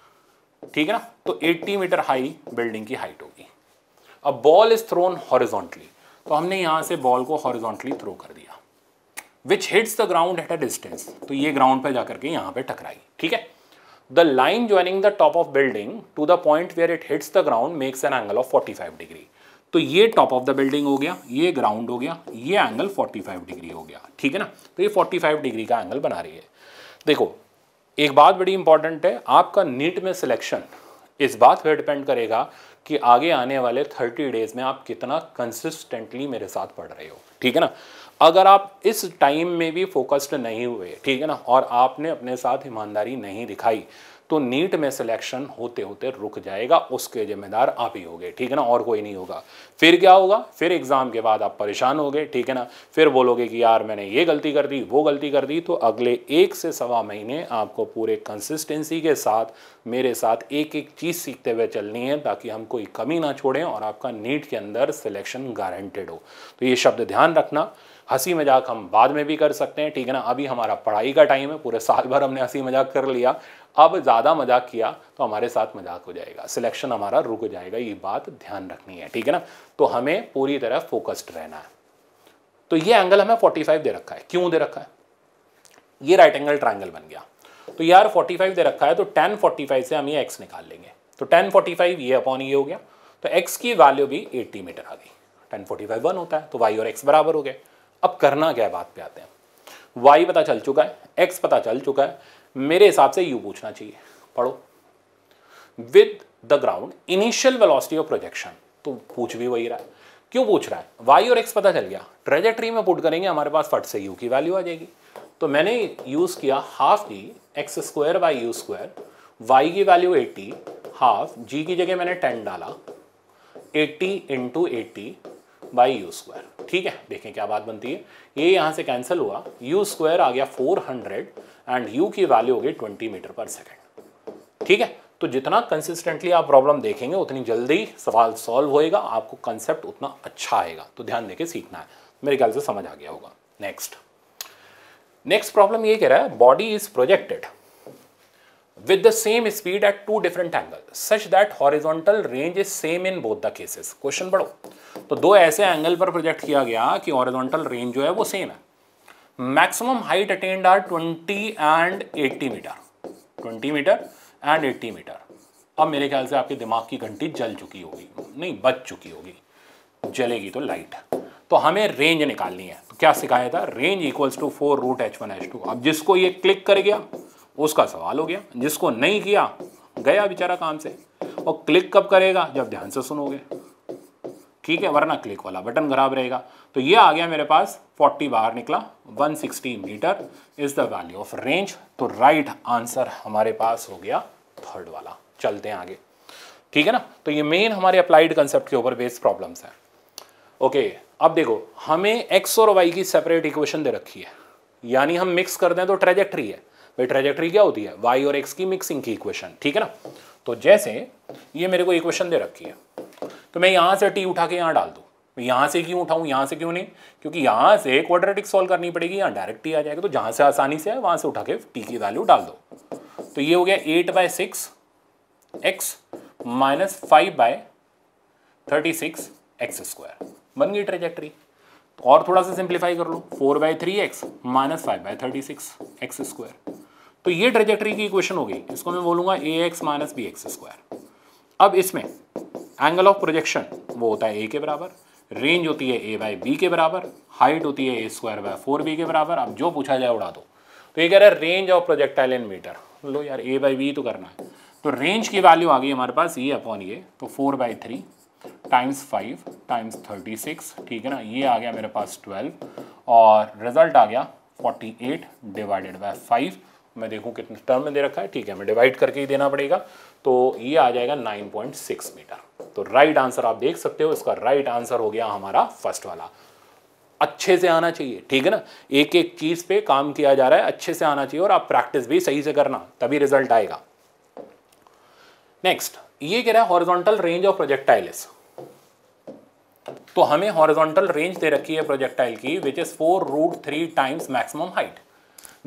ठीक है ना तो 80 मीटर हाई बिल्डिंग की हाइट होगी अब बॉल इज थ्रोन हॉरिजॉन्टली तो हमने यहां से बॉल को हॉरिजॉन्टली थ्रो कर दिया which hits the ground at a distance तो ये ग्राउंड पर जाकर के यहां पर टकराई ठीक है the line joining the top of building to the point where it hits the ground makes an angle of 45 degree तो ये टॉप ऑफ द बिल्डिंग हो गया ये ग्राउंड हो गया ये एंगल 45 डिग्री हो गया ठीक है ना तो ये 45 डिग्री का एंगल बना रही है देखो एक बात बड़ी इंपॉर्टेंट है आपका नीट में सिलेक्शन इस बात पर डिपेंड करेगा कि आगे आने वाले थर्टी डेज में आप कितना कंसिस्टेंटली मेरे साथ पढ़ रहे हो ठीक है ना अगर आप इस टाइम में भी फोकस्ड नहीं हुए ठीक है ना और आपने अपने साथ ईमानदारी नहीं दिखाई तो नीट में सिलेक्शन होते होते रुक जाएगा उसके जिम्मेदार आप ही होगे ठीक है ना और कोई नहीं होगा फिर क्या होगा फिर एग्ज़ाम के बाद आप परेशान हो गए ठीक है ना फिर बोलोगे कि यार मैंने ये गलती कर दी वो गलती कर दी तो अगले एक से सवा महीने आपको पूरे कंसिस्टेंसी के साथ मेरे साथ एक एक चीज़ सीखते हुए चलनी है ताकि हम कोई कमी ना छोड़ें और आपका नीट के अंदर सिलेक्शन गारंटेड हो तो ये शब्द ध्यान रखना हंसी मजाक हम बाद में भी कर सकते हैं ठीक है ना अभी हमारा पढ़ाई का टाइम है पूरे साल भर हमने हंसी मजाक कर लिया अब ज़्यादा मजाक किया तो हमारे साथ मजाक हो जाएगा सिलेक्शन हमारा रुक जाएगा ये बात ध्यान रखनी है ठीक है ना तो हमें पूरी तरह फोकस्ड रहना है तो ये एंगल हमें 45 दे रखा है क्यों दे रखा है ये राइट एंगल ट्राइंगल बन गया तो यार 45 दे रखा है तो टेन फोर्टी से हम ये एक्स निकाल लेंगे तो टेन 45 ये अपॉन ये हो गया तो एक्स की वैल्यू भी एट्टी मीटर आ गई टेन फोर्टी वन होता है तो वाई और एक्स बराबर हो गए अब करना क्या है बात पे आते हैं y पता चल चुका है x पता चल चुका है मेरे हिसाब से यू पूछना चाहिए पढ़ो with the ground initial velocity of projection तो पूछ भी वही रहा है क्यों पूछ रहा है वाई और एक्स पता चल गया ट्रेजेट्री में पुट करेंगे हमारे पास फट से यू की वैल्यू आ जाएगी तो मैंने यूज़ किया half g x square by u square y की वैल्यू एट्टी हाफ जी की जगह मैंने टेन डाला 80 into eighty by u square ठीक है देखें क्या बात बनती है ये यहाँ से कैंसिल हुआ यू स्क्वायर आ गया फोर हंड्रेड एंड यू की वैल्यू होगी ट्वेंटी मीटर पर सेकेंड ठीक है तो जितना कंसिस्टेंटली आप प्रॉब्लम देखेंगे उतनी जल्दी सवाल सॉल्व होएगा आपको कंसेप्ट उतना अच्छा आएगा तो ध्यान देके सीखना है मेरे ख्याल से समझ आ गया होगा नेक्स्ट नेक्स्ट प्रॉब्लम ये कह रहा है body is projected with the same speed at two different angle such that horizontal range is same in both the cases question पढ़ो तो दो ऐसे एंगल पर प्रोजेक्ट किया गया कि हॉरिजॉन्टल रेंज जो है वो सेम है maximum height attained are 20 and 80 meter 20 meter and 80 meter अब मेरे ख्याल से आपके दिमाग की घंटी जल चुकी होगी नहीं बच चुकी होगी जलेगी तो लाइट तो हमें रेंज निकालनी है तो क्या सिखाया था range equals to four root h one h two अब जिसको ये क्लिक कर गया उसका सवाल हो गया जिसको नहीं किया गया बेचारा काम से और क्लिक कब करेगा जब ध्यान से सुनोगे ठीक है वरना क्लिक वाला बटन खराब रहेगा तो ये आ गया मेरे पास 40 बाहर निकला 160 meter is the value of range तो राइट आंसर हमारे पास हो गया थर्ड वाला चलते हैं आगे ठीक है ना तो ये मेन हमारे अप्लाइड कंसेप्ट के ऊपर बेस्ड प्रॉब्लम्स हैं ओके अब देखो हमें एक्स और वाई की सेपरेट इक्वेशन दे रखी है यानी हम मिक्स कर दें तो ट्रेजेक्ट्री है भाई ट्रेजेक्ट्री क्या होती है वाई और एक्स की मिक्सिंग की इक्वेशन ठीक है ना तो जैसे ये मेरे को इक्वेशन दे रखी है तो मैं यहाँ से टी उठा के यहाँ डाल दूँ मैं यहाँ से क्यों उठाऊँ यहाँ से क्यों नहीं क्योंकि यहाँ से क्वाड्रेटिक सॉल्व करनी पड़ेगी यहाँ डायरेक्ट टी आ जाएगा तो जहाँ से आसानी से है वहाँ से उठा के टी की वैल्यू डाल दो तो ये हो गया eight by six x minus five by thirty six x square बन गई ट्रेजेक्ट्री तो और थोड़ा सा सिंप्लीफाई कर लो four by three x minus five by thirty six x square तो ये ट्रेजेक्ट्री की इक्वेशन हो गई इसको मैं बोलूँगा a x minus b x square अब इसमें एंगल ऑफ प्रोजेक्शन वो होता है ए के बराबर रेंज होती है ए बाई बी के बराबर हाइट होती है a square by four b के बराबर अब जो पूछा जाए उड़ा दो तो ये कह रहा है range of projectile in meter लो यार ए बाई बी तो करना है तो रेंज की वैल्यू आ गई हमारे पास ये अपॉन ये तो four by three times five times thirty six ठीक है ना ये आ गया मेरे पास ट्वेल्व और रिजल्ट आ गया forty eight divided by five मैं देखूँ कितने टर्म में दे रखा है ठीक है मैं डिवाइड करके ही देना पड़ेगा तो ये आ जाएगा 9.6 मीटर तो राइट आंसर आप देख सकते हो इसका राइट आंसर हो गया हमारा फर्स्ट वाला अच्छे से आना चाहिए ठीक है ना एक एक चीज़ पे काम किया जा रहा है अच्छे से आना चाहिए और आप प्रैक्टिस भी सही से करना तभी रिजल्ट आएगा नेक्स्ट ये कह रहा है हॉरिजॉन्टल रेंज ऑफ प्रोजेक्टाइल तो हमें हॉरिजॉन्टल रेंज दे रखी है प्रोजेक्टाइल की which is four root three times maximum height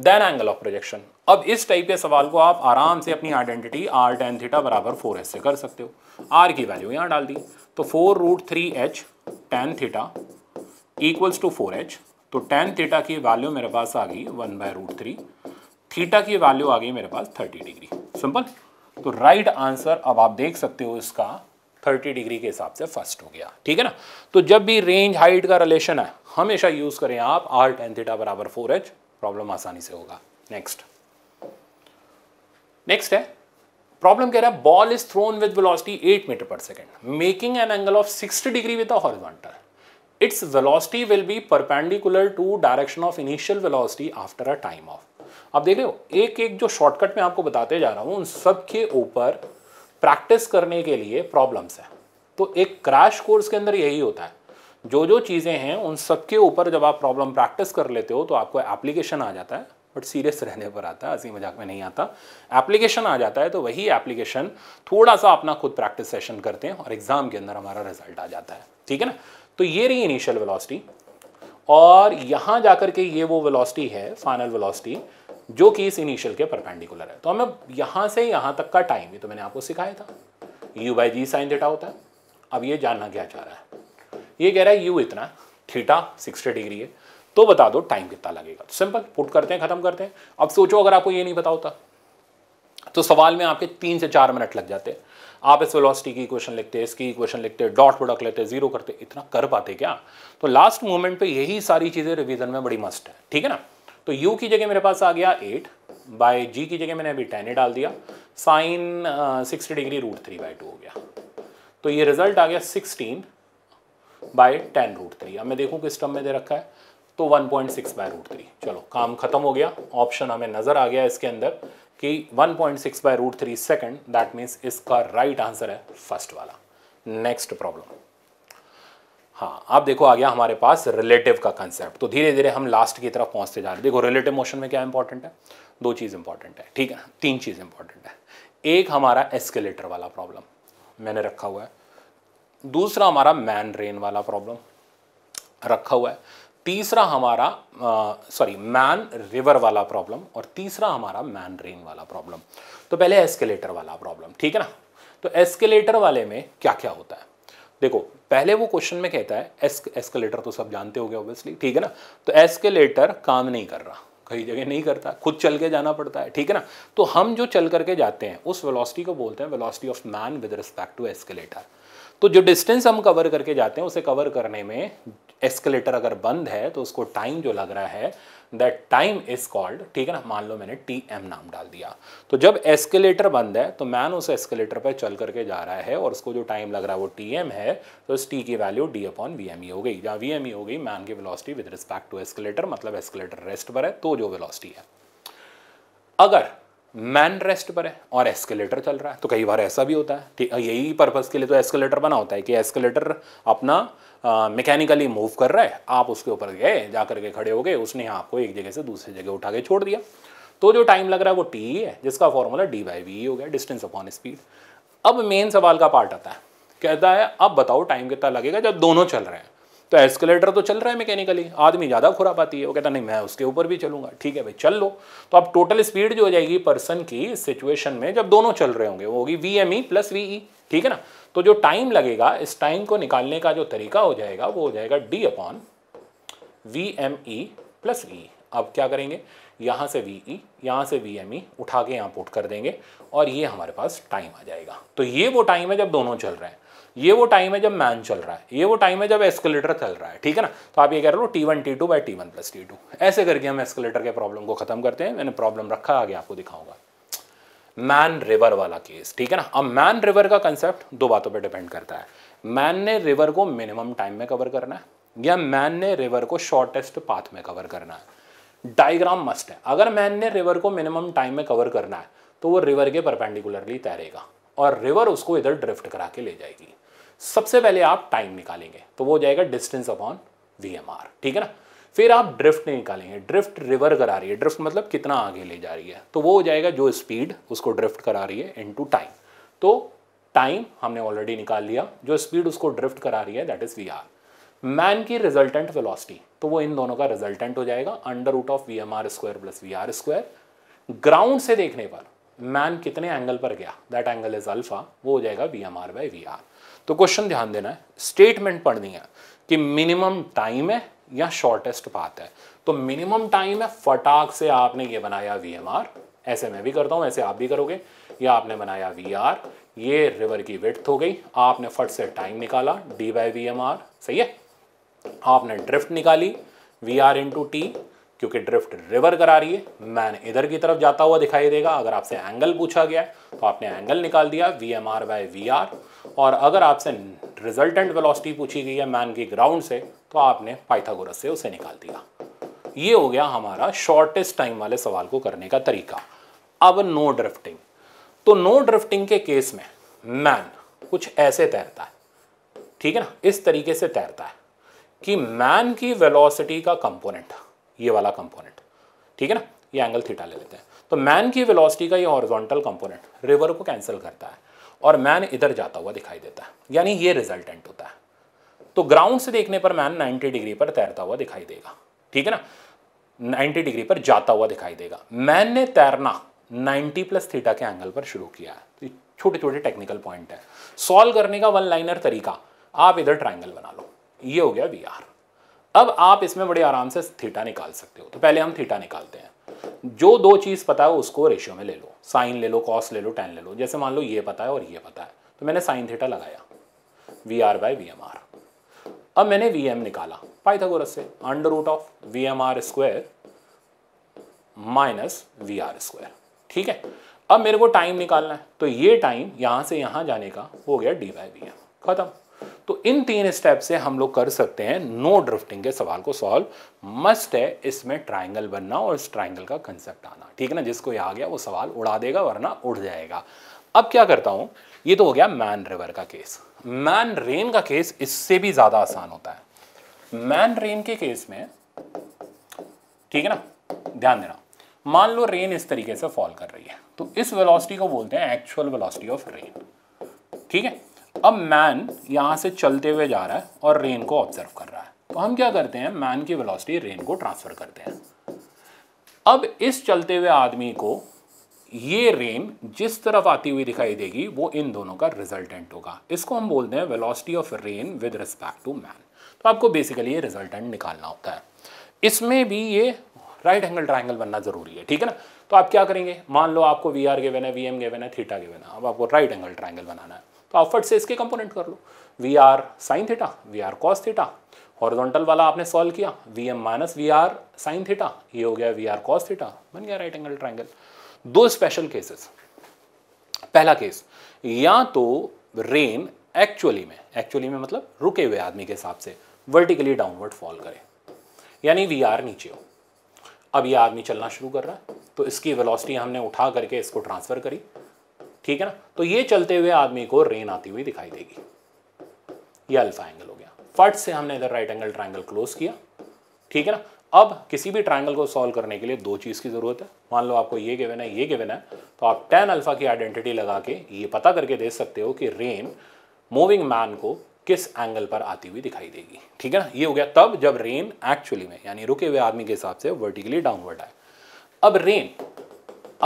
then angle of projection अब इस टाइप के सवाल को आप आराम से अपनी आइडेंटिटी आर टेन थीटा बराबर फोर एच से कर सकते हो आर की वैल्यू यहाँ डाल दी तो four root three H tan theta equals to four H तो टेन थीटा की वैल्यू मेरे पास आ गई one by root three theta की वैल्यू आ गई मेरे पास थर्टी डिग्री सिंपल तो राइट आंसर अब आप देख सकते हो इसका थर्टी डिग्री के हिसाब से फर्स्ट हो गया ठीक है ना तो जब भी रेंज हाइट का रिलेशन है हमेशा यूज़ करें आप आर टेन थीटा बराबर फोर एच प्रॉब्लम आसानी से होगा नेक्स्ट नेक्स्ट है प्रॉब्लम कह रहा है ball is thrown with velocity 8 metre per second making an angle of 60 degree with a horizontal its velocity will be perpendicular to direction of initial velocity after a time of अब देख रहे हो एक एक जो शॉर्टकट में आपको बताते जा रहा हूं उन सब के ऊपर प्रैक्टिस करने के लिए प्रॉब्लम्स है तो एक क्रैश कोर्स के अंदर यही होता है जो जो चीज़ें हैं उन सब के ऊपर जब आप प्रॉब्लम प्रैक्टिस कर लेते हो तो आपको एप्लीकेशन आ जाता है बट सीरियस रहने पर आता है हंसी मजाक में नहीं आता एप्लीकेशन आ जाता है तो वही एप्लीकेशन थोड़ा सा अपना खुद प्रैक्टिस सेशन करते हैं और एग्ज़ाम के अंदर हमारा रिजल्ट आ जाता है ठीक है ना तो ये रही इनिशियल वेलोसिटी और यहाँ जाकर के ये वो वेलोसिटी है फाइनल वेलोसिटी जो कि इस इनिशियल के परपेंडिकुलर है तो हमें यहाँ से यहाँ तक का टाइम ही तो मैंने आपको सिखाया था U by ji sine theta होता है अब ये जानना क्या चाह रहा है ये कह रहा है यू इतना थीटा सिक्सटी डिग्री है तो बता दो टाइम कितना लगेगा तो सिंपल पुट करते हैं खत्म करते हैं अब सोचो अगर आपको ये नहीं पता होता तो सवाल में आपके तीन से चार मिनट लग जाते हैं आप इस वेलोसिटी की इक्वेशन लिखते हैं इसकी इक्वेशन लिखते हैं डॉट प्रोडक्ट लेते हैं जीरो करते इतना कर पाते क्या तो लास्ट मोमेंट पे यही सारी चीज़ें रिवीजन में बड़ी मस्त है ठीक है ना तो यू की जगह मेरे पास आ गया एट बाय जी की जगह मैंने अभी टेन ही डाल दिया sine sixty degree root three by two हो गया तो ये रिजल्ट आ गया sixteen by ten root three अब मैं देखूँ किस टर्म में दे रखा है तो 1.6 point six by root three चलो काम खत्म हो गया ऑप्शन हमें नज़र आ गया इसके अंदर कि 1.6 point six by root three second that means इसका राइट right आंसर है फर्स्ट वाला नेक्स्ट प्रॉब्लम हाँ आप देखो आ गया हमारे पास रिलेटिव का कंसेप्ट तो धीरे धीरे हम लास्ट की तरफ पहुंचते जा रहे हैं देखो रिलेटिव मोशन में क्या इंपॉर्टेंट है दो चीज़ इंपॉर्टेंट है ठीक है तीन चीज़ इंपॉर्टेंट है एक हमारा एस्केलेटर वाला प्रॉब्लम मैंने रखा हुआ है दूसरा हमारा मैन रेन वाला प्रॉब्लम रखा हुआ है तीसरा हमारा सॉरी मैन रिवर वाला प्रॉब्लम और तीसरा हमारा मैन रेन वाला प्रॉब्लम तो पहले एस्केलेटर वाला प्रॉब्लम ठीक है ना तो एस्केलेटर वाले में क्या क्या होता है देखो पहले वो क्वेश्चन में कहता है एस्क एस्केलेटर तो सब जानते हो गए ऑब्वियसली ठीक है ना तो एस्केलेटर काम नहीं कर रहा कई जगह नहीं करता खुद चल के जाना पड़ता है ठीक है ना तो हम जो चल करके जाते हैं उस वेलोसिटी को बोलते हैं velocity of man with respect to escalator तो जो डिस्टेंस हम कवर करके जाते हैं उसे कवर करने में एस्केलेटर अगर बंद है तो उसको टाइम जो लग रहा है दैट टाइम इज कॉल्ड ठीक है ना मान लो मैंने टी एम नाम डाल दिया तो जब एस्केलेटर बंद है तो मैन उस एस्केलेटर पर चल करके जा रहा है और उसको जो टाइम लग रहा है वो टी एम है तो इस टी की value D upon V M E हो गई जहाँ वी एम ई हो गई मैन की velocity with respect to escalator मतलब एस्केलेटर रेस्ट पर है तो जो वेलोसिटी है अगर मैन रेस्ट पर है और एस्केलेटर चल रहा है तो कई बार ऐसा भी होता है ठीक यही पर्पस के लिए तो एस्केलेटर बना होता है कि एस्केलेटर अपना मैकेनिकली मूव कर रहा है आप उसके ऊपर गए जा करके खड़े हो गए उसने आपको एक जगह से दूसरी जगह उठा के छोड़ दिया तो जो टाइम लग रहा है वो टी है जिसका फॉर्मूला डी बाई वी हो गया डिस्टेंस अपॉन स्पीड अब मेन सवाल का पार्ट आता है कहता है अब बताओ टाइम कितना लगेगा जब दोनों चल रहे हैं तो एस्केलेटर तो चल रहा है मैकेनिकली आदमी ज़्यादा खुरा पाती है वो कहता नहीं मैं उसके ऊपर भी चलूंगा ठीक है भाई चल लो तो अब टोटल स्पीड जो हो जाएगी पर्सन की सिचुएशन में जब दोनों चल रहे होंगे वो होगी V M E plus V E ठीक है ना तो जो टाइम लगेगा इस टाइम को निकालने का जो तरीका हो जाएगा वो हो जाएगा D upon V M E plus V अब क्या करेंगे यहाँ से वी ई e, यहाँ से वी एम ई उठा के यहाँ पुट कर देंगे और ये हमारे पास टाइम आ जाएगा तो ये वो टाइम है जब दोनों चल रहे हैं ये वो टाइम है जब मैन चल रहा है ये वो टाइम है जब एस्केलेटर चल रहा है ठीक है ना तो आप ये कह रहे हो T one T two by T one plus T two ऐसे करके हम एस्केलेटर के प्रॉब्लम को खत्म करते हैं मैंने प्रॉब्लम रखा आगे आपको दिखाऊंगा मैन रिवर वाला केस ठीक है ना अब मैन रिवर का कंसेप्ट दो बातों पर डिपेंड करता है मैन ने रिवर को मिनिमम टाइम में कवर करना है या मैन ने रिवर को शॉर्टेस्ट पाथ में कवर करना है डायग्राम मस्ट है अगर मैन ने रिवर को मिनिमम टाइम में कवर करना है तो वो रिवर के परपेंडिकुलरली तैरेगा और रिवर उसको इधर ड्रिफ्ट करा के ले जाएगी सबसे पहले आप टाइम निकालेंगे तो वो जाएगा डिस्टेंस अपॉन वी ठीक है ना फिर आप ड्रिफ्ट निकालेंगे ड्रिफ्ट रिवर करा रही है ड्रिफ्ट मतलब कितना आगे ले जा रही है तो वो हो जाएगा जो स्पीड उसको ड्रिफ्ट करा रही है इनटू टाइम तो टाइम हमने ऑलरेडी निकाल लिया जो स्पीड उसको ड्रिफ्ट करा रही है दैट इज़ वी मैन की रिजल्टेंट वेलोसिटी तो वो इन दोनों का रिजल्टेंट हो जाएगा under root of V M R square plus V R square ground से देखने पर मैन कितने एंगल पर गया दैट एंगल इज अल्फा वो हो जाएगा V M R by V R तो क्वेश्चन ध्यान देना है स्टेटमेंट पढ़नी है कि मिनिमम टाइम है या शॉर्टेस्ट पाथ है तो मिनिमम टाइम है फटाक से आपने ये बनाया वी एम आर ऐसे मैं भी करता हूँ ऐसे आप भी करोगे या आपने बनाया वी आर ये रिवर की विथ हो गई आपने फट से टाइम निकाला D by V M R सही है आपने ड्रिफ्ट निकाली वी आर इंटू टी क्योंकि ड्रिफ्ट रिवर करा रही है मैन इधर की तरफ जाता हुआ दिखाई देगा अगर आपसे एंगल पूछा गया है तो आपने एंगल निकाल दिया V M R by V R और अगर आपसे रिजल्टेंट वेलोसिटी पूछी गई है मैन की ग्राउंड से तो आपने पाइथागोरस से उसे निकाल दिया ये हो गया हमारा शॉर्टेस्ट टाइम वाले सवाल को करने का तरीका अब नो ड्रिफ्टिंग तो नो ड्रिफ्टिंग के केस में मैन कुछ ऐसे तैरता है ठीक है ना इस तरीके से तैरता है कि मैन की वेलोसिटी का कंपोनेंट ये वाला कंपोनेंट ठीक है ना ये एंगल थीटा ले लेते हैं तो मैन की वेलोसिटी का ये हॉरिजॉन्टल कंपोनेंट रिवर को कैंसिल करता है और मैन इधर जाता हुआ दिखाई देता है यानी ये रिजल्टेंट होता है तो ग्राउंड से देखने पर मैन 90 डिग्री पर तैरता हुआ दिखाई देगा ठीक है ना 90 डिग्री पर जाता हुआ दिखाई देगा मैन ने तैरना 90 प्लस थीटा के एंगल पर शुरू किया है तो छोटे छोटे टेक्निकल पॉइंट है सॉल्व करने का वन लाइनर तरीका आप इधर ट्राइंगल बना लो ये हो गया वी आर अब आप इसमें बड़े आराम से थीटा निकाल सकते हो तो पहले हम थीटा निकालते हैं जो दो चीज़ पता है उसको रेशियो में ले लो साइन ले लो कॉस ले लो टेन ले लो जैसे मान लो ये पता है और ये पता है तो मैंने साइन थीटा लगाया V R by V M R अब मैंने वी एम निकाला पाइथागोरस से under root of V M R square minus V R square ठीक है अब मेरे को टाइम निकालना है तो ये टाइम यहाँ से यहाँ जाने का हो गया डी बाई वी एम खत्म तो इन तीन स्टेप से हम लोग कर सकते हैं नो ड्रिफ्टिंग के सवाल को सॉल्व मस्ट है इसमें ट्राइंगल बनना और इस ट्राइंगल का कंसेप्ट आना ठीक है ना जिसको ये आ गया वो सवाल उड़ा देगा वरना उड़ जाएगा अब क्या करता हूँ ये तो हो गया मैन रिवर का केस मैन रेन का केस इससे भी ज़्यादा आसान होता है मैन रेन के केस में ठीक है ना ध्यान देना मान लो रेन इस तरीके से फॉल कर रही है तो इस वेलोसिटी को बोलते हैं एक्चुअल वेलोसिटी ऑफ रेन ठीक है अब मैन यहाँ से चलते हुए जा रहा है और रेन को ऑब्जर्व कर रहा है तो हम क्या करते हैं मैन की वेलोसिटी रेन को ट्रांसफ़र करते हैं अब इस चलते हुए आदमी को ये रेन जिस तरफ आती हुई दिखाई देगी वो इन दोनों का रिजल्टेंट होगा इसको हम बोलते हैं velocity of rain with respect to man तो आपको बेसिकली ये रिजल्टेंट निकालना होता है इसमें भी ये राइट एंगल ट्राइंगल बनना जरूरी है ठीक है ना तो आप क्या करेंगे मान लो आपको वी आर गेवन है वी एम गेवन है थीटा गेवन है अब आपको राइट एंगल ट्राइंगल बनाना है तो आउटवर्ड से इसके कंपोनेंट कर लो V R sine theta V R cos theta horizontal वाला आपने सॉल्व किया V M minus V R sine theta ये हो गया वी आर कॉस थीटा बन गया राइट एंगल ट्राइंगल दो स्पेशल केसेस पहला केस या तो रेन एक्चुअली में एक्चुअली में मतलब रुके हुए आदमी के हिसाब से वर्टिकली डाउनवर्ड फॉल करे यानी वी आर नीचे हो अब ये आदमी चलना शुरू कर रहा है तो इसकी वेलोसिटी हमने उठा करके इसको ट्रांसफ़र करी ठीक है ना तो ये चलते हुए आदमी को रेन आती हुई दिखाई देगी ये अल्फा एंगल हो गया फट से हमने इधर राइट एंगल ट्राइंगल क्लोज किया ठीक है ना अब किसी भी ट्राइंगल को सॉल्व करने के लिए दो चीज़ की ज़रूरत है मान लो आपको ये गिवन है ये गिवन है तो आप टेन अल्फा की आइडेंटिटी लगा के ये पता करके देख सकते हो कि रेन मूविंग मैन को किस एंगल पर आती हुई दिखाई देगी ठीक है ना ये हो गया तब जब रेन एक्चुअली में यानी रुके हुए आदमी के हिसाब से वर्टिकली डाउनवर्ड आए अब रेन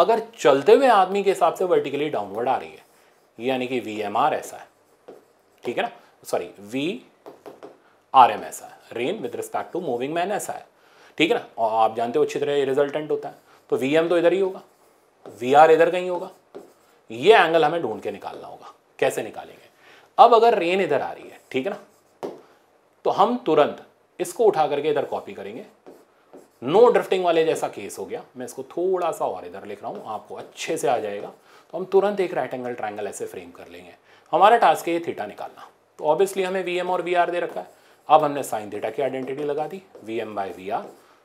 अगर चलते हुए आदमी के हिसाब से वर्टिकली डाउनवर्ड आ रही है यानी कि वी एम आर ऐसा है ठीक है ना सॉरी वी आर एम ऐसा है rain with respect to moving man ऐसा है ठीक है ना और आप जानते हो अच्छी तरह रिजल्टेंट होता है तो वी एम तो इधर ही होगा वी आर इधर कहीं होगा ये एंगल हमें ढूंढ के निकालना होगा कैसे निकालेंगे अब अगर रेन इधर आ रही है ठीक है ना तो हम तुरंत इसको उठा करके इधर कॉपी करेंगे नो ड्रिफ्टिंग वाले जैसा केस हो गया मैं इसको थोड़ा सा और इधर लिख रहा हूँ आपको अच्छे से आ जाएगा तो हम तुरंत एक राइट एंगल ट्राइंगल ऐसे फ्रेम कर लेंगे हमारा टास्क है ये थीटा निकालना तो ऑब्वियसली हमें वी और वी दे रखा है अब हमने साइन थीटा की आइडेंटिटी लगा दी वी एम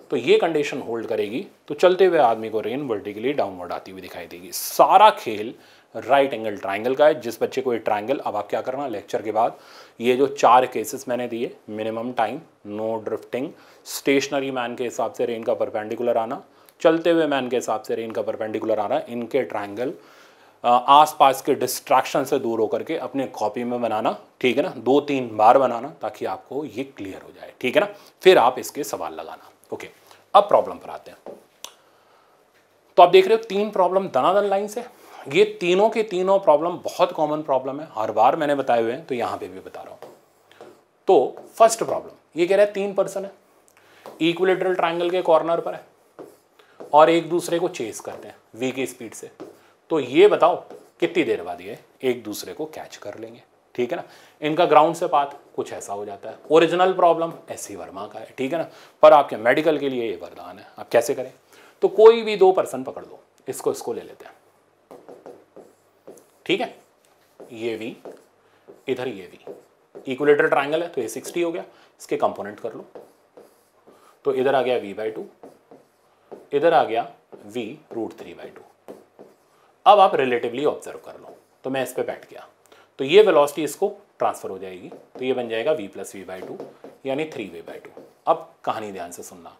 तो ये कंडीशन होल्ड करेगी तो चलते हुए आदमी को रेन वर्टिकली डाउनवर्ड आती हुई दिखाई देगी सारा खेल राइट एंगल ट्राइंगल का है जिस बच्चे को ये ट्राइंगल अब आप क्या करना लेक्चर के बाद ये जो चार केसेस मैंने दिए minimum time no drifting stationary man के हिसाब से रेन का परपेंडिकुलर आना चलते हुए मैन के हिसाब से रेन का परपेंडिकुलर आना इनके ट्राइंगल आसपास के डिस्ट्रैक्शन से दूर होकर के अपने कॉपी में बनाना ठीक है ना दो तीन बार बनाना ताकि आपको ये क्लियर हो जाए ठीक है ना फिर आप इसके सवाल लगाना ओके अब प्रॉब्लम पर आते हैं तो आप देख रहे हो तीन प्रॉब्लम दनादन लाइन से ये तीनों के तीनों प्रॉब्लम बहुत कॉमन प्रॉब्लम है हर बार मैंने बताए हुए हैं तो यहाँ पे भी बता रहा हूँ तो फर्स्ट प्रॉब्लम ये कह रहा है तीन पर्सन है इक्विलेटरल ट्राइंगल के कॉर्नर पर है और एक दूसरे को चेस करते हैं वी की स्पीड से तो ये बताओ कितनी देर बाद ये एक दूसरे को कैच कर लेंगे ठीक है ना इनका ग्राउंड से बात कुछ ऐसा हो जाता है original problem S C Verma का है ठीक है ना पर आपके मेडिकल के लिए ये वरदान है आप कैसे करें तो कोई भी दो पर्सन पकड़ दो इसको इसको ले लेते हैं ठीक है ये वी इधर ये वी इक्वलेटर ट्राइंगल है तो ए सिक्सटी हो गया इसके कंपोनेंट कर लो तो इधर आ गया वी बाई टू इधर आ गया V root three by two अब आप रिलेटिवली ऑब्जर्व कर लो तो मैं इस पर बैठ गया तो ये वेलोसिटी इसको ट्रांसफ़र हो जाएगी तो ये बन जाएगा V plus we by two यानी थ्री वे बाई टू अब कहानी ध्यान से सुनना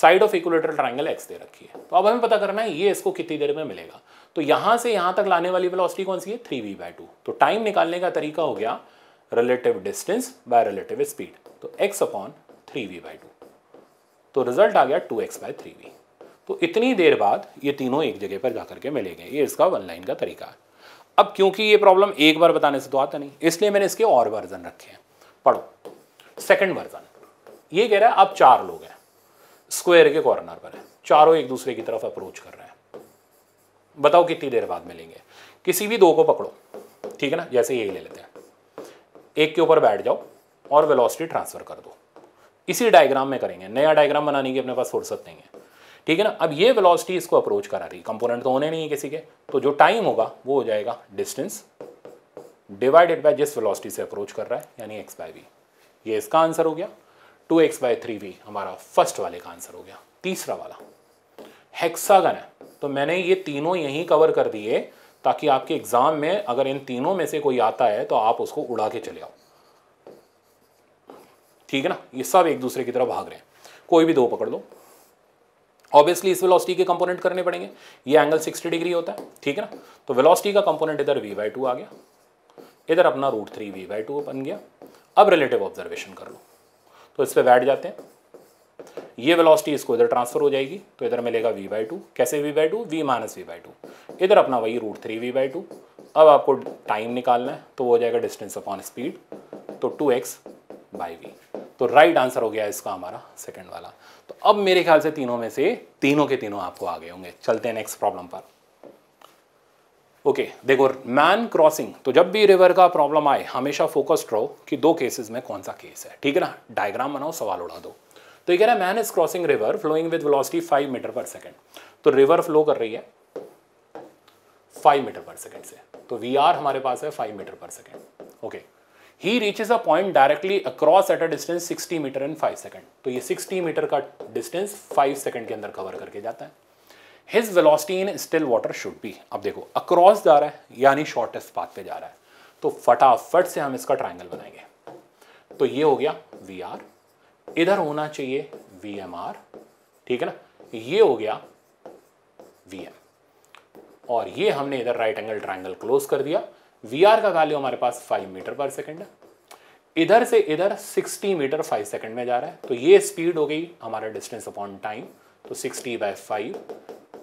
side of equilateral triangle X दे रखी है तो अब हमें पता करना है ये इसको कितनी देर में मिलेगा तो यहां से यहां तक लाने वाली वेलोसिटी कौन सी है थ्री वी बाय टू तो टाइम निकालने का तरीका हो गया relative distance by relative speed तो X upon three V by two तो रिजल्ट आ गया two X by three V तो इतनी देर बाद ये तीनों एक जगह पर जाकर के गए ये इसका वन लाइन का तरीका है अब क्योंकि ये प्रॉब्लम एक बार बताने से तो आता नहीं इसलिए मैंने इसके और वर्जन रखे हैं पढ़ो सेकेंड वर्जन ये कह रहा है आप चार लोग हैं स्क्वायर के कॉर्नर पर है चारों एक दूसरे की तरफ अप्रोच कर रहे हैं बताओ कितनी देर बाद मिलेंगे किसी भी दो को पकड़ो ठीक है ना जैसे यही ले लेते हैं एक के ऊपर बैठ जाओ और वेलोसिटी ट्रांसफ़र कर दो इसी डायग्राम में करेंगे नया डायग्राम बनाने की अपने पास फुर्सत नहीं है ठीक है ना अब ये वेलोसिटी इसको अप्रोच करा रही कंपोनेंट तो होने नहीं है किसी के तो जो टाइम होगा वो हो जाएगा डिस्टेंस डिवाइडेड बाय जिस वेलोसिटी से अप्रोच कर रहा है यानी एक्स बाय वी ये इसका आंसर हो गया two X by three V हमारा फर्स्ट वाले का आंसर हो गया तीसरा वाला हेक्सागन है तो मैंने ये तीनों यहीं कवर कर दिए ताकि आपके एग्ज़ाम में अगर इन तीनों में से कोई आता है तो आप उसको उड़ा के चले आओ ठीक है ना ये सब एक दूसरे की तरफ भाग रहे हैं कोई भी दो पकड़ लो ऑब्वियसली इस वेलोसिटी के कंपोनेंट करने पड़ेंगे ये एंगल 60 डिग्री होता है ठीक है ना तो वेलोसिटी का कंपोनेंट इधर वी बाई टू आ गया इधर अपना root three V by two बन गया अब रिलेटिव ऑब्जर्वेशन कर लो तो इस पर बैठ जाते हैं ये वेलोसिटी इसको इधर ट्रांसफर हो जाएगी तो इधर मिलेगा वी बाई टू कैसे V by two V minus V by two इधर अपना वही root three V by two अब आपको टाइम निकालना है तो वो हो जाएगा डिस्टेंस अपॉन स्पीड तो टू एक्स बाई वी तो राइट आंसर हो गया इसका हमारा सेकेंड वाला तो अब मेरे ख्याल से तीनों में से तीनों के तीनों आपको आ गए होंगे चलते हैं नेक्स्ट प्रॉब्लम पर ओके okay, देखो मैन क्रॉसिंग तो जब भी रिवर का प्रॉब्लम आए हमेशा फोकस्ड रहो कि दो केसेस में कौन सा केस है ठीक है ना डायग्राम बनाओ सवाल उड़ा दो तो ये कह रहा है man is crossing river flowing with velocity 5 metre per second तो रिवर फ्लो कर रही है 5 मीटर पर सेकंड से तो वी आर हमारे पास है 5 metre per second okay he reaches a point directly across at a distance 60 metre in 5 second तो ये 60 मीटर का डिस्टेंस 5 सेकंड के अंदर कवर करके जाता है his velocity in still water should be अब देखो अक्रॉस जा रहा है यानी शॉर्टेस्ट पाथ पे जा रहा है तो फटाफट से हम इसका ट्राइंगल बनाएंगे तो ये हो गया वी आर इधर होना चाहिए वी एम आर ठीक है ना ये हो गया वी एम और ये हमने इधर राइट एंगल ट्राइंगल क्लोज कर दिया वी आर का वैल्यू हमारे पास फाइव मीटर पर सेकेंड है इधर से इधर 60 मीटर 5 सेकंड में जा रहा है तो ये स्पीड हो गई हमारा डिस्टेंस अपॉन टाइम तो 60 by five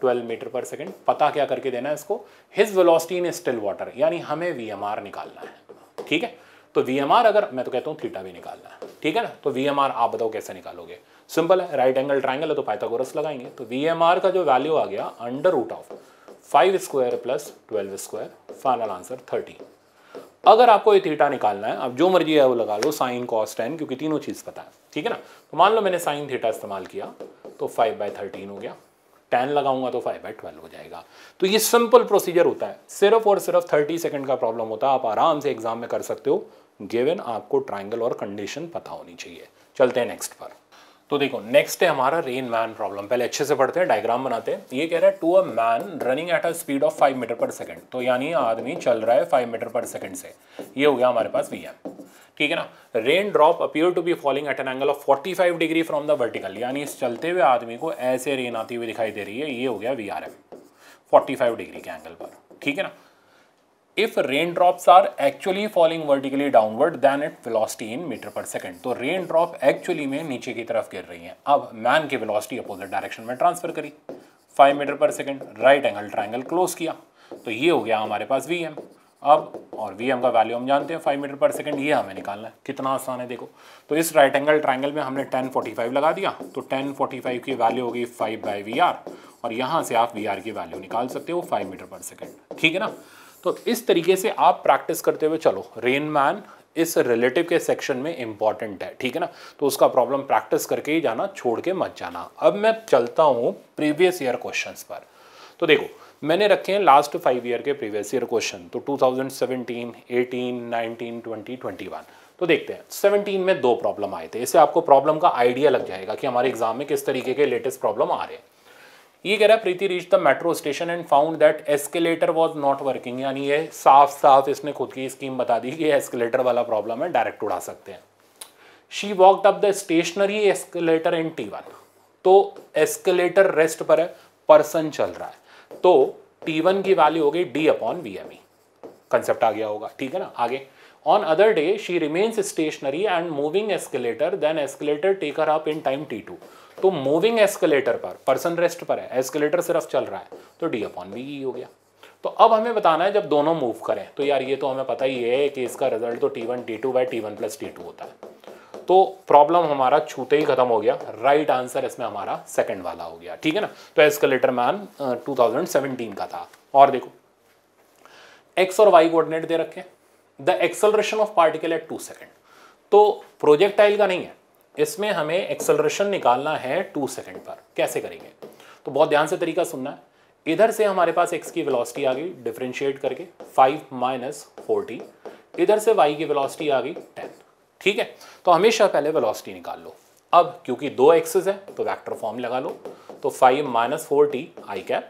12 metre per second पता क्या करके देना है इसको his velocity in still water यानी हमें वी निकालना है ठीक है तो वी अगर मैं तो कहता हूँ थीटा भी निकालना है ठीक है ना तो वी आप बताओ कैसे निकालोगे सिंपल है राइट एंगल ट्राइंगल है तो पाइथागोरस लगाएंगे तो वी का जो वैल्यू आ गया under root of five square plus twelve square final answer thirty अगर आपको ये थीटा निकालना है आप जो मर्जी है वो लगा लो साइन कॉस टेन क्योंकि तीनों चीज़ पता है ठीक है ना तो मान लो मैंने साइन थीटा इस्तेमाल किया तो फाइव बाई थर्टीन हो गया टेन लगाऊंगा तो फाइव बाई ट्वेल्व हो जाएगा तो ये सिंपल प्रोसीजर होता है सिर्फ और सिर्फ थर्टी सेकेंड का प्रॉब्लम होता है आप आराम से एग्जाम में कर सकते हो गिवन आपको ट्राइंगल और कंडीशन पता होनी चाहिए चलते हैं नेक्स्ट पर तो देखो नेक्स्ट है हमारा रेन मैन प्रॉब्लम पहले अच्छे से पढ़ते हैं डायग्राम बनाते हैं ये कह रहा है to a man running at a speed of five metre per second तो यानी आदमी चल रहा है फाइव मीटर पर सेकंड से ये हो गया हमारे पास वी एम ठीक है ना rain drop appear to be falling at an angle of 45 degree from the vertical यानी इस चलते हुए आदमी को ऐसे रेन आती हुई दिखाई दे रही है ये हो गया वी आर डिग्री के एंगल पर ठीक है ना if rain drops are actually falling vertically downward then it velocity in metre per second तो रेन ड्रॉप एक्चुअली में नीचे की तरफ गिर रही है अब मैन की फिलोसिटी अपोजिट डायरेक्शन में ट्रांसफर करी 5 metre per second right angle triangle close किया तो ये हो गया हमारे पास वी एम अब और वी एम का वैल्यू हम जानते हैं फाइव मीटर पर सेकेंड ये हमें निकालना है कितना आसान है देखो तो इस राइट एंगल ट्राइंगल में हमने टेन फोर्टी फाइव लगा दिया तो टेन फोर्टी फाइव की वैल्यू होगी फाइव बाई वी आर और यहाँ से आप वी आर की वैल्यू निकाल सकते हो फाइव मीटर पर सेकेंड ठीक है ना तो इस तरीके से आप प्रैक्टिस करते हुए चलो रेन मैन इस रिलेटिव के सेक्शन में इंपॉर्टेंट है ठीक है ना तो उसका प्रॉब्लम प्रैक्टिस करके ही जाना छोड़ के मत जाना अब मैं चलता हूँ प्रीवियस ईयर क्वेश्चंस पर तो देखो मैंने रखे हैं लास्ट फाइव ईयर के प्रीवियस ईयर क्वेश्चन तो 2017, 18, 19, 20, 21 तो देखते हैं 17 में दो प्रॉब्लम आए थे इससे आपको प्रॉब्लम का आइडिया लग जाएगा कि हमारे एग्जाम में किस तरीके के लेटेस्ट प्रॉब्लम आ रहे हैं ये कह रहा है Preeti reach the metro station and found that escalator was not working यानी ये साफ साफ इसने खुद की स्कीम बता दी कि एस्केलेटर वाला प्रॉब्लम है डायरेक्ट उड़ा सकते हैं she walked up the stationary escalator in T one तो एस्केलेटर रेस्ट पर है पर्सन चल रहा है तो टी वन की वैल्यू हो गई D upon V M E concept आ गया होगा ठीक है ना आगे on other day she remains stationary and moving escalator then escalator take up in time T two तो मूविंग एस्केलेटर पर पर्सन रेस्ट पर है एस्केलेटर सिर्फ चल रहा है तो डी अपॉन वी ई हो गया तो अब हमें बताना है जब दोनों मूव करें तो यार ये तो हमें पता ही है कि इसका रिजल्ट तो T one T two by T one plus T two होता है तो प्रॉब्लम हमारा छूते ही खत्म हो गया राइट आंसर इसमें हमारा सेकंड वाला हो गया ठीक है ना तो एस्केलेटर मैन 2017 का था और देखो एक्स और वाई कोऑर्डिनेट दे रखे the acceleration of particle at two second तो प्रोजेक्टाइल का नहीं है इसमें हमें एक्सलरेशन निकालना है टू सेकेंड पर कैसे करेंगे तो बहुत ध्यान से तरीका सुनना है इधर से हमारे पास एक्स की वेलोसिटी आ गई डिफ्रेंशिएट करके फाइव माइनस फोर्टी इधर से वाई की वेलोसिटी आ गई टेन ठीक है तो हमेशा पहले वेलोसिटी निकाल लो अब क्योंकि दो एक्सेस है तो वेक्टर फॉर्म लगा लो तो five minus four T I cap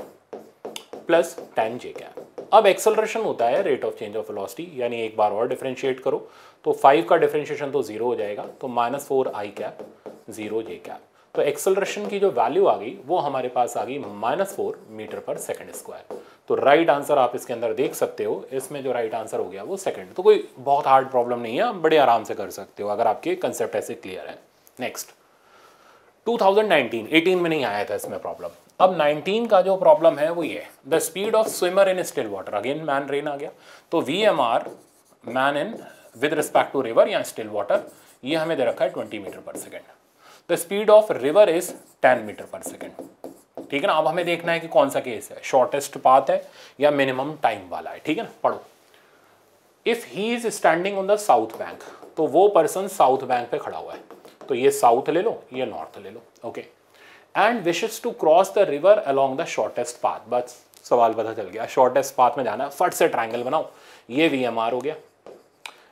plus ten J cap अब एक्सेलरेशन होता है rate of change of velocity यानी एक बार और डिफ्रेंशिएट करो तो फाइव का डिफ्रेंशिएशन तो जीरो हो जाएगा तो minus four I cap zero J cap तो एक्सेलरेशन की जो वैल्यू आ गई वो हमारे पास आ गई minus four metre per second square तो राइट आंसर आप इसके अंदर देख सकते हो इसमें जो राइट आंसर हो गया वो सेकंड तो कोई बहुत हार्ड प्रॉब्लम नहीं है आप बड़े आराम से कर सकते हो अगर आपके कंसेप्ट ऐसे क्लियर है नेक्स्ट 2019 18 में नहीं आया था इसमें प्रॉब्लम अब 19 का जो प्रॉब्लम है वो ये the speed of swimmer in still water again man rain आ गया तो V M R man in with respect to river या स्टिल वाटर ये हमें दे रखा है twenty metre per second the speed of river is ten metre per second ठीक है ना अब हमें देखना है कि कौन सा केस है शॉर्टेस्ट पाथ है या मिनिमम टाइम वाला है ठीक है ना पढ़ो if he is standing on the south bank तो वो पर्सन साउथ बैंक पे खड़ा हुआ है तो ये साउथ ले लो ये नॉर्थ ले लो okay and wishes to cross the river along the shortest path बस सवाल पता चल गया शॉर्टेस्ट पाथ में जाना है फट से ट्राइंगल बनाओ ये वी हो गया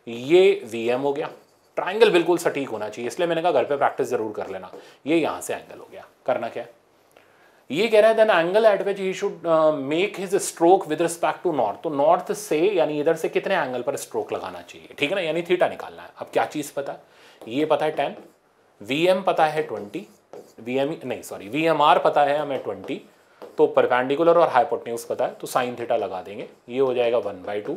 ये वी हो गया ट्राइंगल बिल्कुल सटीक होना चाहिए इसलिए मैंने कहा घर पे प्रैक्टिस जरूर कर लेना ये यहाँ से एंगल हो गया करना क्या है ये कह रहा है then angle at which he should make his stroke with respect to north तो नॉर्थ से यानी इधर से कितने एंगल पर स्ट्रोक लगाना चाहिए ठीक है ना यानी थीटा निकालना है अब क्या चीज़ पता है ये पता है टेन वी एम पता है ट्वेंटी वी एम नहीं सॉरी वी एम आर पता है हमें ट्वेंटी तो परपेंडिकुलर और हाइपोटेन्यूस पता है तो साइन थीटा लगा देंगे ये हो जाएगा वन बाई टू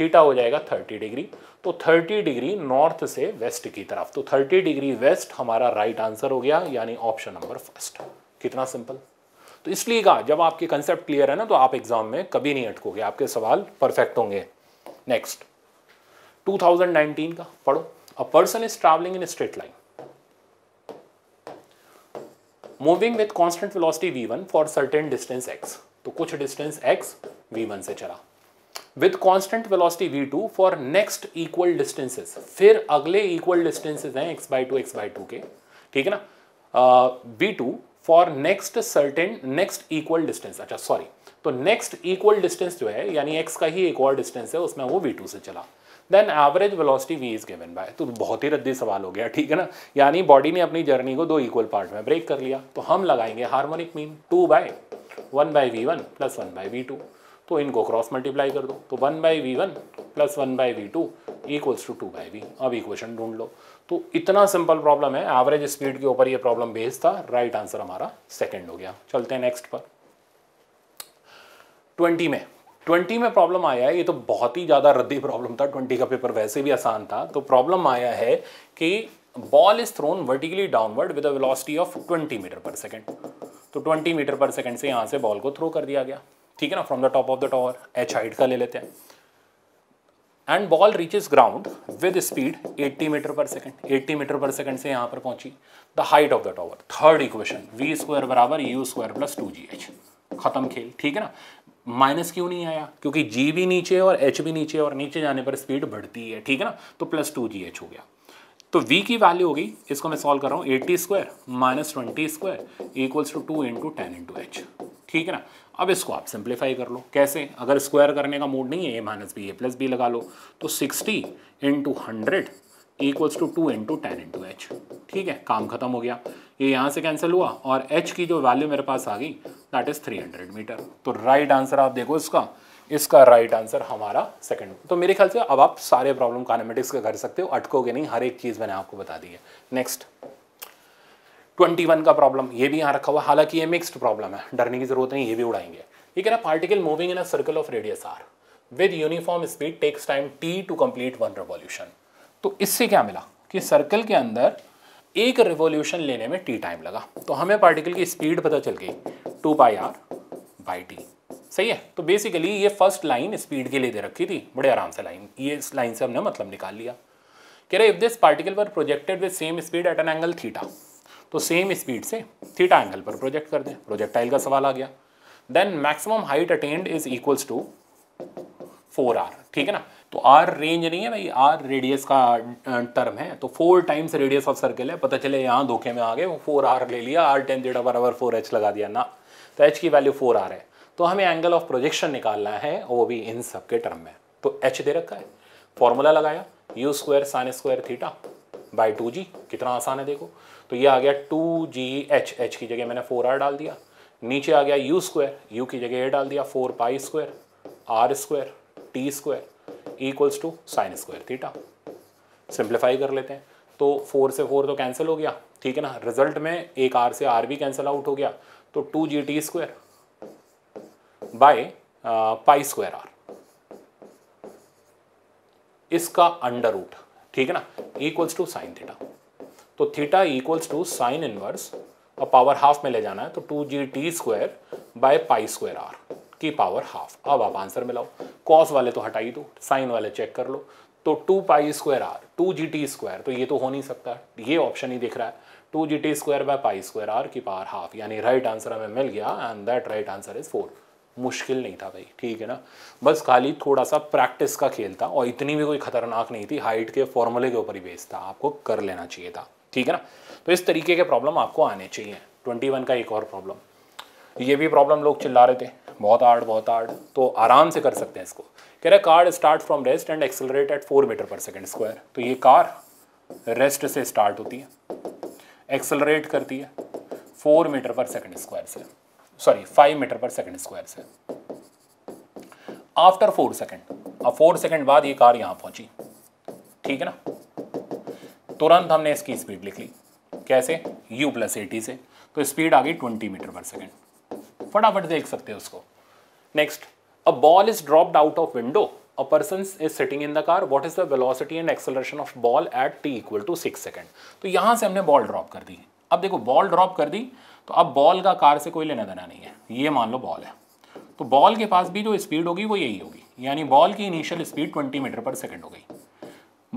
थीटा हो जाएगा थर्टी डिग्री तो थर्टी डिग्री नॉर्थ से वेस्ट की तरफ तो थर्टी डिग्री वेस्ट हमारा राइट right आंसर हो गया यानी ऑप्शन नंबर फर्स्ट कितना सिंपल तो इसलिए कहा जब आपके कंसेप्ट क्लियर है ना तो आप एग्जाम में कभी नहीं अटकोगे आपके सवाल परफेक्ट होंगे नेक्स्ट 2019 का पढ़ो a person is travelling in straight line moving with constant velocity V one for certain distance X तो कुछ डिस्टेंस एक्स वी वन से चला with constant velocity V two for next equal distances फिर अगले equal distances हैं X by two X by two के ठीक है ना V uh, two for next certain next equal distance अच्छा सॉरी तो नेक्स्ट इक्वल डिस्टेंस जो है यानी एक्स का ही एक और डिस्टेंस है उसमें वो वी टू से चला then average velocity V is given by तो बहुत ही रद्दी सवाल हो गया ठीक है ना यानी बॉडी ने अपनी जर्नी को दो इक्वल पार्ट में ब्रेक कर लिया तो हम लगाएंगे harmonic mean two by one by V one plus one by V two तो इनको क्रॉस मल्टीप्लाई कर दो तो one by V one plus one by V two equals to two by V अब इक्वेशन ढूंढ लो तो इतना सिंपल प्रॉब्लम है एवरेज स्पीड के ऊपर ये प्रॉब्लम बेस था राइट right आंसर हमारा सेकंड हो गया चलते हैं नेक्स्ट पर ट्वेंटी में ट्वेंटी में प्रॉब्लम आया है ये तो बहुत ही ज़्यादा रद्दी प्रॉब्लम था ट्वेंटी का पेपर वैसे भी आसान था तो प्रॉब्लम आया है कि ball is thrown vertically downward with a velocity of 20 metre per second तो 20 मीटर पर सेकेंड से यहाँ से बॉल को थ्रो कर दिया गया ठीक है ना from the top of the tower H height का ले लेते हैं and ball reaches ground with speed 80 metre per second 80 metre per second से यहाँ पर पहुंची the height of the tower third equation V square बराबर U square plus two G H खत्म खेल ठीक है ना माइनस क्यों नहीं आया क्योंकि जी भी नीचे और एच भी नीचे और नीचे जाने पर स्पीड बढ़ती है ठीक है ना तो प्लस टू जी एच हो गया तो v की वैल्यू होगी इसको मैं सॉल्व कर रहा हूँ eighty square minus twenty square equals to two into ten into H ठीक है ना अब इसको आप सिंप्लीफाई कर लो कैसे अगर स्क्वायर करने का मूड नहीं है A minus B A plus B लगा लो तो sixty into hundred equals to two into ten into H ठीक है काम खत्म हो गया ये यहाँ से कैंसिल हुआ और एच की जो वैल्यू मेरे पास आ गई that is three hundred metre तो राइट आंसर आप देखो इसका इसका राइट आंसर हमारा सेकंड तो मेरे ख्याल से अब आप सारे प्रॉब्लम कानामेटिक्स का कर सकते हो अटकोगे नहीं हर एक चीज़ मैंने आपको बता दी है नेक्स्ट ट्वेंटी वन का प्रॉब्लम ये भी यहाँ रखा हुआ हालांकि ये मिक्सड प्रॉब्लम है डरने की जरूरत नहीं ये भी उड़ाएंगे ये कह रहा particle moving in a circle of radius R with uniform speed takes time T to complete one revolution तो इससे क्या मिला कि सर्कल के अंदर एक रिवोल्यूशन लेने में टी टाइम लगा तो हमें पार्टिकल की स्पीड पता चल गई two by R by T सही है तो बेसिकली ये फर्स्ट लाइन स्पीड के लिए दे रखी थी बड़े आराम से लाइन ये इस लाइन से हमने मतलब निकाल लिया कह रहे if this particle per projected with same speed at an angle theta तो सेम स्पीड से थीटा एंगल पर प्रोजेक्ट कर दें प्रोजेक्टाइल का सवाल आ गया then maximum height attend is equals to four R ठीक है ना तो आर रेंज नहीं है भाई आर रेडियस का टर्म है तो four times radius of circle है पता चले यहाँ धोखे में आ गए फोर आर ले लिया आर टेन जेटा बराबर फोर एच लगा दिया ना तो एच की वैल्यू फोर आर है तो हमें एंगल ऑफ प्रोजेक्शन निकालना है वो भी इन सब के टर्म में तो एच दे रखा है फॉर्मूला लगाया U square sine square theta by two G कितना आसान है देखो तो ये आ गया टू जी एच एच की जगह मैंने फोर आर डाल दिया नीचे आ गया यू स्क्वायर यू की जगह ए डाल दिया four pi square R square T square equals to sine square theta simplify कर लेते हैं तो फोर से फोर तो कैंसिल हो गया ठीक है ना रिजल्ट में एक आर से आर भी कैंसिल आउट हो गया तो two G T square by pi square R इसका अंडर रूट ठीक है ना इक्वल्स टू साइन थीटा तो theta equals to sine inverse और पावर हाफ में ले जाना है तो two G T square by pi square R की पावर हाफ अब आप आंसर मिलाओ कॉस वाले तो हटाई दो साइन वाले चेक कर लो तो two pi square R two G T square तो ये तो हो नहीं सकता ये ऑप्शन ही दिख रहा है two G T square by pi square R की पावर हाफ यानी राइट आंसर हमें मिल गया and that right answer is four मुश्किल नहीं था भाई ठीक है ना बस खाली थोड़ा सा प्रैक्टिस का खेल था और इतनी भी कोई खतरनाक नहीं थी हाइट के फॉर्मूले के ऊपर ही बेस था आपको कर लेना चाहिए था ठीक है ना तो इस तरीके के प्रॉब्लम आपको आने चाहिए ट्वेंटी वन का एक और प्रॉब्लम तो ये भी प्रॉब्लम लोग चिल्ला रहे थे बहुत आर्ड बहुत आर्ड तो आराम से कर सकते हैं इसको कह रहे car start from rest and accelerate at four metre per second square तो ये कार रेस्ट से स्टार्ट होती है एक्सेलरेट करती है four metre per second square से sorry five metre per second square से आफ्टर फोर सेकेंड अब फोर सेकेंड बाद ये कार यहाँ पहुँची ठीक है ना तुरंत हमने इसकी स्पीड लिख ली कैसे u प्लस एटी से तो स्पीड आ गई 20 मीटर पर सेकेंड फटाफट देख सकते हैं उसको next a ball is dropped out of window a person is sitting in the car what is the velocity and acceleration of ball at t equal to six second तो यहां से हमने ball drop कर दी अब देखो ball drop कर दी तो अब बॉल का कार से कोई लेना देना नहीं है ये मान लो बॉल है तो बॉल के पास भी जो स्पीड होगी वो यही होगी यानी बॉल की initial speed 20 metre per second हो गई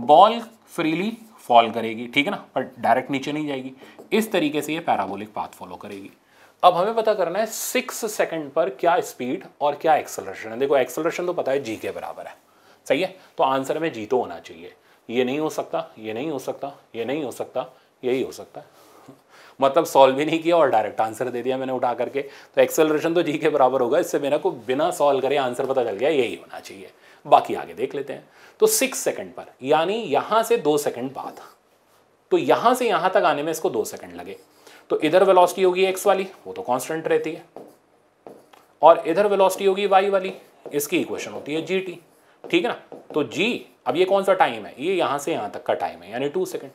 बॉल फ्रीली फॉल करेगी ठीक है ना पर डायरेक्ट नीचे नहीं जाएगी इस तरीके से ये पैराबोलिक पाथ फॉलो करेगी अब हमें पता करना है सिक्स सेकंड पर क्या स्पीड और क्या एक्सलरेशन है देखो एक्सलरेशन तो पता है जी के बराबर है सही है तो आंसर में जी तो होना चाहिए ये नहीं हो सकता ये नहीं हो सकता ये नहीं हो सकता यही हो सकता मतलब सॉल्व भी नहीं किया और डायरेक्ट आंसर दे दिया मैंने उठा करके तो एक्सेलरेशन तो जी के बराबर होगा इससे मेरा को बिना सॉल्व करे आंसर पता चल गया यही होना चाहिए बाकी आगे देख लेते हैं तो सिक्स सेकंड पर यानी यहां से दो सेकंड बाद तो यहां से यहां तक आने में इसको दो सेकंड लगे तो इधर वेलोसिटी होगी एक्स वाली वो तो कांस्टेंट रहती है और इधर वेलोसिटी होगी वाई वाली इसकी इक्वेशन होती है जी टी ठीक है ना तो जी अब ये कौन सा टाइम है ये यहां से यहां तक का टाइम है यानी टू सेकेंड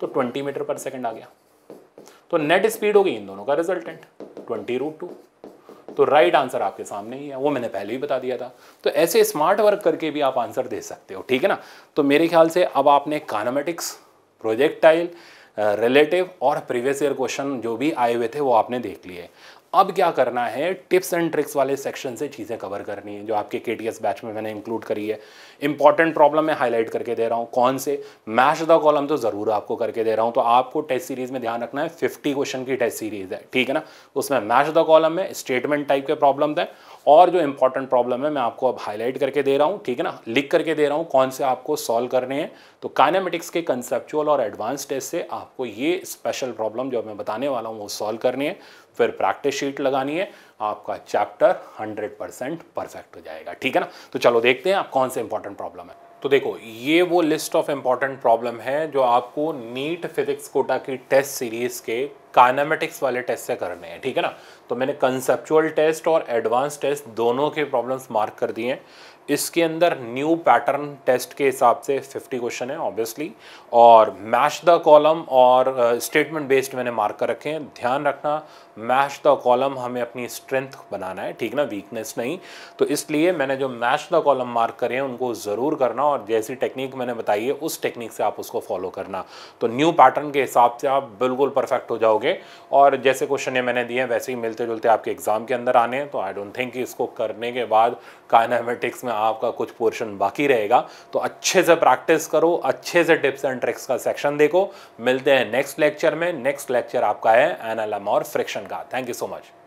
तो ट्वेंटी मीटर पर सेकेंड आ गया तो नेट स्पीड होगी इन दोनों का रिजल्टेंट ट्वेंटी रूट टू तो राइट आंसर आपके सामने ही है वो मैंने पहले ही बता दिया था तो ऐसे स्मार्ट वर्क करके भी आप आंसर दे सकते हो ठीक है ना तो मेरे ख्याल से अब आपने कानामेटिक्स प्रोजेक्टाइल रिलेटिव और प्रीवियस ईयर क्वेश्चन जो भी आए हुए थे वो आपने देख लिए अब क्या करना है टिप्स एंड ट्रिक्स वाले सेक्शन से चीज़ें कवर करनी है जो आपके के बैच में मैंने इंक्लूड करी है इंपॉर्टेंट प्रॉब्लम मैं हाईलाइट करके दे रहा हूँ कौन से मैच द कॉलम तो ज़रूर आपको करके दे रहा हूँ तो आपको टेस्ट सीरीज़ में ध्यान रखना है फिफ्टी क्वेश्चन की टेस्ट सीरीज़ है ठीक है ना उसमें मैच द कॉलम है स्टेटमेंट टाइप के प्रॉब्लम है और जो इंपॉर्टेंट प्रॉब्लम है मैं आपको अब हाईलाइट करके दे रहा हूँ ठीक है ना लिख करके दे रहा हूँ कौन से आपको सॉल्व करने हैं तो काइनामेटिक्स के कंसेप्चुअल और एडवांस टेस्ट से आपको ये स्पेशल प्रॉब्लम जो मैं बताने वाला हूँ वो सॉल्व करनी है फिर प्रैक्टिस शीट लगानी है आपका चैप्टर 100 परसेंट परफेक्ट हो जाएगा ठीक है ना तो चलो देखते हैं आप कौन से इंपॉर्टेंट प्रॉब्लम है तो देखो ये वो लिस्ट ऑफ इंपॉर्टेंट प्रॉब्लम है जो आपको नीट फिजिक्स कोटा की टेस्ट सीरीज़ के काइनामेटिक्स वाले टेस्ट से करने हैं ठीक है ना तो मैंने कंसेप्चुअल टेस्ट और एडवांस टेस्ट दोनों के प्रॉब्लम्स मार्क कर दिए हैं इसके अंदर न्यू पैटर्न टेस्ट के हिसाब से 50 क्वेश्चन है ऑब्वियसली और मैच द कॉलम और स्टेटमेंट uh, बेस्ड मैंने मार्क कर रखे हैं ध्यान रखना मैश द कॉलम हमें अपनी स्ट्रेंथ बनाना है ठीक ना वीकनेस नहीं तो इसलिए मैंने जो मैश द कॉलम मार्क करे हैं उनको ज़रूर करना और जैसी टेक्निक मैंने बताई है उस टेक्निक से आप उसको फॉलो करना तो न्यू पैटर्न के हिसाब से आप बिल्कुल परफेक्ट हो जाओगे और जैसे क्वेश्चन ये मैंने दिए हैं वैसे ही मिलते जुलते आपके एग्ज़ाम के अंदर आने हैं तो आई डोंट थिंक इसको करने के बाद काइनामेटिक्स में आपका कुछ पोर्शन बाकी रहेगा तो अच्छे से प्रैक्टिस करो अच्छे से टिप्स एंड ट्रिक्स का सेक्शन देखो मिलते हैं नेक्स्ट लेक्चर में नेक्स्ट लेक्चर आपका है एनालम और friction God. Thank you so much.